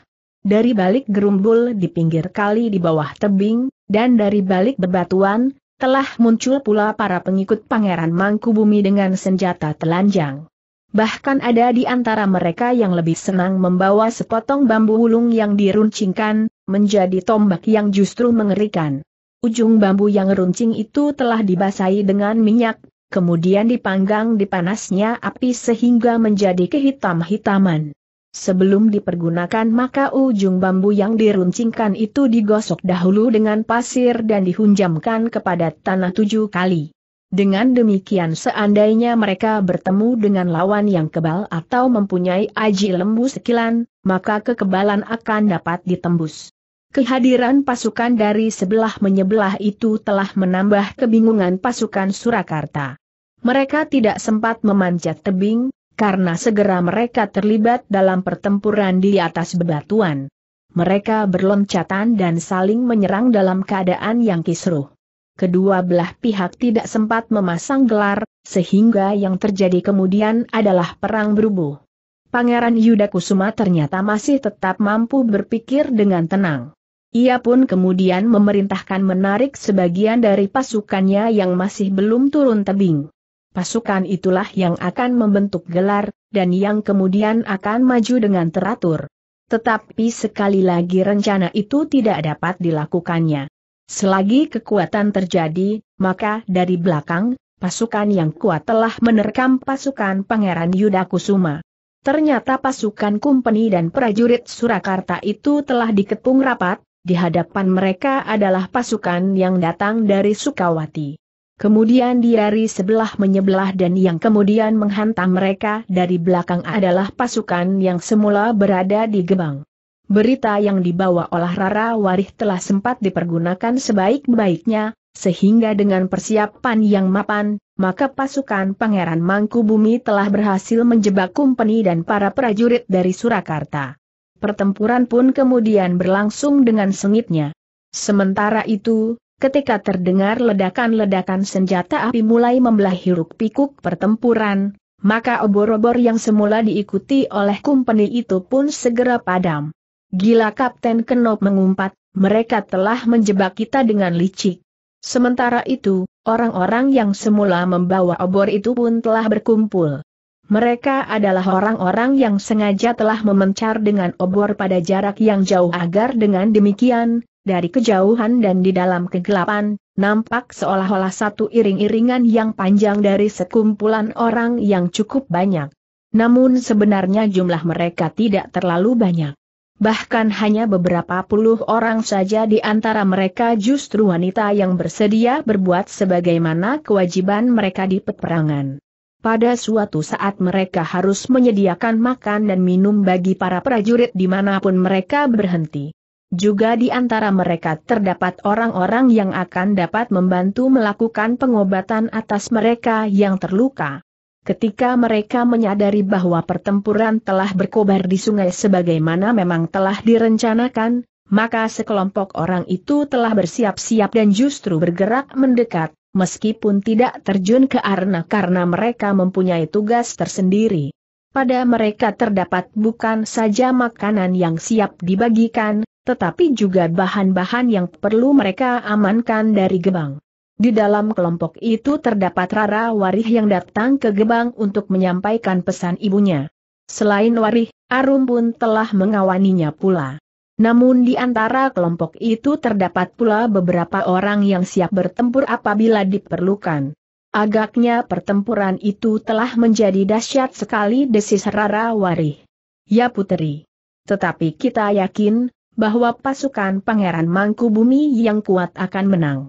Dari balik gerumbul di pinggir kali di bawah tebing, dan dari balik bebatuan, telah muncul pula para pengikut Pangeran Mangkubumi dengan senjata telanjang. Bahkan ada di antara mereka yang lebih senang membawa sepotong bambu ulung yang diruncingkan, menjadi tombak yang justru mengerikan. Ujung bambu yang runcing itu telah dibasahi dengan minyak, kemudian dipanggang di panasnya api sehingga menjadi kehitam-hitaman. Sebelum dipergunakan maka ujung bambu yang diruncingkan itu digosok dahulu dengan pasir dan dihunjamkan kepada tanah tujuh kali. Dengan demikian seandainya mereka bertemu dengan lawan yang kebal atau mempunyai aji lembu sekilan, maka kekebalan akan dapat ditembus. Kehadiran pasukan dari sebelah menyebelah itu telah menambah kebingungan pasukan Surakarta. Mereka tidak sempat memanjat tebing, karena segera mereka terlibat dalam pertempuran di atas bebatuan. Mereka berloncatan dan saling menyerang dalam keadaan yang kisruh. Kedua belah pihak tidak sempat memasang gelar, sehingga yang terjadi kemudian adalah perang berubuh. Pangeran Yudakusuma ternyata masih tetap mampu berpikir dengan tenang. Ia pun kemudian memerintahkan menarik sebagian dari pasukannya yang masih belum turun tebing pasukan itulah yang akan membentuk gelar, dan yang kemudian akan maju dengan teratur. Tetapi sekali lagi rencana itu tidak dapat dilakukannya. Selagi kekuatan terjadi, maka dari belakang, pasukan yang kuat telah menerkam pasukan Pangeran Yudakusuma. Ternyata pasukan Kumpeni dan prajurit Surakarta itu telah dikepung rapat, di hadapan mereka adalah pasukan yang datang dari Sukawati. Kemudian diari sebelah menyebelah dan yang kemudian menghantam mereka dari belakang adalah pasukan yang semula berada di gebang. Berita yang dibawa oleh Rara Warih telah sempat dipergunakan sebaik-baiknya, sehingga dengan persiapan yang mapan, maka pasukan Pangeran Mangkubumi telah berhasil menjebak kumpeni dan para prajurit dari Surakarta. Pertempuran pun kemudian berlangsung dengan sengitnya. Sementara itu, Ketika terdengar ledakan-ledakan senjata api mulai membelah hiruk pikuk pertempuran, maka obor-obor yang semula diikuti oleh kumpeni itu pun segera padam. Gila Kapten Kenop mengumpat, mereka telah menjebak kita dengan licik. Sementara itu, orang-orang yang semula membawa obor itu pun telah berkumpul. Mereka adalah orang-orang yang sengaja telah memencar dengan obor pada jarak yang jauh agar dengan demikian, dari kejauhan dan di dalam kegelapan, nampak seolah-olah satu iring-iringan yang panjang dari sekumpulan orang yang cukup banyak. Namun sebenarnya jumlah mereka tidak terlalu banyak. Bahkan hanya beberapa puluh orang saja di antara mereka justru wanita yang bersedia berbuat sebagaimana kewajiban mereka di peperangan. Pada suatu saat mereka harus menyediakan makan dan minum bagi para prajurit dimanapun mereka berhenti. Juga di antara mereka terdapat orang-orang yang akan dapat membantu melakukan pengobatan atas mereka yang terluka. Ketika mereka menyadari bahwa pertempuran telah berkobar di sungai sebagaimana memang telah direncanakan, maka sekelompok orang itu telah bersiap-siap dan justru bergerak mendekat, meskipun tidak terjun ke arena karena mereka mempunyai tugas tersendiri. Pada mereka terdapat bukan saja makanan yang siap dibagikan, tetapi juga bahan-bahan yang perlu mereka amankan dari gebang. Di dalam kelompok itu terdapat Rara Warih yang datang ke gebang untuk menyampaikan pesan ibunya. Selain Warih, Arum pun telah mengawaninya pula. Namun di antara kelompok itu terdapat pula beberapa orang yang siap bertempur apabila diperlukan. Agaknya pertempuran itu telah menjadi dahsyat sekali desis Rara Warih. Ya puteri. Tetapi kita yakin, bahwa pasukan Pangeran Mangku Bumi yang kuat akan menang.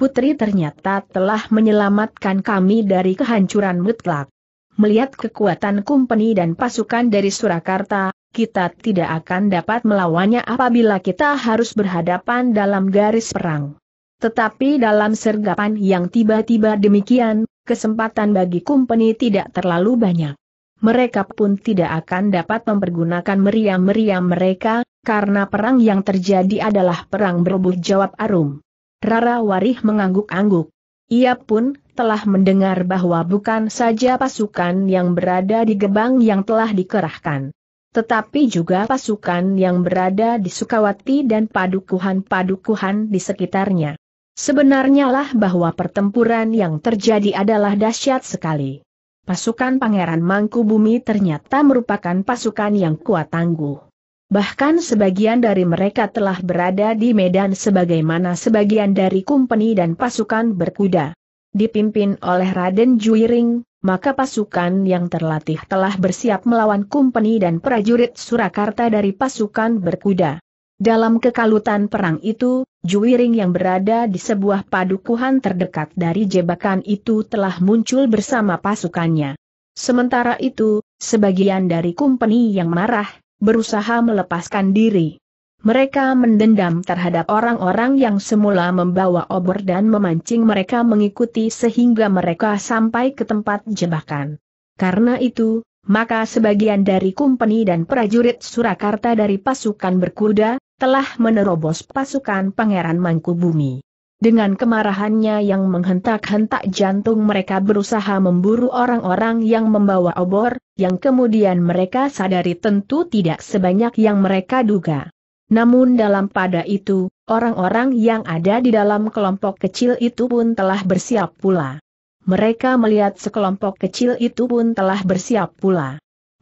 Putri ternyata telah menyelamatkan kami dari kehancuran mutlak. Melihat kekuatan kumpeni dan pasukan dari Surakarta, kita tidak akan dapat melawannya apabila kita harus berhadapan dalam garis perang. Tetapi dalam sergapan yang tiba-tiba demikian, kesempatan bagi kumpeni tidak terlalu banyak mereka pun tidak akan dapat mempergunakan meriam-meriam mereka, karena perang yang terjadi adalah perang berubuh jawab Arum. Rara Warih mengangguk-angguk. Ia pun telah mendengar bahwa bukan saja pasukan yang berada di gebang yang telah dikerahkan. Tetapi juga pasukan yang berada di Sukawati dan padukuhan-padukuhan di sekitarnya. Sebenarnya lah bahwa pertempuran yang terjadi adalah dahsyat sekali. Pasukan Pangeran Mangku Bumi ternyata merupakan pasukan yang kuat tangguh. Bahkan sebagian dari mereka telah berada di medan sebagaimana sebagian dari kumpeni dan pasukan berkuda. Dipimpin oleh Raden Juiring, maka pasukan yang terlatih telah bersiap melawan kumpeni dan prajurit Surakarta dari pasukan berkuda. Dalam kekalutan perang itu, Juwiring yang berada di sebuah padukuhan terdekat dari jebakan itu telah muncul bersama pasukannya. Sementara itu, sebagian dari kumpeni yang marah, berusaha melepaskan diri. Mereka mendendam terhadap orang-orang yang semula membawa obor dan memancing mereka mengikuti sehingga mereka sampai ke tempat jebakan. Karena itu, maka sebagian dari kumpeni dan prajurit Surakarta dari pasukan berkuda, telah menerobos pasukan Pangeran Mangkubumi. Dengan kemarahannya yang menghentak-hentak jantung mereka berusaha memburu orang-orang yang membawa obor, yang kemudian mereka sadari tentu tidak sebanyak yang mereka duga. Namun dalam pada itu, orang-orang yang ada di dalam kelompok kecil itu pun telah bersiap pula. Mereka melihat sekelompok kecil itu pun telah bersiap pula.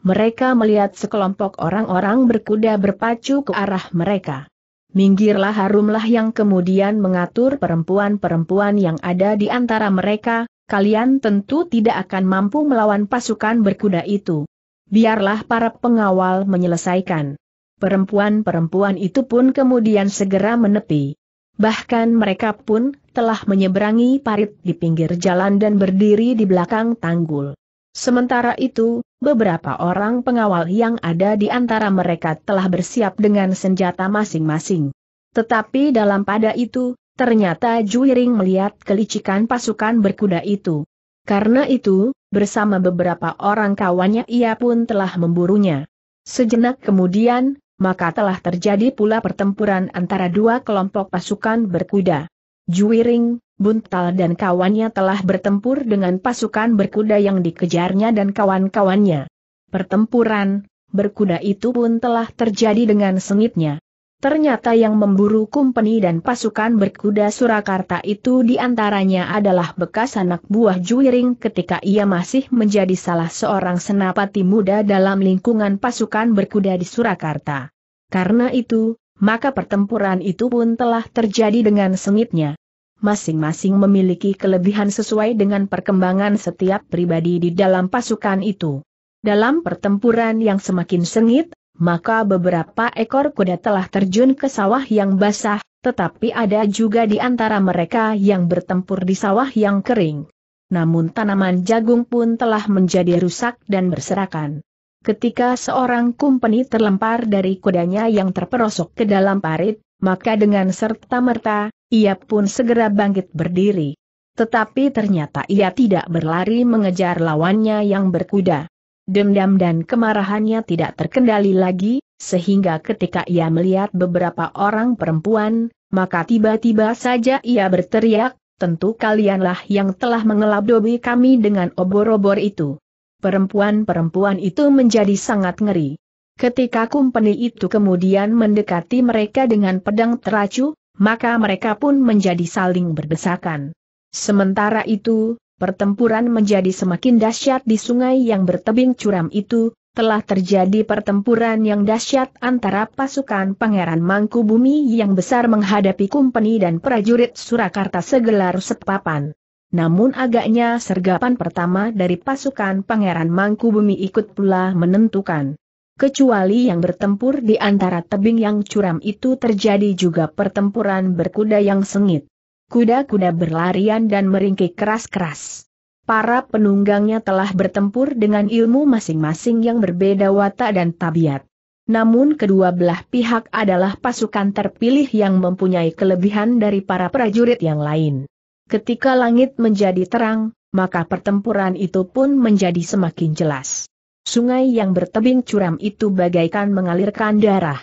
Mereka melihat sekelompok orang-orang berkuda berpacu ke arah mereka. Minggirlah harumlah yang kemudian mengatur perempuan-perempuan yang ada di antara mereka, kalian tentu tidak akan mampu melawan pasukan berkuda itu. Biarlah para pengawal menyelesaikan. Perempuan-perempuan itu pun kemudian segera menepi. Bahkan mereka pun telah menyeberangi parit di pinggir jalan dan berdiri di belakang tanggul. Sementara itu, beberapa orang pengawal yang ada di antara mereka telah bersiap dengan senjata masing-masing. Tetapi dalam pada itu, ternyata Juiring melihat kelicikan pasukan berkuda itu. Karena itu, bersama beberapa orang kawannya ia pun telah memburunya. Sejenak kemudian, maka telah terjadi pula pertempuran antara dua kelompok pasukan berkuda. Juiring, Buntal dan kawannya telah bertempur dengan pasukan berkuda yang dikejarnya dan kawan-kawannya. Pertempuran, berkuda itu pun telah terjadi dengan sengitnya. Ternyata yang memburu kumpeni dan pasukan berkuda Surakarta itu diantaranya adalah bekas anak buah Juiring ketika ia masih menjadi salah seorang senapati muda dalam lingkungan pasukan berkuda di Surakarta. Karena itu, maka pertempuran itu pun telah terjadi dengan sengitnya. Masing-masing memiliki kelebihan sesuai dengan perkembangan setiap pribadi di dalam pasukan itu. Dalam pertempuran yang semakin sengit, maka beberapa ekor kuda telah terjun ke sawah yang basah, tetapi ada juga di antara mereka yang bertempur di sawah yang kering. Namun tanaman jagung pun telah menjadi rusak dan berserakan. Ketika seorang kumpeni terlempar dari kudanya yang terperosok ke dalam parit, maka dengan serta-merta, ia pun segera bangkit berdiri. Tetapi ternyata ia tidak berlari mengejar lawannya yang berkuda. Dendam dan kemarahannya tidak terkendali lagi, sehingga ketika ia melihat beberapa orang perempuan, maka tiba-tiba saja ia berteriak, tentu kalianlah yang telah mengelabdobi kami dengan obor-obor itu perempuan-perempuan itu menjadi sangat ngeri. Ketika kumpeni itu kemudian mendekati mereka dengan pedang teracu, maka mereka pun menjadi saling berdesakan. Sementara itu, pertempuran menjadi semakin dahsyat di sungai yang bertebing curam itu, telah terjadi pertempuran yang dahsyat antara pasukan Pangeran Mangkubumi yang besar menghadapi Kumpeni dan prajurit Surakarta segelar sepapan namun agaknya sergapan pertama dari pasukan Pangeran Mangku Bumi ikut pula menentukan. Kecuali yang bertempur di antara tebing yang curam itu terjadi juga pertempuran berkuda yang sengit. Kuda-kuda berlarian dan meringkik keras-keras. Para penunggangnya telah bertempur dengan ilmu masing-masing yang berbeda watak dan tabiat. Namun kedua belah pihak adalah pasukan terpilih yang mempunyai kelebihan dari para prajurit yang lain. Ketika langit menjadi terang, maka pertempuran itu pun menjadi semakin jelas. Sungai yang bertebing curam itu bagaikan mengalirkan darah.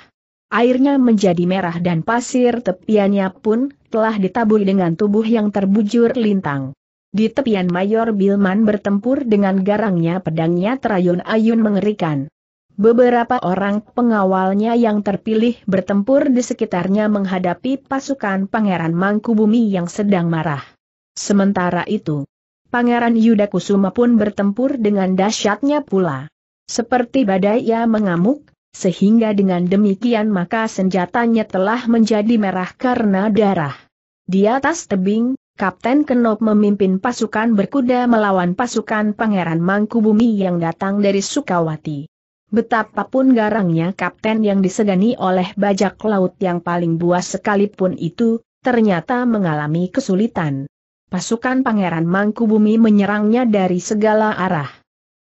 Airnya menjadi merah dan pasir tepiannya pun telah ditaburi dengan tubuh yang terbujur lintang. Di tepian Mayor Bilman bertempur dengan garangnya pedangnya terayun-ayun mengerikan. Beberapa orang pengawalnya yang terpilih bertempur di sekitarnya menghadapi pasukan Pangeran Mangkubumi yang sedang marah. Sementara itu, Pangeran Yudakusuma pun bertempur dengan dahsyatnya pula. Seperti badai ia mengamuk, sehingga dengan demikian maka senjatanya telah menjadi merah karena darah. Di atas tebing, Kapten Kenop memimpin pasukan berkuda melawan pasukan Pangeran Mangkubumi yang datang dari Sukawati. Betapapun garangnya kapten yang disegani oleh bajak laut yang paling buas sekalipun itu, ternyata mengalami kesulitan. Pasukan Pangeran Mangkubumi menyerangnya dari segala arah.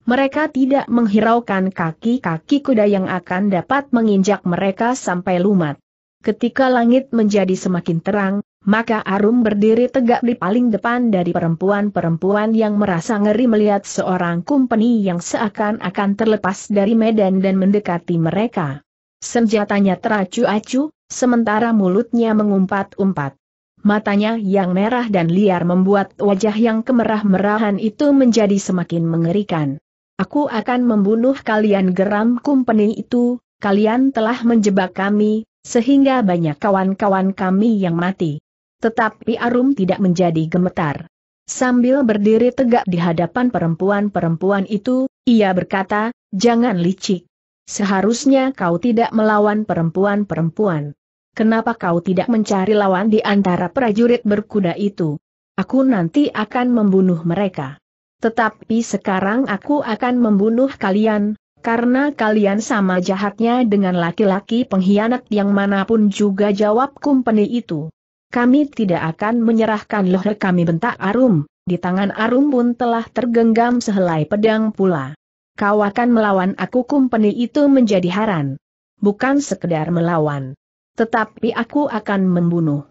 Mereka tidak menghiraukan kaki-kaki kuda yang akan dapat menginjak mereka sampai lumat. Ketika langit menjadi semakin terang, maka Arum berdiri tegak di paling depan dari perempuan-perempuan yang merasa ngeri melihat seorang kumpeni yang seakan-akan terlepas dari medan dan mendekati mereka. Senjatanya teracu-acu, sementara mulutnya mengumpat-umpat. Matanya yang merah dan liar membuat wajah yang kemerah-merahan itu menjadi semakin mengerikan. Aku akan membunuh kalian geram kumpeni itu, kalian telah menjebak kami, sehingga banyak kawan-kawan kami yang mati. Tetapi Arum tidak menjadi gemetar. Sambil berdiri tegak di hadapan perempuan-perempuan itu, ia berkata, jangan licik. Seharusnya kau tidak melawan perempuan-perempuan. Kenapa kau tidak mencari lawan di antara prajurit berkuda itu? Aku nanti akan membunuh mereka. Tetapi sekarang aku akan membunuh kalian, karena kalian sama jahatnya dengan laki-laki pengkhianat yang manapun juga jawab kumpeni itu. Kami tidak akan menyerahkan leher kami bentak Arum, di tangan Arum pun telah tergenggam sehelai pedang pula. Kau akan melawan aku kumpeni itu menjadi haran. Bukan sekedar melawan. Tetapi aku akan membunuh.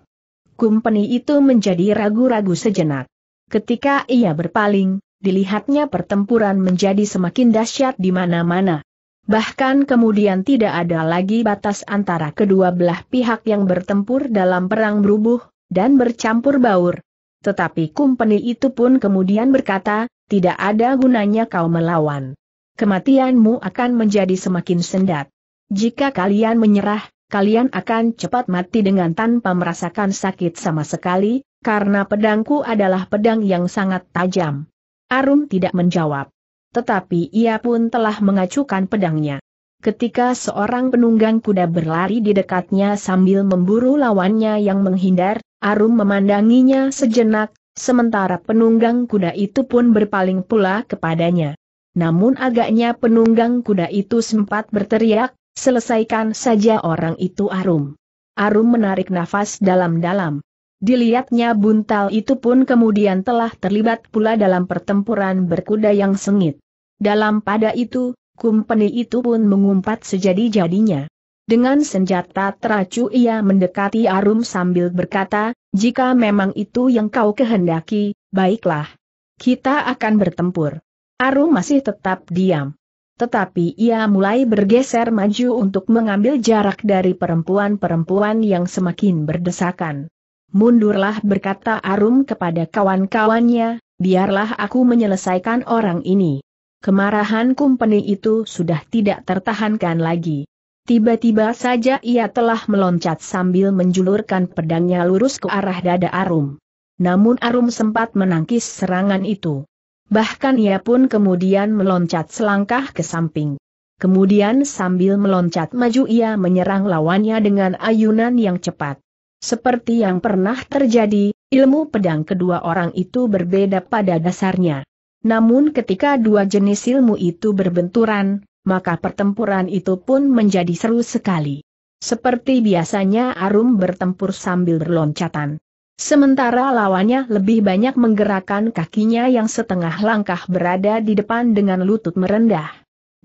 Kumpeni itu menjadi ragu-ragu sejenak. Ketika ia berpaling, dilihatnya pertempuran menjadi semakin dahsyat di mana-mana. Bahkan kemudian tidak ada lagi batas antara kedua belah pihak yang bertempur dalam perang berubuh, dan bercampur baur. Tetapi kumpeni itu pun kemudian berkata, tidak ada gunanya kau melawan. Kematianmu akan menjadi semakin sendat. Jika kalian menyerah, kalian akan cepat mati dengan tanpa merasakan sakit sama sekali, karena pedangku adalah pedang yang sangat tajam. Arum tidak menjawab tetapi ia pun telah mengacukan pedangnya. Ketika seorang penunggang kuda berlari di dekatnya sambil memburu lawannya yang menghindar, Arum memandanginya sejenak, sementara penunggang kuda itu pun berpaling pula kepadanya. Namun agaknya penunggang kuda itu sempat berteriak, selesaikan saja orang itu Arum. Arum menarik nafas dalam-dalam. Dilihatnya buntal itu pun kemudian telah terlibat pula dalam pertempuran berkuda yang sengit. Dalam pada itu, kumpeni itu pun mengumpat sejadi-jadinya. Dengan senjata teracu ia mendekati Arum sambil berkata, jika memang itu yang kau kehendaki, baiklah. Kita akan bertempur. Arum masih tetap diam. Tetapi ia mulai bergeser maju untuk mengambil jarak dari perempuan-perempuan yang semakin berdesakan. Mundurlah berkata Arum kepada kawan-kawannya, biarlah aku menyelesaikan orang ini. Kemarahan kumpeni itu sudah tidak tertahankan lagi. Tiba-tiba saja ia telah meloncat sambil menjulurkan pedangnya lurus ke arah dada Arum. Namun Arum sempat menangkis serangan itu. Bahkan ia pun kemudian meloncat selangkah ke samping. Kemudian sambil meloncat maju ia menyerang lawannya dengan ayunan yang cepat. Seperti yang pernah terjadi, ilmu pedang kedua orang itu berbeda pada dasarnya. Namun ketika dua jenis ilmu itu berbenturan, maka pertempuran itu pun menjadi seru sekali. Seperti biasanya Arum bertempur sambil berloncatan. Sementara lawannya lebih banyak menggerakkan kakinya yang setengah langkah berada di depan dengan lutut merendah.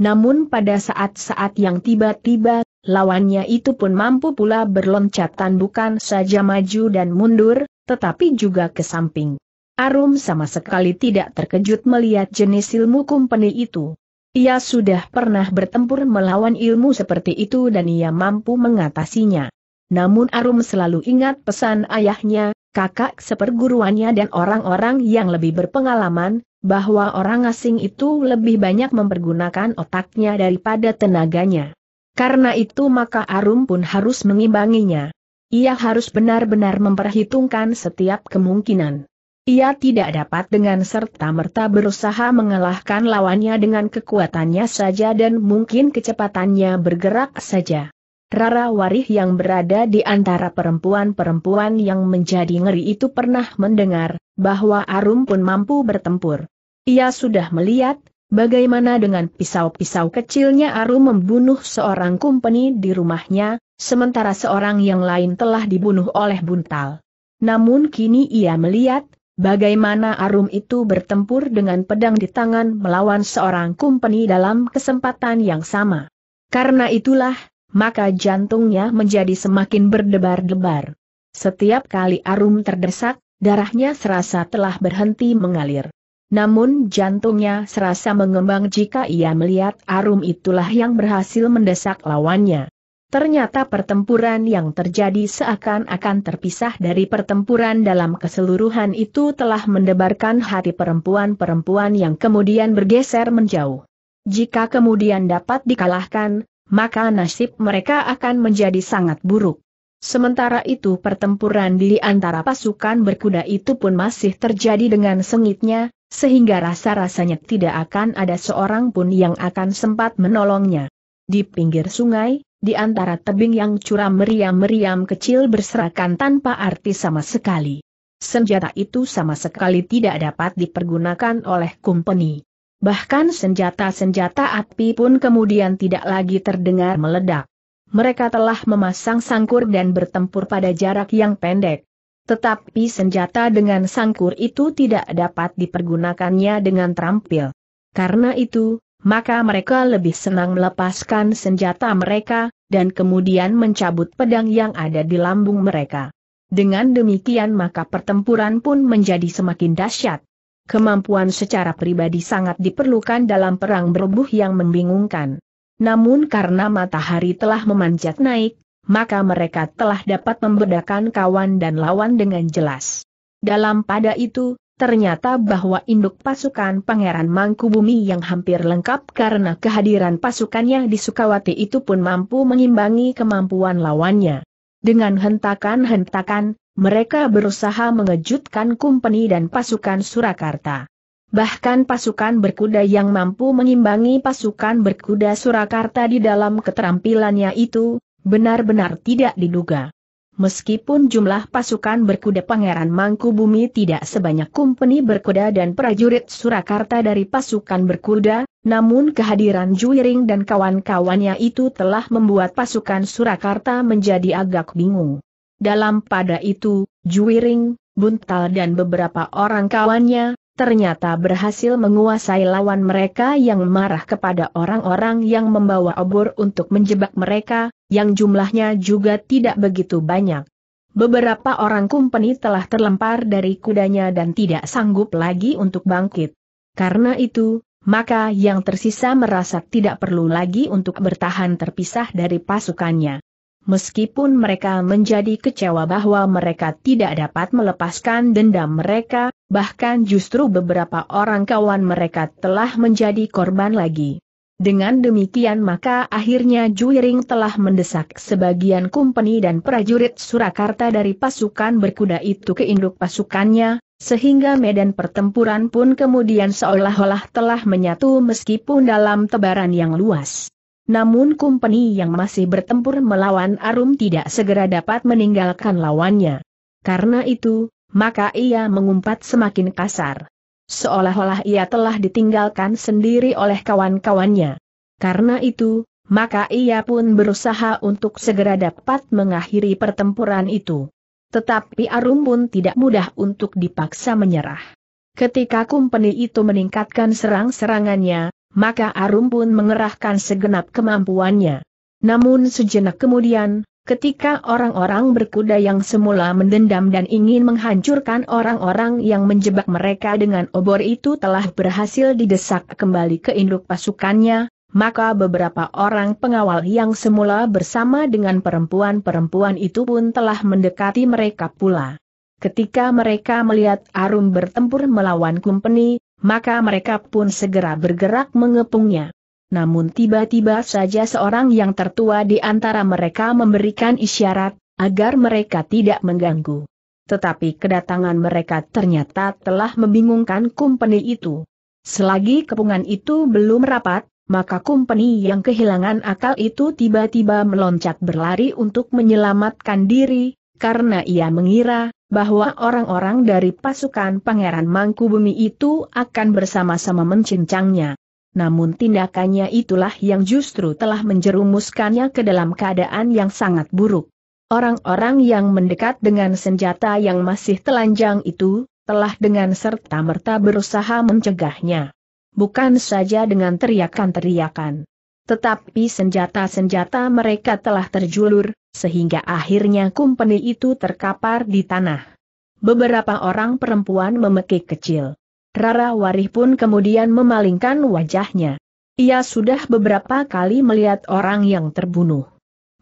Namun pada saat-saat yang tiba-tiba, lawannya itu pun mampu pula berloncatan bukan saja maju dan mundur, tetapi juga ke samping. Arum sama sekali tidak terkejut melihat jenis ilmu kumpeni itu. Ia sudah pernah bertempur melawan ilmu seperti itu dan ia mampu mengatasinya. Namun Arum selalu ingat pesan ayahnya, kakak seperguruannya dan orang-orang yang lebih berpengalaman, bahwa orang asing itu lebih banyak mempergunakan otaknya daripada tenaganya. Karena itu maka Arum pun harus mengimbanginya. Ia harus benar-benar memperhitungkan setiap kemungkinan. Ia tidak dapat dengan serta-merta berusaha mengalahkan lawannya dengan kekuatannya saja dan mungkin kecepatannya bergerak saja. Rara Warih yang berada di antara perempuan-perempuan yang menjadi ngeri itu pernah mendengar, bahwa Arum pun mampu bertempur. Ia sudah melihat, bagaimana dengan pisau-pisau kecilnya Arum membunuh seorang kumpeni di rumahnya, sementara seorang yang lain telah dibunuh oleh buntal. Namun kini ia melihat, Bagaimana Arum itu bertempur dengan pedang di tangan melawan seorang kumpeni dalam kesempatan yang sama. Karena itulah, maka jantungnya menjadi semakin berdebar-debar. Setiap kali Arum terdesak, darahnya serasa telah berhenti mengalir. Namun jantungnya serasa mengembang jika ia melihat Arum itulah yang berhasil mendesak lawannya. Ternyata pertempuran yang terjadi seakan-akan terpisah dari pertempuran dalam keseluruhan itu telah mendebarkan hati perempuan-perempuan yang kemudian bergeser menjauh. Jika kemudian dapat dikalahkan, maka nasib mereka akan menjadi sangat buruk. Sementara itu pertempuran di antara pasukan berkuda itu pun masih terjadi dengan sengitnya, sehingga rasa-rasanya tidak akan ada seorang pun yang akan sempat menolongnya. Di pinggir sungai, di antara tebing yang curam meriam-meriam kecil berserakan tanpa arti sama sekali. Senjata itu sama sekali tidak dapat dipergunakan oleh kumpeni. Bahkan senjata-senjata api pun kemudian tidak lagi terdengar meledak. Mereka telah memasang sangkur dan bertempur pada jarak yang pendek. Tetapi senjata dengan sangkur itu tidak dapat dipergunakannya dengan terampil. Karena itu, maka mereka lebih senang melepaskan senjata mereka, dan kemudian mencabut pedang yang ada di lambung mereka. Dengan demikian maka pertempuran pun menjadi semakin dahsyat. Kemampuan secara pribadi sangat diperlukan dalam perang berbuh yang membingungkan. Namun karena matahari telah memanjat naik, maka mereka telah dapat membedakan kawan dan lawan dengan jelas. Dalam pada itu, ternyata bahwa induk pasukan Pangeran Mangkubumi yang hampir lengkap karena kehadiran pasukannya di Sukawati itu pun mampu mengimbangi kemampuan lawannya. Dengan hentakan-hentakan, mereka berusaha mengejutkan Kumpeni dan pasukan Surakarta. Bahkan pasukan berkuda yang mampu mengimbangi pasukan berkuda Surakarta di dalam keterampilannya itu, benar-benar tidak diduga. Meskipun jumlah pasukan berkuda Pangeran Mangku Bumi tidak sebanyak kumpeni berkuda dan prajurit Surakarta dari pasukan berkuda, namun kehadiran Juiring dan kawan-kawannya itu telah membuat pasukan Surakarta menjadi agak bingung. Dalam pada itu, Juiring, Buntal dan beberapa orang kawannya, ternyata berhasil menguasai lawan mereka yang marah kepada orang-orang yang membawa obor untuk menjebak mereka, yang jumlahnya juga tidak begitu banyak. Beberapa orang kumpeni telah terlempar dari kudanya dan tidak sanggup lagi untuk bangkit. Karena itu, maka yang tersisa merasa tidak perlu lagi untuk bertahan terpisah dari pasukannya. Meskipun mereka menjadi kecewa bahwa mereka tidak dapat melepaskan dendam mereka, bahkan justru beberapa orang kawan mereka telah menjadi korban lagi. Dengan demikian maka akhirnya Juiring telah mendesak sebagian kumpeni dan prajurit Surakarta dari pasukan berkuda itu ke induk pasukannya, sehingga medan pertempuran pun kemudian seolah-olah telah menyatu meskipun dalam tebaran yang luas namun company yang masih bertempur melawan Arum tidak segera dapat meninggalkan lawannya. Karena itu, maka ia mengumpat semakin kasar. Seolah-olah ia telah ditinggalkan sendiri oleh kawan-kawannya. Karena itu, maka ia pun berusaha untuk segera dapat mengakhiri pertempuran itu. Tetapi Arum pun tidak mudah untuk dipaksa menyerah. Ketika kumpeni itu meningkatkan serang-serangannya, maka Arum pun mengerahkan segenap kemampuannya. Namun sejenak kemudian, ketika orang-orang berkuda yang semula mendendam dan ingin menghancurkan orang-orang yang menjebak mereka dengan obor itu telah berhasil didesak kembali ke induk pasukannya, maka beberapa orang pengawal yang semula bersama dengan perempuan-perempuan itu pun telah mendekati mereka pula. Ketika mereka melihat Arum bertempur melawan Kumpeni, maka mereka pun segera bergerak mengepungnya. Namun tiba-tiba saja seorang yang tertua di antara mereka memberikan isyarat, agar mereka tidak mengganggu. Tetapi kedatangan mereka ternyata telah membingungkan kumpeni itu. Selagi kepungan itu belum rapat, maka kumpeni yang kehilangan akal itu tiba-tiba meloncat berlari untuk menyelamatkan diri, karena ia mengira, bahwa orang-orang dari pasukan Pangeran Mangku Bumi itu akan bersama-sama mencincangnya. Namun tindakannya itulah yang justru telah menjerumuskannya ke dalam keadaan yang sangat buruk. Orang-orang yang mendekat dengan senjata yang masih telanjang itu, telah dengan serta-merta berusaha mencegahnya. Bukan saja dengan teriakan-teriakan. Tetapi senjata-senjata mereka telah terjulur, sehingga akhirnya kumpeni itu terkapar di tanah. Beberapa orang perempuan memekik kecil. Rara Warih pun kemudian memalingkan wajahnya. Ia sudah beberapa kali melihat orang yang terbunuh.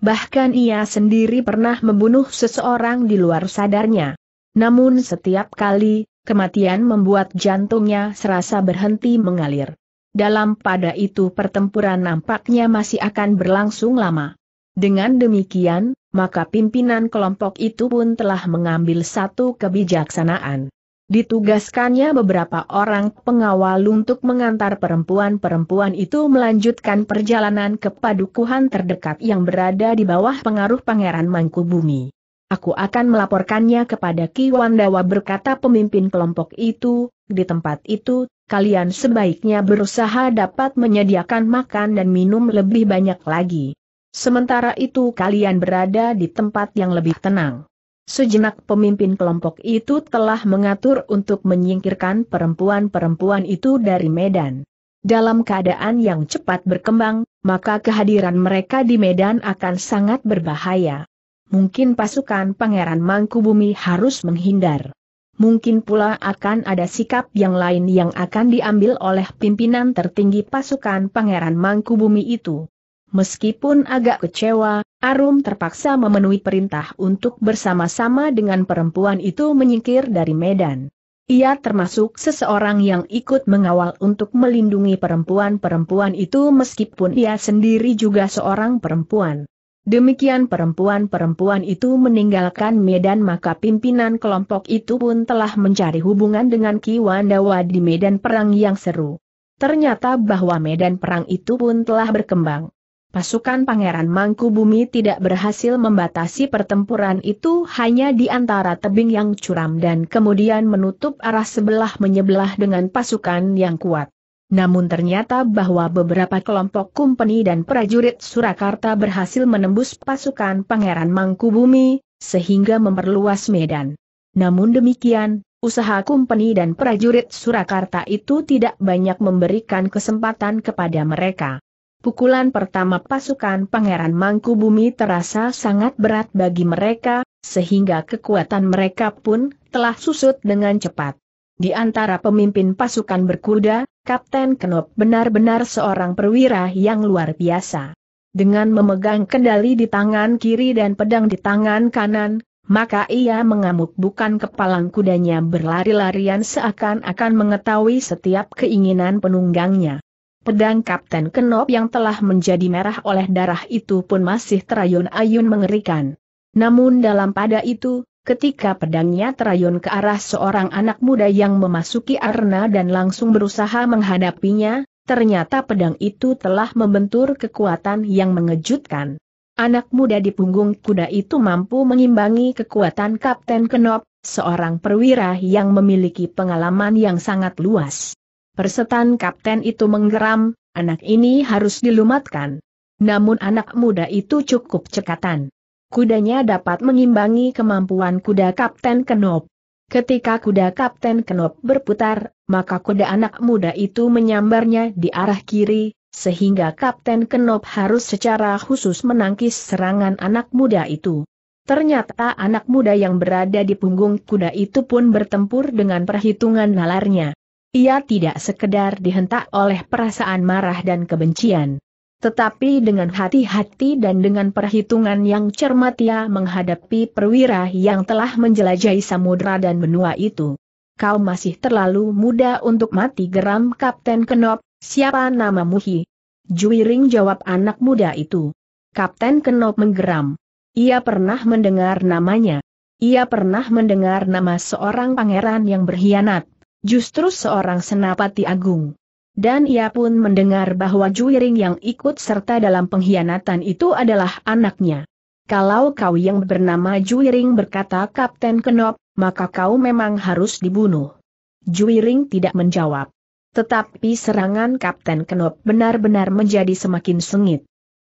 Bahkan ia sendiri pernah membunuh seseorang di luar sadarnya. Namun setiap kali, kematian membuat jantungnya serasa berhenti mengalir. Dalam pada itu pertempuran nampaknya masih akan berlangsung lama. Dengan demikian, maka pimpinan kelompok itu pun telah mengambil satu kebijaksanaan. Ditugaskannya beberapa orang pengawal untuk mengantar perempuan-perempuan itu melanjutkan perjalanan ke padukuhan terdekat yang berada di bawah pengaruh Pangeran Mangkubumi. Aku akan melaporkannya kepada Ki Wandawa berkata pemimpin kelompok itu, di tempat itu, kalian sebaiknya berusaha dapat menyediakan makan dan minum lebih banyak lagi. Sementara itu kalian berada di tempat yang lebih tenang. Sejenak pemimpin kelompok itu telah mengatur untuk menyingkirkan perempuan-perempuan itu dari Medan. Dalam keadaan yang cepat berkembang, maka kehadiran mereka di Medan akan sangat berbahaya. Mungkin pasukan Pangeran Mangkubumi harus menghindar. Mungkin pula akan ada sikap yang lain yang akan diambil oleh pimpinan tertinggi pasukan Pangeran Mangkubumi itu. Meskipun agak kecewa, Arum terpaksa memenuhi perintah untuk bersama-sama dengan perempuan itu menyingkir dari Medan. Ia termasuk seseorang yang ikut mengawal untuk melindungi perempuan-perempuan itu meskipun ia sendiri juga seorang perempuan. Demikian perempuan-perempuan itu meninggalkan Medan maka pimpinan kelompok itu pun telah mencari hubungan dengan Ki Wandawa di medan perang yang seru. Ternyata bahwa medan perang itu pun telah berkembang. Pasukan Pangeran Mangku Bumi tidak berhasil membatasi pertempuran itu hanya di antara tebing yang curam dan kemudian menutup arah sebelah menyebelah dengan pasukan yang kuat. Namun ternyata bahwa beberapa kelompok kumpeni dan prajurit Surakarta berhasil menembus pasukan Pangeran Mangku Bumi, sehingga memperluas medan. Namun demikian, usaha kumpeni dan prajurit Surakarta itu tidak banyak memberikan kesempatan kepada mereka. Pukulan pertama pasukan Pangeran Mangku Bumi terasa sangat berat bagi mereka, sehingga kekuatan mereka pun telah susut dengan cepat. Di antara pemimpin pasukan berkuda, Kapten Kenop benar-benar seorang perwira yang luar biasa. Dengan memegang kendali di tangan kiri dan pedang di tangan kanan, maka ia mengamuk bukan kepalang kudanya berlari-larian seakan-akan mengetahui setiap keinginan penunggangnya. Pedang Kapten Kenop yang telah menjadi merah oleh darah itu pun masih terayun-ayun mengerikan. Namun dalam pada itu, ketika pedangnya terayun ke arah seorang anak muda yang memasuki arena dan langsung berusaha menghadapinya, ternyata pedang itu telah membentur kekuatan yang mengejutkan. Anak muda di punggung kuda itu mampu mengimbangi kekuatan Kapten Kenop, seorang perwira yang memiliki pengalaman yang sangat luas. Persetan kapten itu menggeram, anak ini harus dilumatkan. Namun anak muda itu cukup cekatan. Kudanya dapat mengimbangi kemampuan kuda Kapten Kenop. Ketika kuda Kapten Kenop berputar, maka kuda anak muda itu menyambarnya di arah kiri, sehingga Kapten Kenop harus secara khusus menangkis serangan anak muda itu. Ternyata anak muda yang berada di punggung kuda itu pun bertempur dengan perhitungan nalarnya. Ia tidak sekedar dihentak oleh perasaan marah dan kebencian. Tetapi dengan hati-hati dan dengan perhitungan yang cermat ia menghadapi perwira yang telah menjelajahi samudera dan benua itu. Kau masih terlalu muda untuk mati geram Kapten Kenop, siapa nama muhi? Juiring jawab anak muda itu. Kapten Kenop menggeram. Ia pernah mendengar namanya. Ia pernah mendengar nama seorang pangeran yang berkhianat justru seorang senapati agung. Dan ia pun mendengar bahwa Juiring yang ikut serta dalam pengkhianatan itu adalah anaknya. Kalau kau yang bernama Juiring berkata Kapten Kenop, maka kau memang harus dibunuh. Juiring tidak menjawab. Tetapi serangan Kapten Kenop benar-benar menjadi semakin sengit.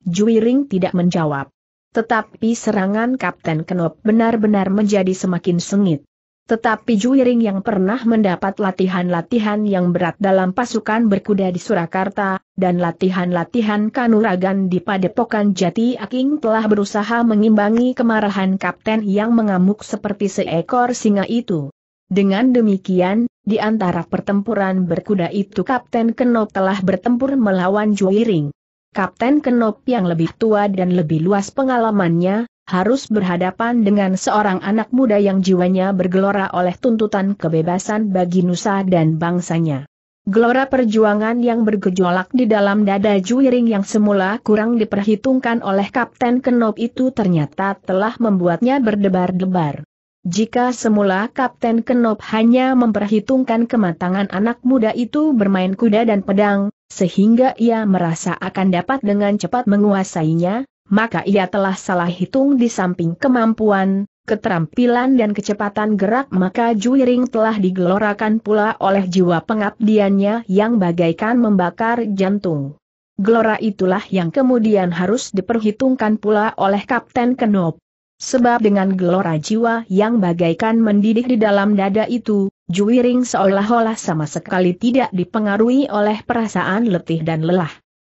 Juiring tidak menjawab. Tetapi serangan Kapten Kenop benar-benar menjadi semakin sengit. Tetapi Juiring yang pernah mendapat latihan-latihan yang berat dalam pasukan berkuda di Surakarta, dan latihan-latihan kanuragan di Padepokan Jati Aking telah berusaha mengimbangi kemarahan kapten yang mengamuk seperti seekor singa itu. Dengan demikian, di antara pertempuran berkuda itu Kapten Kenop telah bertempur melawan Juiring. Kapten Kenop yang lebih tua dan lebih luas pengalamannya, harus berhadapan dengan seorang anak muda yang jiwanya bergelora oleh tuntutan kebebasan bagi nusa dan bangsanya. Gelora perjuangan yang bergejolak di dalam dada Juiring yang semula kurang diperhitungkan oleh Kapten Kenop itu ternyata telah membuatnya berdebar-debar. Jika semula Kapten Kenop hanya memperhitungkan kematangan anak muda itu bermain kuda dan pedang, sehingga ia merasa akan dapat dengan cepat menguasainya, maka ia telah salah hitung di samping kemampuan, keterampilan dan kecepatan gerak maka Juiring telah digelorakan pula oleh jiwa pengabdiannya yang bagaikan membakar jantung. Gelora itulah yang kemudian harus diperhitungkan pula oleh Kapten Kenop. Sebab dengan gelora jiwa yang bagaikan mendidih di dalam dada itu, Juiring seolah-olah sama sekali tidak dipengaruhi oleh perasaan letih dan lelah.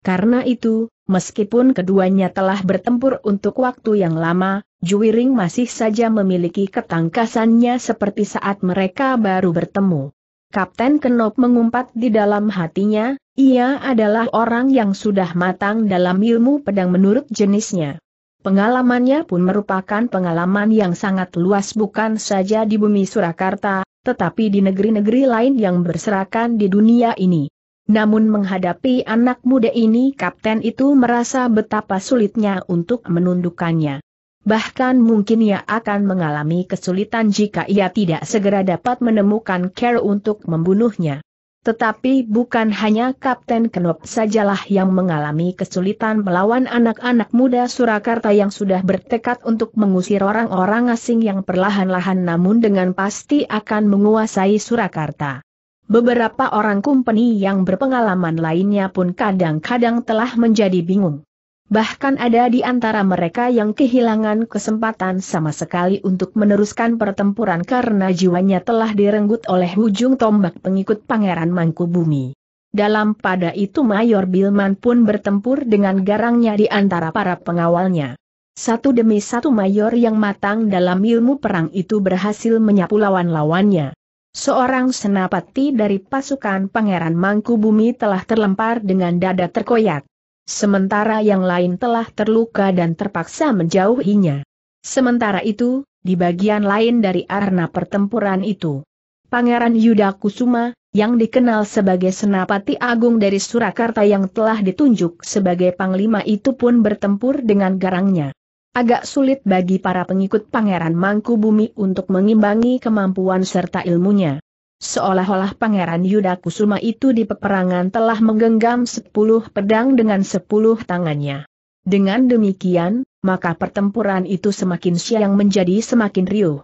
Karena itu, meskipun keduanya telah bertempur untuk waktu yang lama, Juwiring masih saja memiliki ketangkasannya seperti saat mereka baru bertemu. Kapten Kenop mengumpat di dalam hatinya, ia adalah orang yang sudah matang dalam ilmu pedang menurut jenisnya. Pengalamannya pun merupakan pengalaman yang sangat luas bukan saja di bumi Surakarta, tetapi di negeri-negeri lain yang berserakan di dunia ini. Namun menghadapi anak muda ini kapten itu merasa betapa sulitnya untuk menundukkannya. Bahkan mungkin ia akan mengalami kesulitan jika ia tidak segera dapat menemukan Care untuk membunuhnya. Tetapi bukan hanya Kapten Kenop sajalah yang mengalami kesulitan melawan anak-anak muda Surakarta yang sudah bertekad untuk mengusir orang-orang asing yang perlahan-lahan namun dengan pasti akan menguasai Surakarta. Beberapa orang kumpeni yang berpengalaman lainnya pun kadang-kadang telah menjadi bingung. Bahkan ada di antara mereka yang kehilangan kesempatan sama sekali untuk meneruskan pertempuran karena jiwanya telah direnggut oleh ujung tombak pengikut Pangeran Mangkubumi. Dalam pada itu Mayor Bilman pun bertempur dengan garangnya di antara para pengawalnya. Satu demi satu mayor yang matang dalam ilmu perang itu berhasil menyapu lawan-lawannya. Seorang senapati dari pasukan Pangeran Mangku Bumi telah terlempar dengan dada terkoyak. Sementara yang lain telah terluka dan terpaksa menjauhinya. Sementara itu, di bagian lain dari arena pertempuran itu, Pangeran Yuda Kusuma, yang dikenal sebagai senapati agung dari Surakarta yang telah ditunjuk sebagai panglima itu pun bertempur dengan garangnya. Agak sulit bagi para pengikut Pangeran Mangkubumi untuk mengimbangi kemampuan serta ilmunya. Seolah-olah Pangeran Yuda Kusuma itu di peperangan telah menggenggam sepuluh pedang dengan sepuluh tangannya. Dengan demikian, maka pertempuran itu semakin siang menjadi semakin riuh.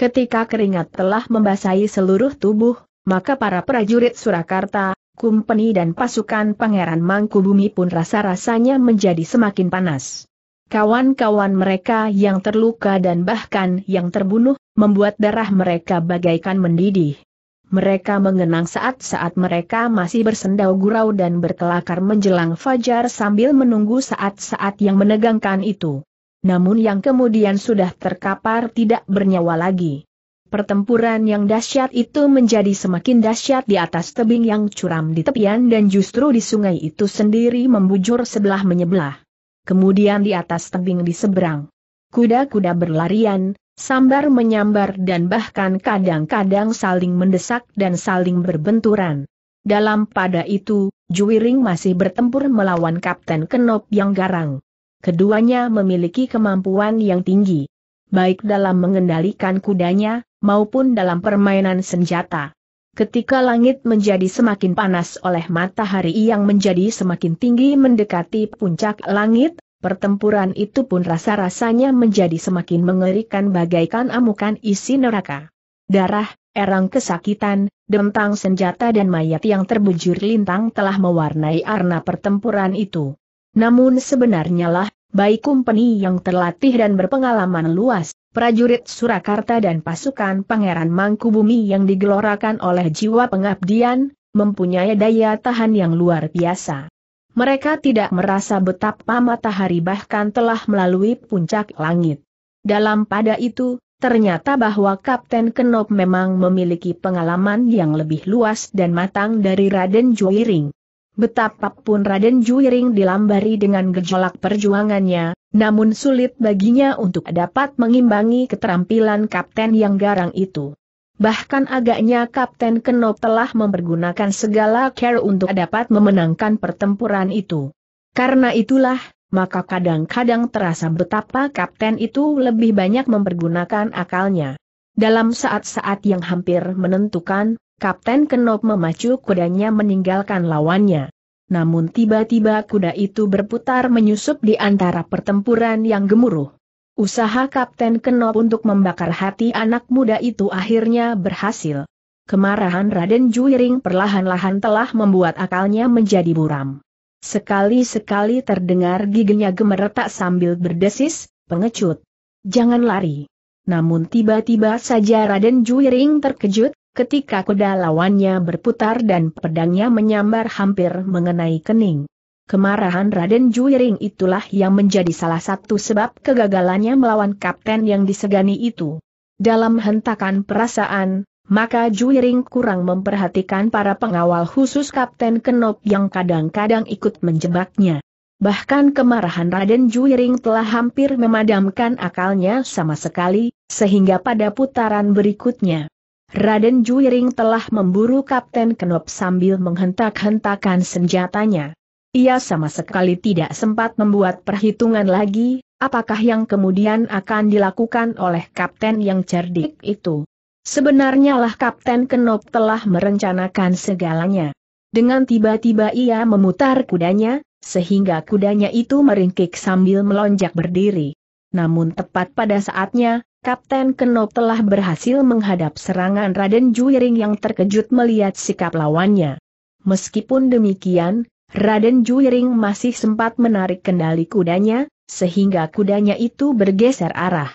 Ketika keringat telah membasahi seluruh tubuh, maka para prajurit Surakarta, Kumpeni dan pasukan Pangeran Mangkubumi pun rasa-rasanya menjadi semakin panas. Kawan-kawan mereka yang terluka dan bahkan yang terbunuh, membuat darah mereka bagaikan mendidih. Mereka mengenang saat-saat mereka masih bersendau gurau dan berkelakar menjelang fajar sambil menunggu saat-saat yang menegangkan itu. Namun yang kemudian sudah terkapar tidak bernyawa lagi. Pertempuran yang dahsyat itu menjadi semakin dahsyat di atas tebing yang curam di tepian dan justru di sungai itu sendiri membujur sebelah menyebelah kemudian di atas tebing di seberang. Kuda-kuda berlarian, sambar menyambar dan bahkan kadang-kadang saling mendesak dan saling berbenturan. Dalam pada itu, Juwiring masih bertempur melawan Kapten Kenop yang garang. Keduanya memiliki kemampuan yang tinggi, baik dalam mengendalikan kudanya, maupun dalam permainan senjata. Ketika langit menjadi semakin panas oleh matahari yang menjadi semakin tinggi mendekati puncak langit, pertempuran itu pun rasa-rasanya menjadi semakin mengerikan bagaikan amukan isi neraka. Darah, erang kesakitan, dentang senjata dan mayat yang terbujur lintang telah mewarnai arna pertempuran itu. Namun sebenarnya lah, baik kumpeni yang terlatih dan berpengalaman luas, prajurit Surakarta dan pasukan Pangeran Mangkubumi yang digelorakan oleh jiwa pengabdian, mempunyai daya tahan yang luar biasa. Mereka tidak merasa betapa matahari bahkan telah melalui puncak langit. Dalam pada itu, ternyata bahwa Kapten Kenop memang memiliki pengalaman yang lebih luas dan matang dari Raden Juiring. Betapapun Raden Juiring dilambari dengan gejolak perjuangannya, namun sulit baginya untuk dapat mengimbangi keterampilan kapten yang garang itu. Bahkan agaknya Kapten Kenop telah mempergunakan segala care untuk dapat memenangkan pertempuran itu. Karena itulah, maka kadang-kadang terasa betapa Kapten itu lebih banyak mempergunakan akalnya. Dalam saat-saat yang hampir menentukan, Kapten Kenop memacu kudanya meninggalkan lawannya. Namun tiba-tiba kuda itu berputar menyusup di antara pertempuran yang gemuruh. Usaha Kapten Kenop untuk membakar hati anak muda itu akhirnya berhasil. Kemarahan Raden Juiring perlahan-lahan telah membuat akalnya menjadi buram. Sekali-sekali terdengar giginya gemeretak sambil berdesis, pengecut. Jangan lari. Namun tiba-tiba saja Raden Juiring terkejut, ketika kuda lawannya berputar dan pedangnya menyambar hampir mengenai kening. Kemarahan Raden Juiring itulah yang menjadi salah satu sebab kegagalannya melawan kapten yang disegani itu. Dalam hentakan perasaan, maka Juiring kurang memperhatikan para pengawal khusus Kapten Kenop yang kadang-kadang ikut menjebaknya. Bahkan kemarahan Raden Juiring telah hampir memadamkan akalnya sama sekali, sehingga pada putaran berikutnya, Raden Juiring telah memburu Kapten Kenop sambil menghentak-hentakan senjatanya. Ia sama sekali tidak sempat membuat perhitungan lagi, apakah yang kemudian akan dilakukan oleh Kapten yang cerdik itu. Sebenarnya lah Kapten Kenop telah merencanakan segalanya. Dengan tiba-tiba ia memutar kudanya, sehingga kudanya itu meringkik sambil melonjak berdiri. Namun tepat pada saatnya, Kapten Kenop telah berhasil menghadap serangan Raden Juiring yang terkejut melihat sikap lawannya. Meskipun demikian, Raden Juiring masih sempat menarik kendali kudanya, sehingga kudanya itu bergeser arah.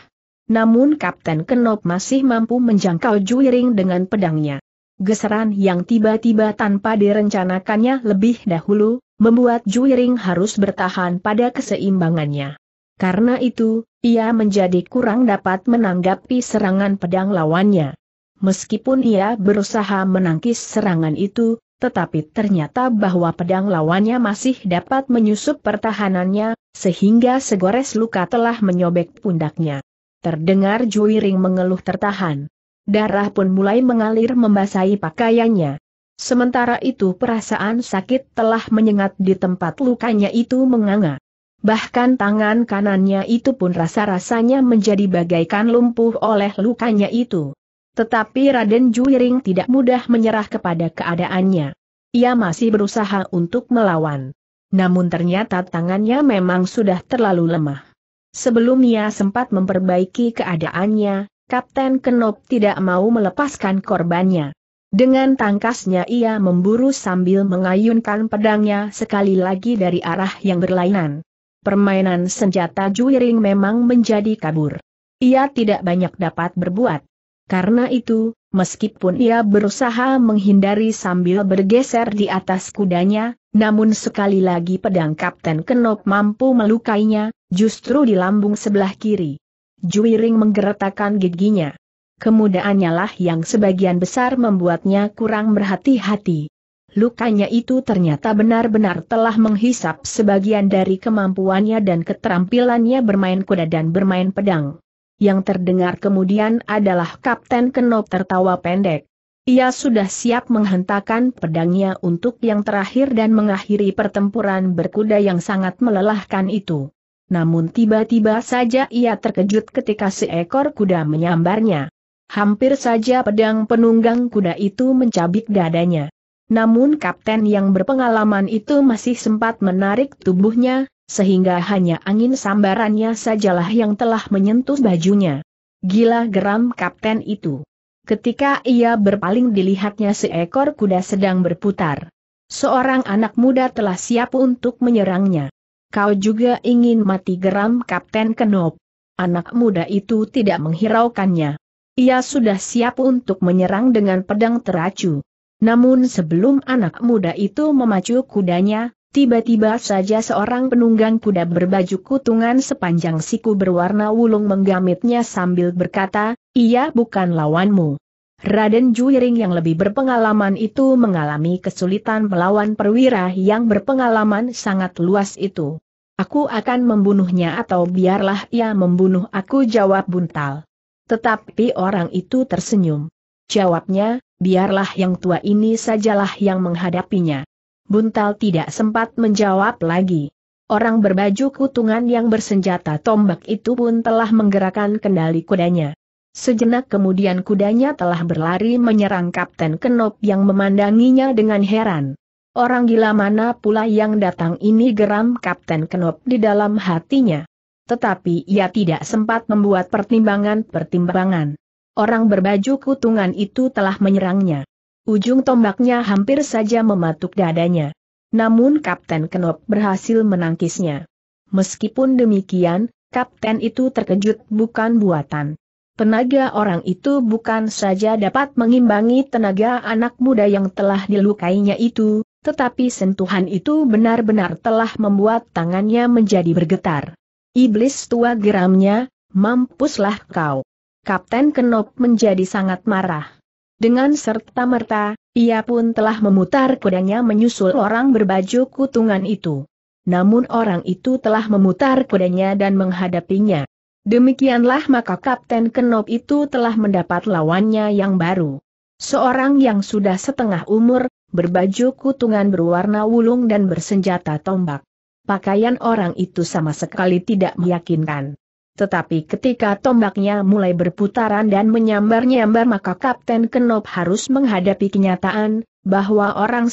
Namun Kapten Kenop masih mampu menjangkau Juiring dengan pedangnya. Geseran yang tiba-tiba tanpa direncanakannya lebih dahulu, membuat Juiring harus bertahan pada keseimbangannya. Karena itu, ia menjadi kurang dapat menanggapi serangan pedang lawannya. Meskipun ia berusaha menangkis serangan itu, tetapi ternyata bahwa pedang lawannya masih dapat menyusup pertahanannya, sehingga segores luka telah menyobek pundaknya. Terdengar Juiring mengeluh tertahan. Darah pun mulai mengalir membasahi pakaiannya. Sementara itu perasaan sakit telah menyengat di tempat lukanya itu menganga. Bahkan tangan kanannya itu pun rasa-rasanya menjadi bagaikan lumpuh oleh lukanya itu. Tetapi Raden Juiring tidak mudah menyerah kepada keadaannya. Ia masih berusaha untuk melawan. Namun ternyata tangannya memang sudah terlalu lemah. Sebelum ia sempat memperbaiki keadaannya, Kapten Kenop tidak mau melepaskan korbannya. Dengan tangkasnya ia memburu sambil mengayunkan pedangnya sekali lagi dari arah yang berlainan permainan senjata juiring memang menjadi kabur. Ia tidak banyak dapat berbuat. Karena itu, meskipun ia berusaha menghindari sambil bergeser di atas kudanya, namun sekali lagi pedang Kapten Kenop mampu melukainya, justru di lambung sebelah kiri. Juiring menggeretakan giginya. Kemudaannya lah yang sebagian besar membuatnya kurang berhati-hati lukanya itu ternyata benar-benar telah menghisap sebagian dari kemampuannya dan keterampilannya bermain kuda dan bermain pedang. Yang terdengar kemudian adalah Kapten Kenop tertawa pendek. Ia sudah siap menghentakkan pedangnya untuk yang terakhir dan mengakhiri pertempuran berkuda yang sangat melelahkan itu. Namun tiba-tiba saja ia terkejut ketika seekor kuda menyambarnya. Hampir saja pedang penunggang kuda itu mencabik dadanya. Namun kapten yang berpengalaman itu masih sempat menarik tubuhnya, sehingga hanya angin sambarannya sajalah yang telah menyentuh bajunya. Gila geram kapten itu. Ketika ia berpaling dilihatnya seekor kuda sedang berputar. Seorang anak muda telah siap untuk menyerangnya. Kau juga ingin mati geram Kapten Kenop. Anak muda itu tidak menghiraukannya. Ia sudah siap untuk menyerang dengan pedang teracu. Namun sebelum anak muda itu memacu kudanya, tiba-tiba saja seorang penunggang kuda berbaju kutungan sepanjang siku berwarna wulung menggamitnya sambil berkata, ia bukan lawanmu. Raden Juiring yang lebih berpengalaman itu mengalami kesulitan melawan perwira yang berpengalaman sangat luas itu. Aku akan membunuhnya atau biarlah ia membunuh aku jawab buntal. Tetapi orang itu tersenyum. Jawabnya, biarlah yang tua ini sajalah yang menghadapinya. Buntal tidak sempat menjawab lagi. Orang berbaju kutungan yang bersenjata tombak itu pun telah menggerakkan kendali kudanya. Sejenak kemudian kudanya telah berlari menyerang Kapten Kenop yang memandanginya dengan heran. Orang gila mana pula yang datang ini geram Kapten Kenop di dalam hatinya. Tetapi ia tidak sempat membuat pertimbangan-pertimbangan. Orang berbaju kutungan itu telah menyerangnya. Ujung tombaknya hampir saja mematuk dadanya. Namun Kapten Kenop berhasil menangkisnya. Meskipun demikian, Kapten itu terkejut bukan buatan. Tenaga orang itu bukan saja dapat mengimbangi tenaga anak muda yang telah dilukainya itu, tetapi sentuhan itu benar-benar telah membuat tangannya menjadi bergetar. Iblis tua geramnya, mampuslah kau. Kapten Kenop menjadi sangat marah. Dengan serta-merta, ia pun telah memutar kudanya menyusul orang berbaju kutungan itu. Namun orang itu telah memutar kudanya dan menghadapinya. Demikianlah maka Kapten Kenop itu telah mendapat lawannya yang baru. Seorang yang sudah setengah umur, berbaju kutungan berwarna wulung dan bersenjata tombak. Pakaian orang itu sama sekali tidak meyakinkan. Tetapi ketika tombaknya mulai berputaran dan menyambar-nyambar maka Kapten Kenop harus menghadapi kenyataan, bahwa orang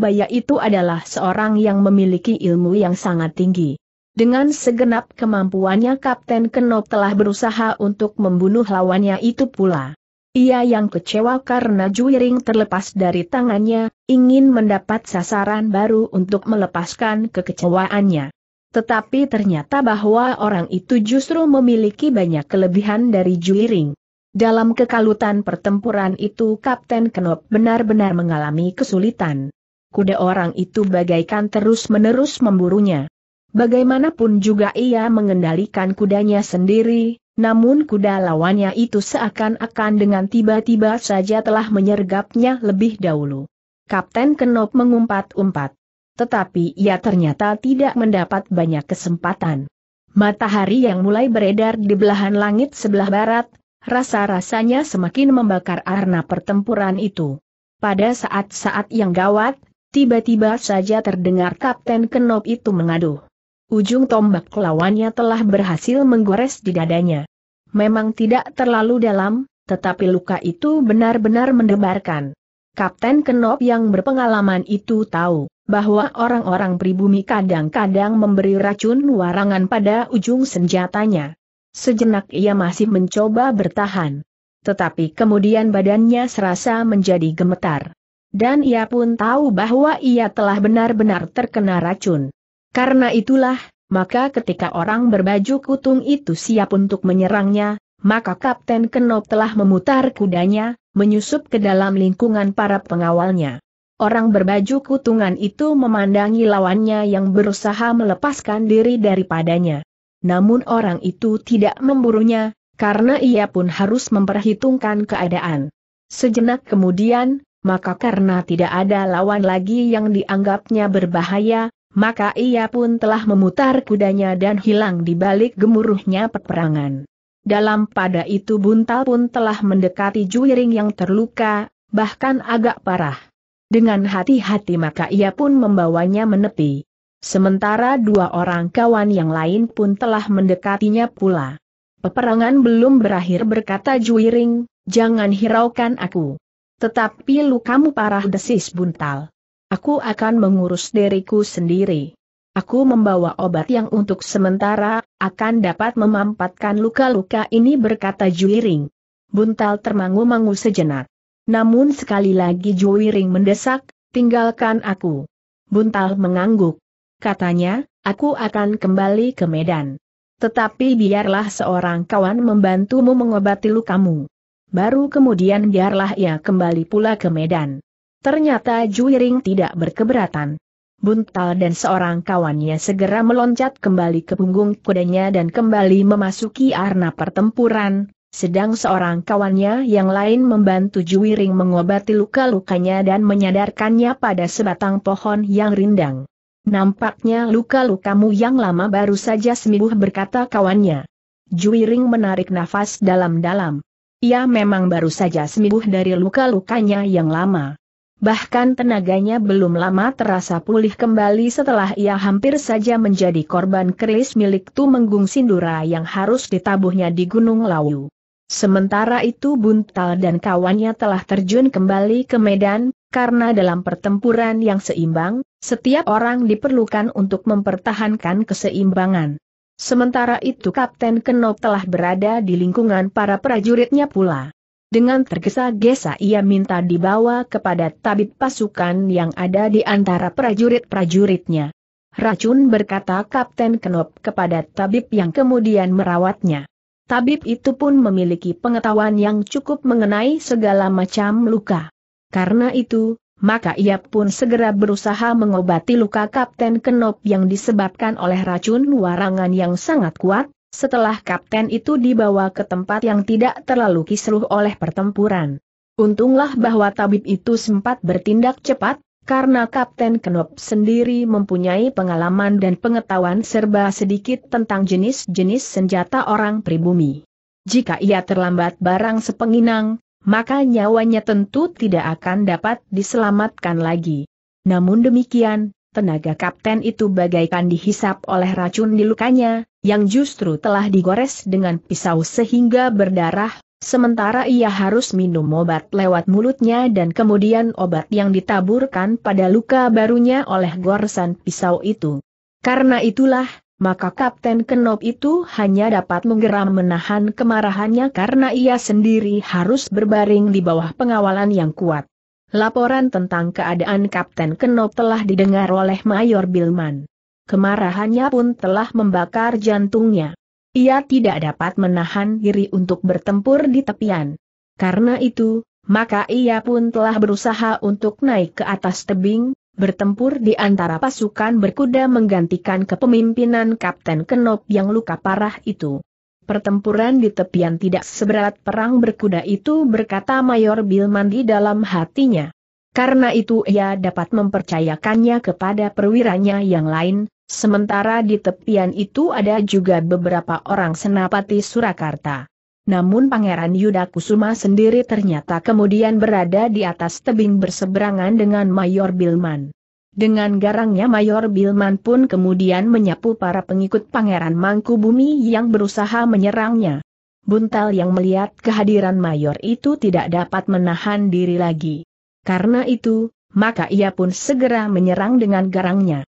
Baya itu adalah seorang yang memiliki ilmu yang sangat tinggi. Dengan segenap kemampuannya Kapten Kenop telah berusaha untuk membunuh lawannya itu pula. Ia yang kecewa karena Juiring terlepas dari tangannya, ingin mendapat sasaran baru untuk melepaskan kekecewaannya. Tetapi ternyata bahwa orang itu justru memiliki banyak kelebihan dari Juiring. Dalam kekalutan pertempuran itu Kapten Kenop benar-benar mengalami kesulitan. Kuda orang itu bagaikan terus-menerus memburunya. Bagaimanapun juga ia mengendalikan kudanya sendiri, namun kuda lawannya itu seakan-akan dengan tiba-tiba saja telah menyergapnya lebih dahulu. Kapten Kenop mengumpat-umpat tetapi ia ternyata tidak mendapat banyak kesempatan. Matahari yang mulai beredar di belahan langit sebelah barat, rasa-rasanya semakin membakar arna pertempuran itu. Pada saat-saat yang gawat, tiba-tiba saja terdengar Kapten Kenop itu mengaduh. Ujung tombak lawannya telah berhasil menggores di dadanya. Memang tidak terlalu dalam, tetapi luka itu benar-benar mendebarkan. Kapten Kenop yang berpengalaman itu tahu bahwa orang-orang pribumi kadang-kadang memberi racun warangan pada ujung senjatanya. Sejenak ia masih mencoba bertahan. Tetapi kemudian badannya serasa menjadi gemetar. Dan ia pun tahu bahwa ia telah benar-benar terkena racun. Karena itulah, maka ketika orang berbaju kutung itu siap untuk menyerangnya, maka Kapten Kenop telah memutar kudanya, menyusup ke dalam lingkungan para pengawalnya. Orang berbaju kutungan itu memandangi lawannya yang berusaha melepaskan diri daripadanya. Namun orang itu tidak memburunya, karena ia pun harus memperhitungkan keadaan. Sejenak kemudian, maka karena tidak ada lawan lagi yang dianggapnya berbahaya, maka ia pun telah memutar kudanya dan hilang di balik gemuruhnya peperangan. Dalam pada itu buntal pun telah mendekati juiring yang terluka, bahkan agak parah. Dengan hati-hati maka ia pun membawanya menepi. Sementara dua orang kawan yang lain pun telah mendekatinya pula. Peperangan belum berakhir berkata Juiring, jangan hiraukan aku. Tetapi lukamu parah desis buntal. Aku akan mengurus diriku sendiri. Aku membawa obat yang untuk sementara, akan dapat memampatkan luka-luka ini berkata Juiring. Buntal termangu-mangu sejenak. Namun sekali lagi Juwiring mendesak, tinggalkan aku. Buntal mengangguk. Katanya, aku akan kembali ke Medan. Tetapi biarlah seorang kawan membantumu mengobati lukamu. Baru kemudian biarlah ia kembali pula ke Medan. Ternyata Juwiring tidak berkeberatan. Buntal dan seorang kawannya segera meloncat kembali ke punggung kudanya dan kembali memasuki arena pertempuran, sedang seorang kawannya yang lain membantu Juwiring mengobati luka-lukanya dan menyadarkannya pada sebatang pohon yang rindang. Nampaknya luka-lukamu yang lama baru saja sembuh berkata kawannya. Juwiring menarik nafas dalam-dalam. Ia memang baru saja sembuh dari luka-lukanya yang lama. Bahkan tenaganya belum lama terasa pulih kembali setelah ia hampir saja menjadi korban keris milik Tumenggung Sindura yang harus ditabuhnya di Gunung Lawu. Sementara itu Buntal dan kawannya telah terjun kembali ke medan, karena dalam pertempuran yang seimbang, setiap orang diperlukan untuk mempertahankan keseimbangan. Sementara itu Kapten Kenop telah berada di lingkungan para prajuritnya pula. Dengan tergesa-gesa ia minta dibawa kepada tabib pasukan yang ada di antara prajurit-prajuritnya. Racun berkata Kapten Kenop kepada tabib yang kemudian merawatnya tabib itu pun memiliki pengetahuan yang cukup mengenai segala macam luka. Karena itu, maka ia pun segera berusaha mengobati luka Kapten Kenop yang disebabkan oleh racun warangan yang sangat kuat, setelah kapten itu dibawa ke tempat yang tidak terlalu kisruh oleh pertempuran. Untunglah bahwa tabib itu sempat bertindak cepat, karena Kapten Kenop sendiri mempunyai pengalaman dan pengetahuan serba sedikit tentang jenis-jenis senjata orang pribumi. Jika ia terlambat barang sepenginang, maka nyawanya tentu tidak akan dapat diselamatkan lagi. Namun demikian, tenaga kapten itu bagaikan dihisap oleh racun di lukanya, yang justru telah digores dengan pisau sehingga berdarah, Sementara ia harus minum obat lewat mulutnya dan kemudian obat yang ditaburkan pada luka barunya oleh gorsan pisau itu. Karena itulah, maka Kapten Kenop itu hanya dapat menggeram menahan kemarahannya karena ia sendiri harus berbaring di bawah pengawalan yang kuat. Laporan tentang keadaan Kapten Kenop telah didengar oleh Mayor Bilman. Kemarahannya pun telah membakar jantungnya. Ia tidak dapat menahan diri untuk bertempur di tepian. Karena itu, maka ia pun telah berusaha untuk naik ke atas tebing, bertempur di antara pasukan berkuda menggantikan kepemimpinan Kapten Kenop yang luka parah itu. Pertempuran di tepian tidak seberat perang berkuda itu berkata Mayor Bilman di dalam hatinya. Karena itu ia dapat mempercayakannya kepada perwiranya yang lain, Sementara di tepian itu ada juga beberapa orang senapati Surakarta. Namun Pangeran Yudakusuma sendiri ternyata kemudian berada di atas tebing berseberangan dengan Mayor Bilman. Dengan garangnya Mayor Bilman pun kemudian menyapu para pengikut Pangeran Mangkubumi yang berusaha menyerangnya. Buntal yang melihat kehadiran Mayor itu tidak dapat menahan diri lagi. Karena itu, maka ia pun segera menyerang dengan garangnya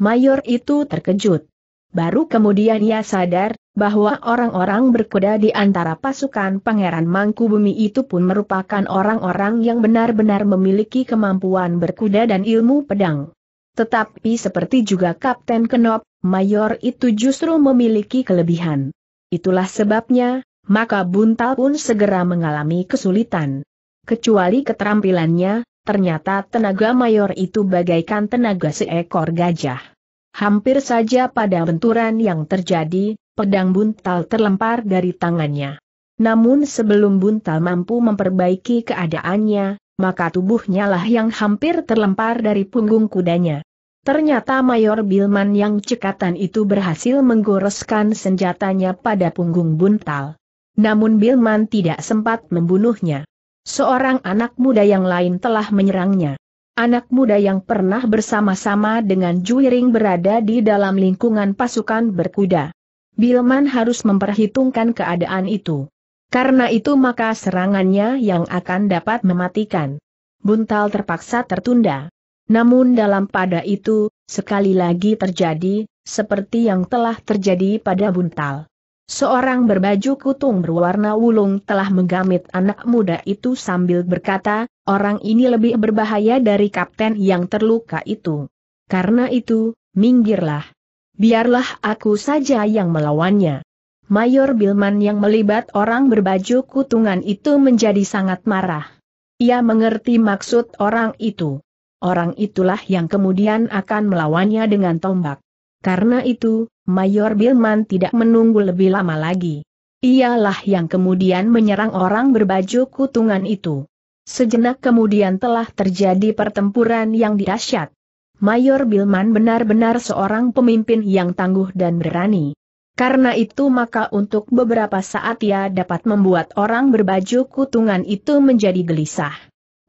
mayor itu terkejut. Baru kemudian ia sadar, bahwa orang-orang berkuda di antara pasukan Pangeran Mangku Bumi itu pun merupakan orang-orang yang benar-benar memiliki kemampuan berkuda dan ilmu pedang. Tetapi seperti juga Kapten Kenop, mayor itu justru memiliki kelebihan. Itulah sebabnya, maka Buntal pun segera mengalami kesulitan. Kecuali keterampilannya, ternyata tenaga mayor itu bagaikan tenaga seekor gajah. Hampir saja pada benturan yang terjadi, pedang buntal terlempar dari tangannya. Namun sebelum buntal mampu memperbaiki keadaannya, maka tubuhnya lah yang hampir terlempar dari punggung kudanya. Ternyata Mayor Bilman yang cekatan itu berhasil menggoreskan senjatanya pada punggung buntal. Namun Bilman tidak sempat membunuhnya. Seorang anak muda yang lain telah menyerangnya anak muda yang pernah bersama-sama dengan Juiring berada di dalam lingkungan pasukan berkuda. Bilman harus memperhitungkan keadaan itu. Karena itu maka serangannya yang akan dapat mematikan. Buntal terpaksa tertunda. Namun dalam pada itu, sekali lagi terjadi, seperti yang telah terjadi pada Buntal. Seorang berbaju kutung berwarna wulung telah menggamit anak muda itu sambil berkata, Orang ini lebih berbahaya dari kapten yang terluka itu. Karena itu, minggirlah. Biarlah aku saja yang melawannya. Mayor Bilman yang melibat orang berbaju kutungan itu menjadi sangat marah. Ia mengerti maksud orang itu. Orang itulah yang kemudian akan melawannya dengan tombak. Karena itu, Mayor Bilman tidak menunggu lebih lama lagi. Ialah yang kemudian menyerang orang berbaju kutungan itu. Sejenak kemudian telah terjadi pertempuran yang dahsyat. Mayor Bilman benar-benar seorang pemimpin yang tangguh dan berani. Karena itu maka untuk beberapa saat ia dapat membuat orang berbaju kutungan itu menjadi gelisah.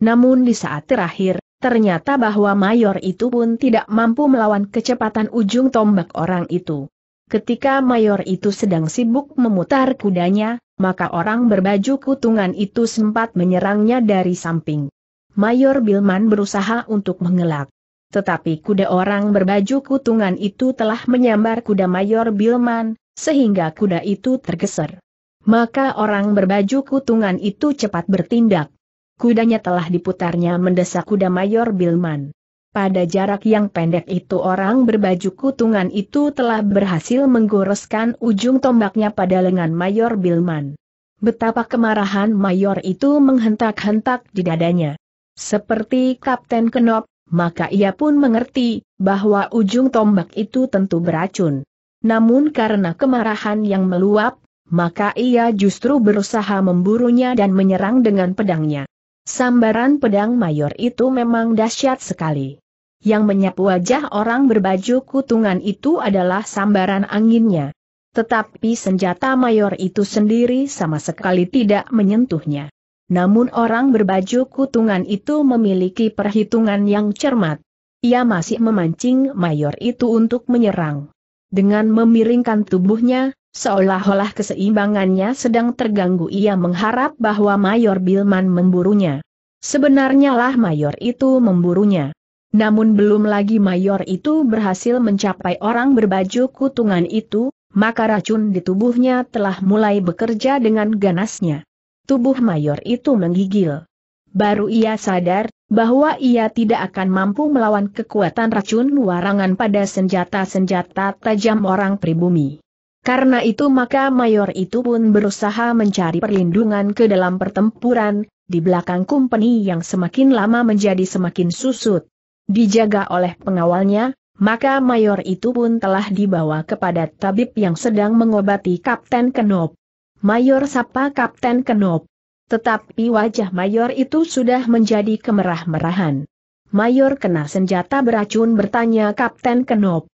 Namun di saat terakhir, ternyata bahwa mayor itu pun tidak mampu melawan kecepatan ujung tombak orang itu. Ketika mayor itu sedang sibuk memutar kudanya, maka orang berbaju kutungan itu sempat menyerangnya dari samping. Mayor Bilman berusaha untuk mengelak. Tetapi kuda orang berbaju kutungan itu telah menyambar kuda Mayor Bilman, sehingga kuda itu tergeser. Maka orang berbaju kutungan itu cepat bertindak. Kudanya telah diputarnya mendesak kuda Mayor Bilman. Pada jarak yang pendek itu orang berbaju kutungan itu telah berhasil menggoreskan ujung tombaknya pada lengan Mayor Bilman. Betapa kemarahan Mayor itu menghentak-hentak di dadanya. Seperti Kapten Kenop, maka ia pun mengerti bahwa ujung tombak itu tentu beracun. Namun karena kemarahan yang meluap, maka ia justru berusaha memburunya dan menyerang dengan pedangnya. Sambaran pedang mayor itu memang dahsyat sekali yang menyapu wajah orang berbaju kutungan itu adalah sambaran anginnya. Tetapi senjata mayor itu sendiri sama sekali tidak menyentuhnya. Namun orang berbaju kutungan itu memiliki perhitungan yang cermat. Ia masih memancing mayor itu untuk menyerang. Dengan memiringkan tubuhnya, Seolah-olah keseimbangannya sedang terganggu ia mengharap bahwa Mayor Bilman memburunya. Sebenarnya lah Mayor itu memburunya. Namun belum lagi mayor itu berhasil mencapai orang berbaju kutungan itu, maka racun di tubuhnya telah mulai bekerja dengan ganasnya. Tubuh mayor itu menggigil. Baru ia sadar, bahwa ia tidak akan mampu melawan kekuatan racun warangan pada senjata-senjata tajam orang pribumi. Karena itu maka mayor itu pun berusaha mencari perlindungan ke dalam pertempuran, di belakang kumpeni yang semakin lama menjadi semakin susut dijaga oleh pengawalnya, maka mayor itu pun telah dibawa kepada tabib yang sedang mengobati Kapten Kenop. Mayor sapa Kapten Kenop. Tetapi wajah mayor itu sudah menjadi kemerah-merahan. Mayor kena senjata beracun bertanya Kapten Kenop.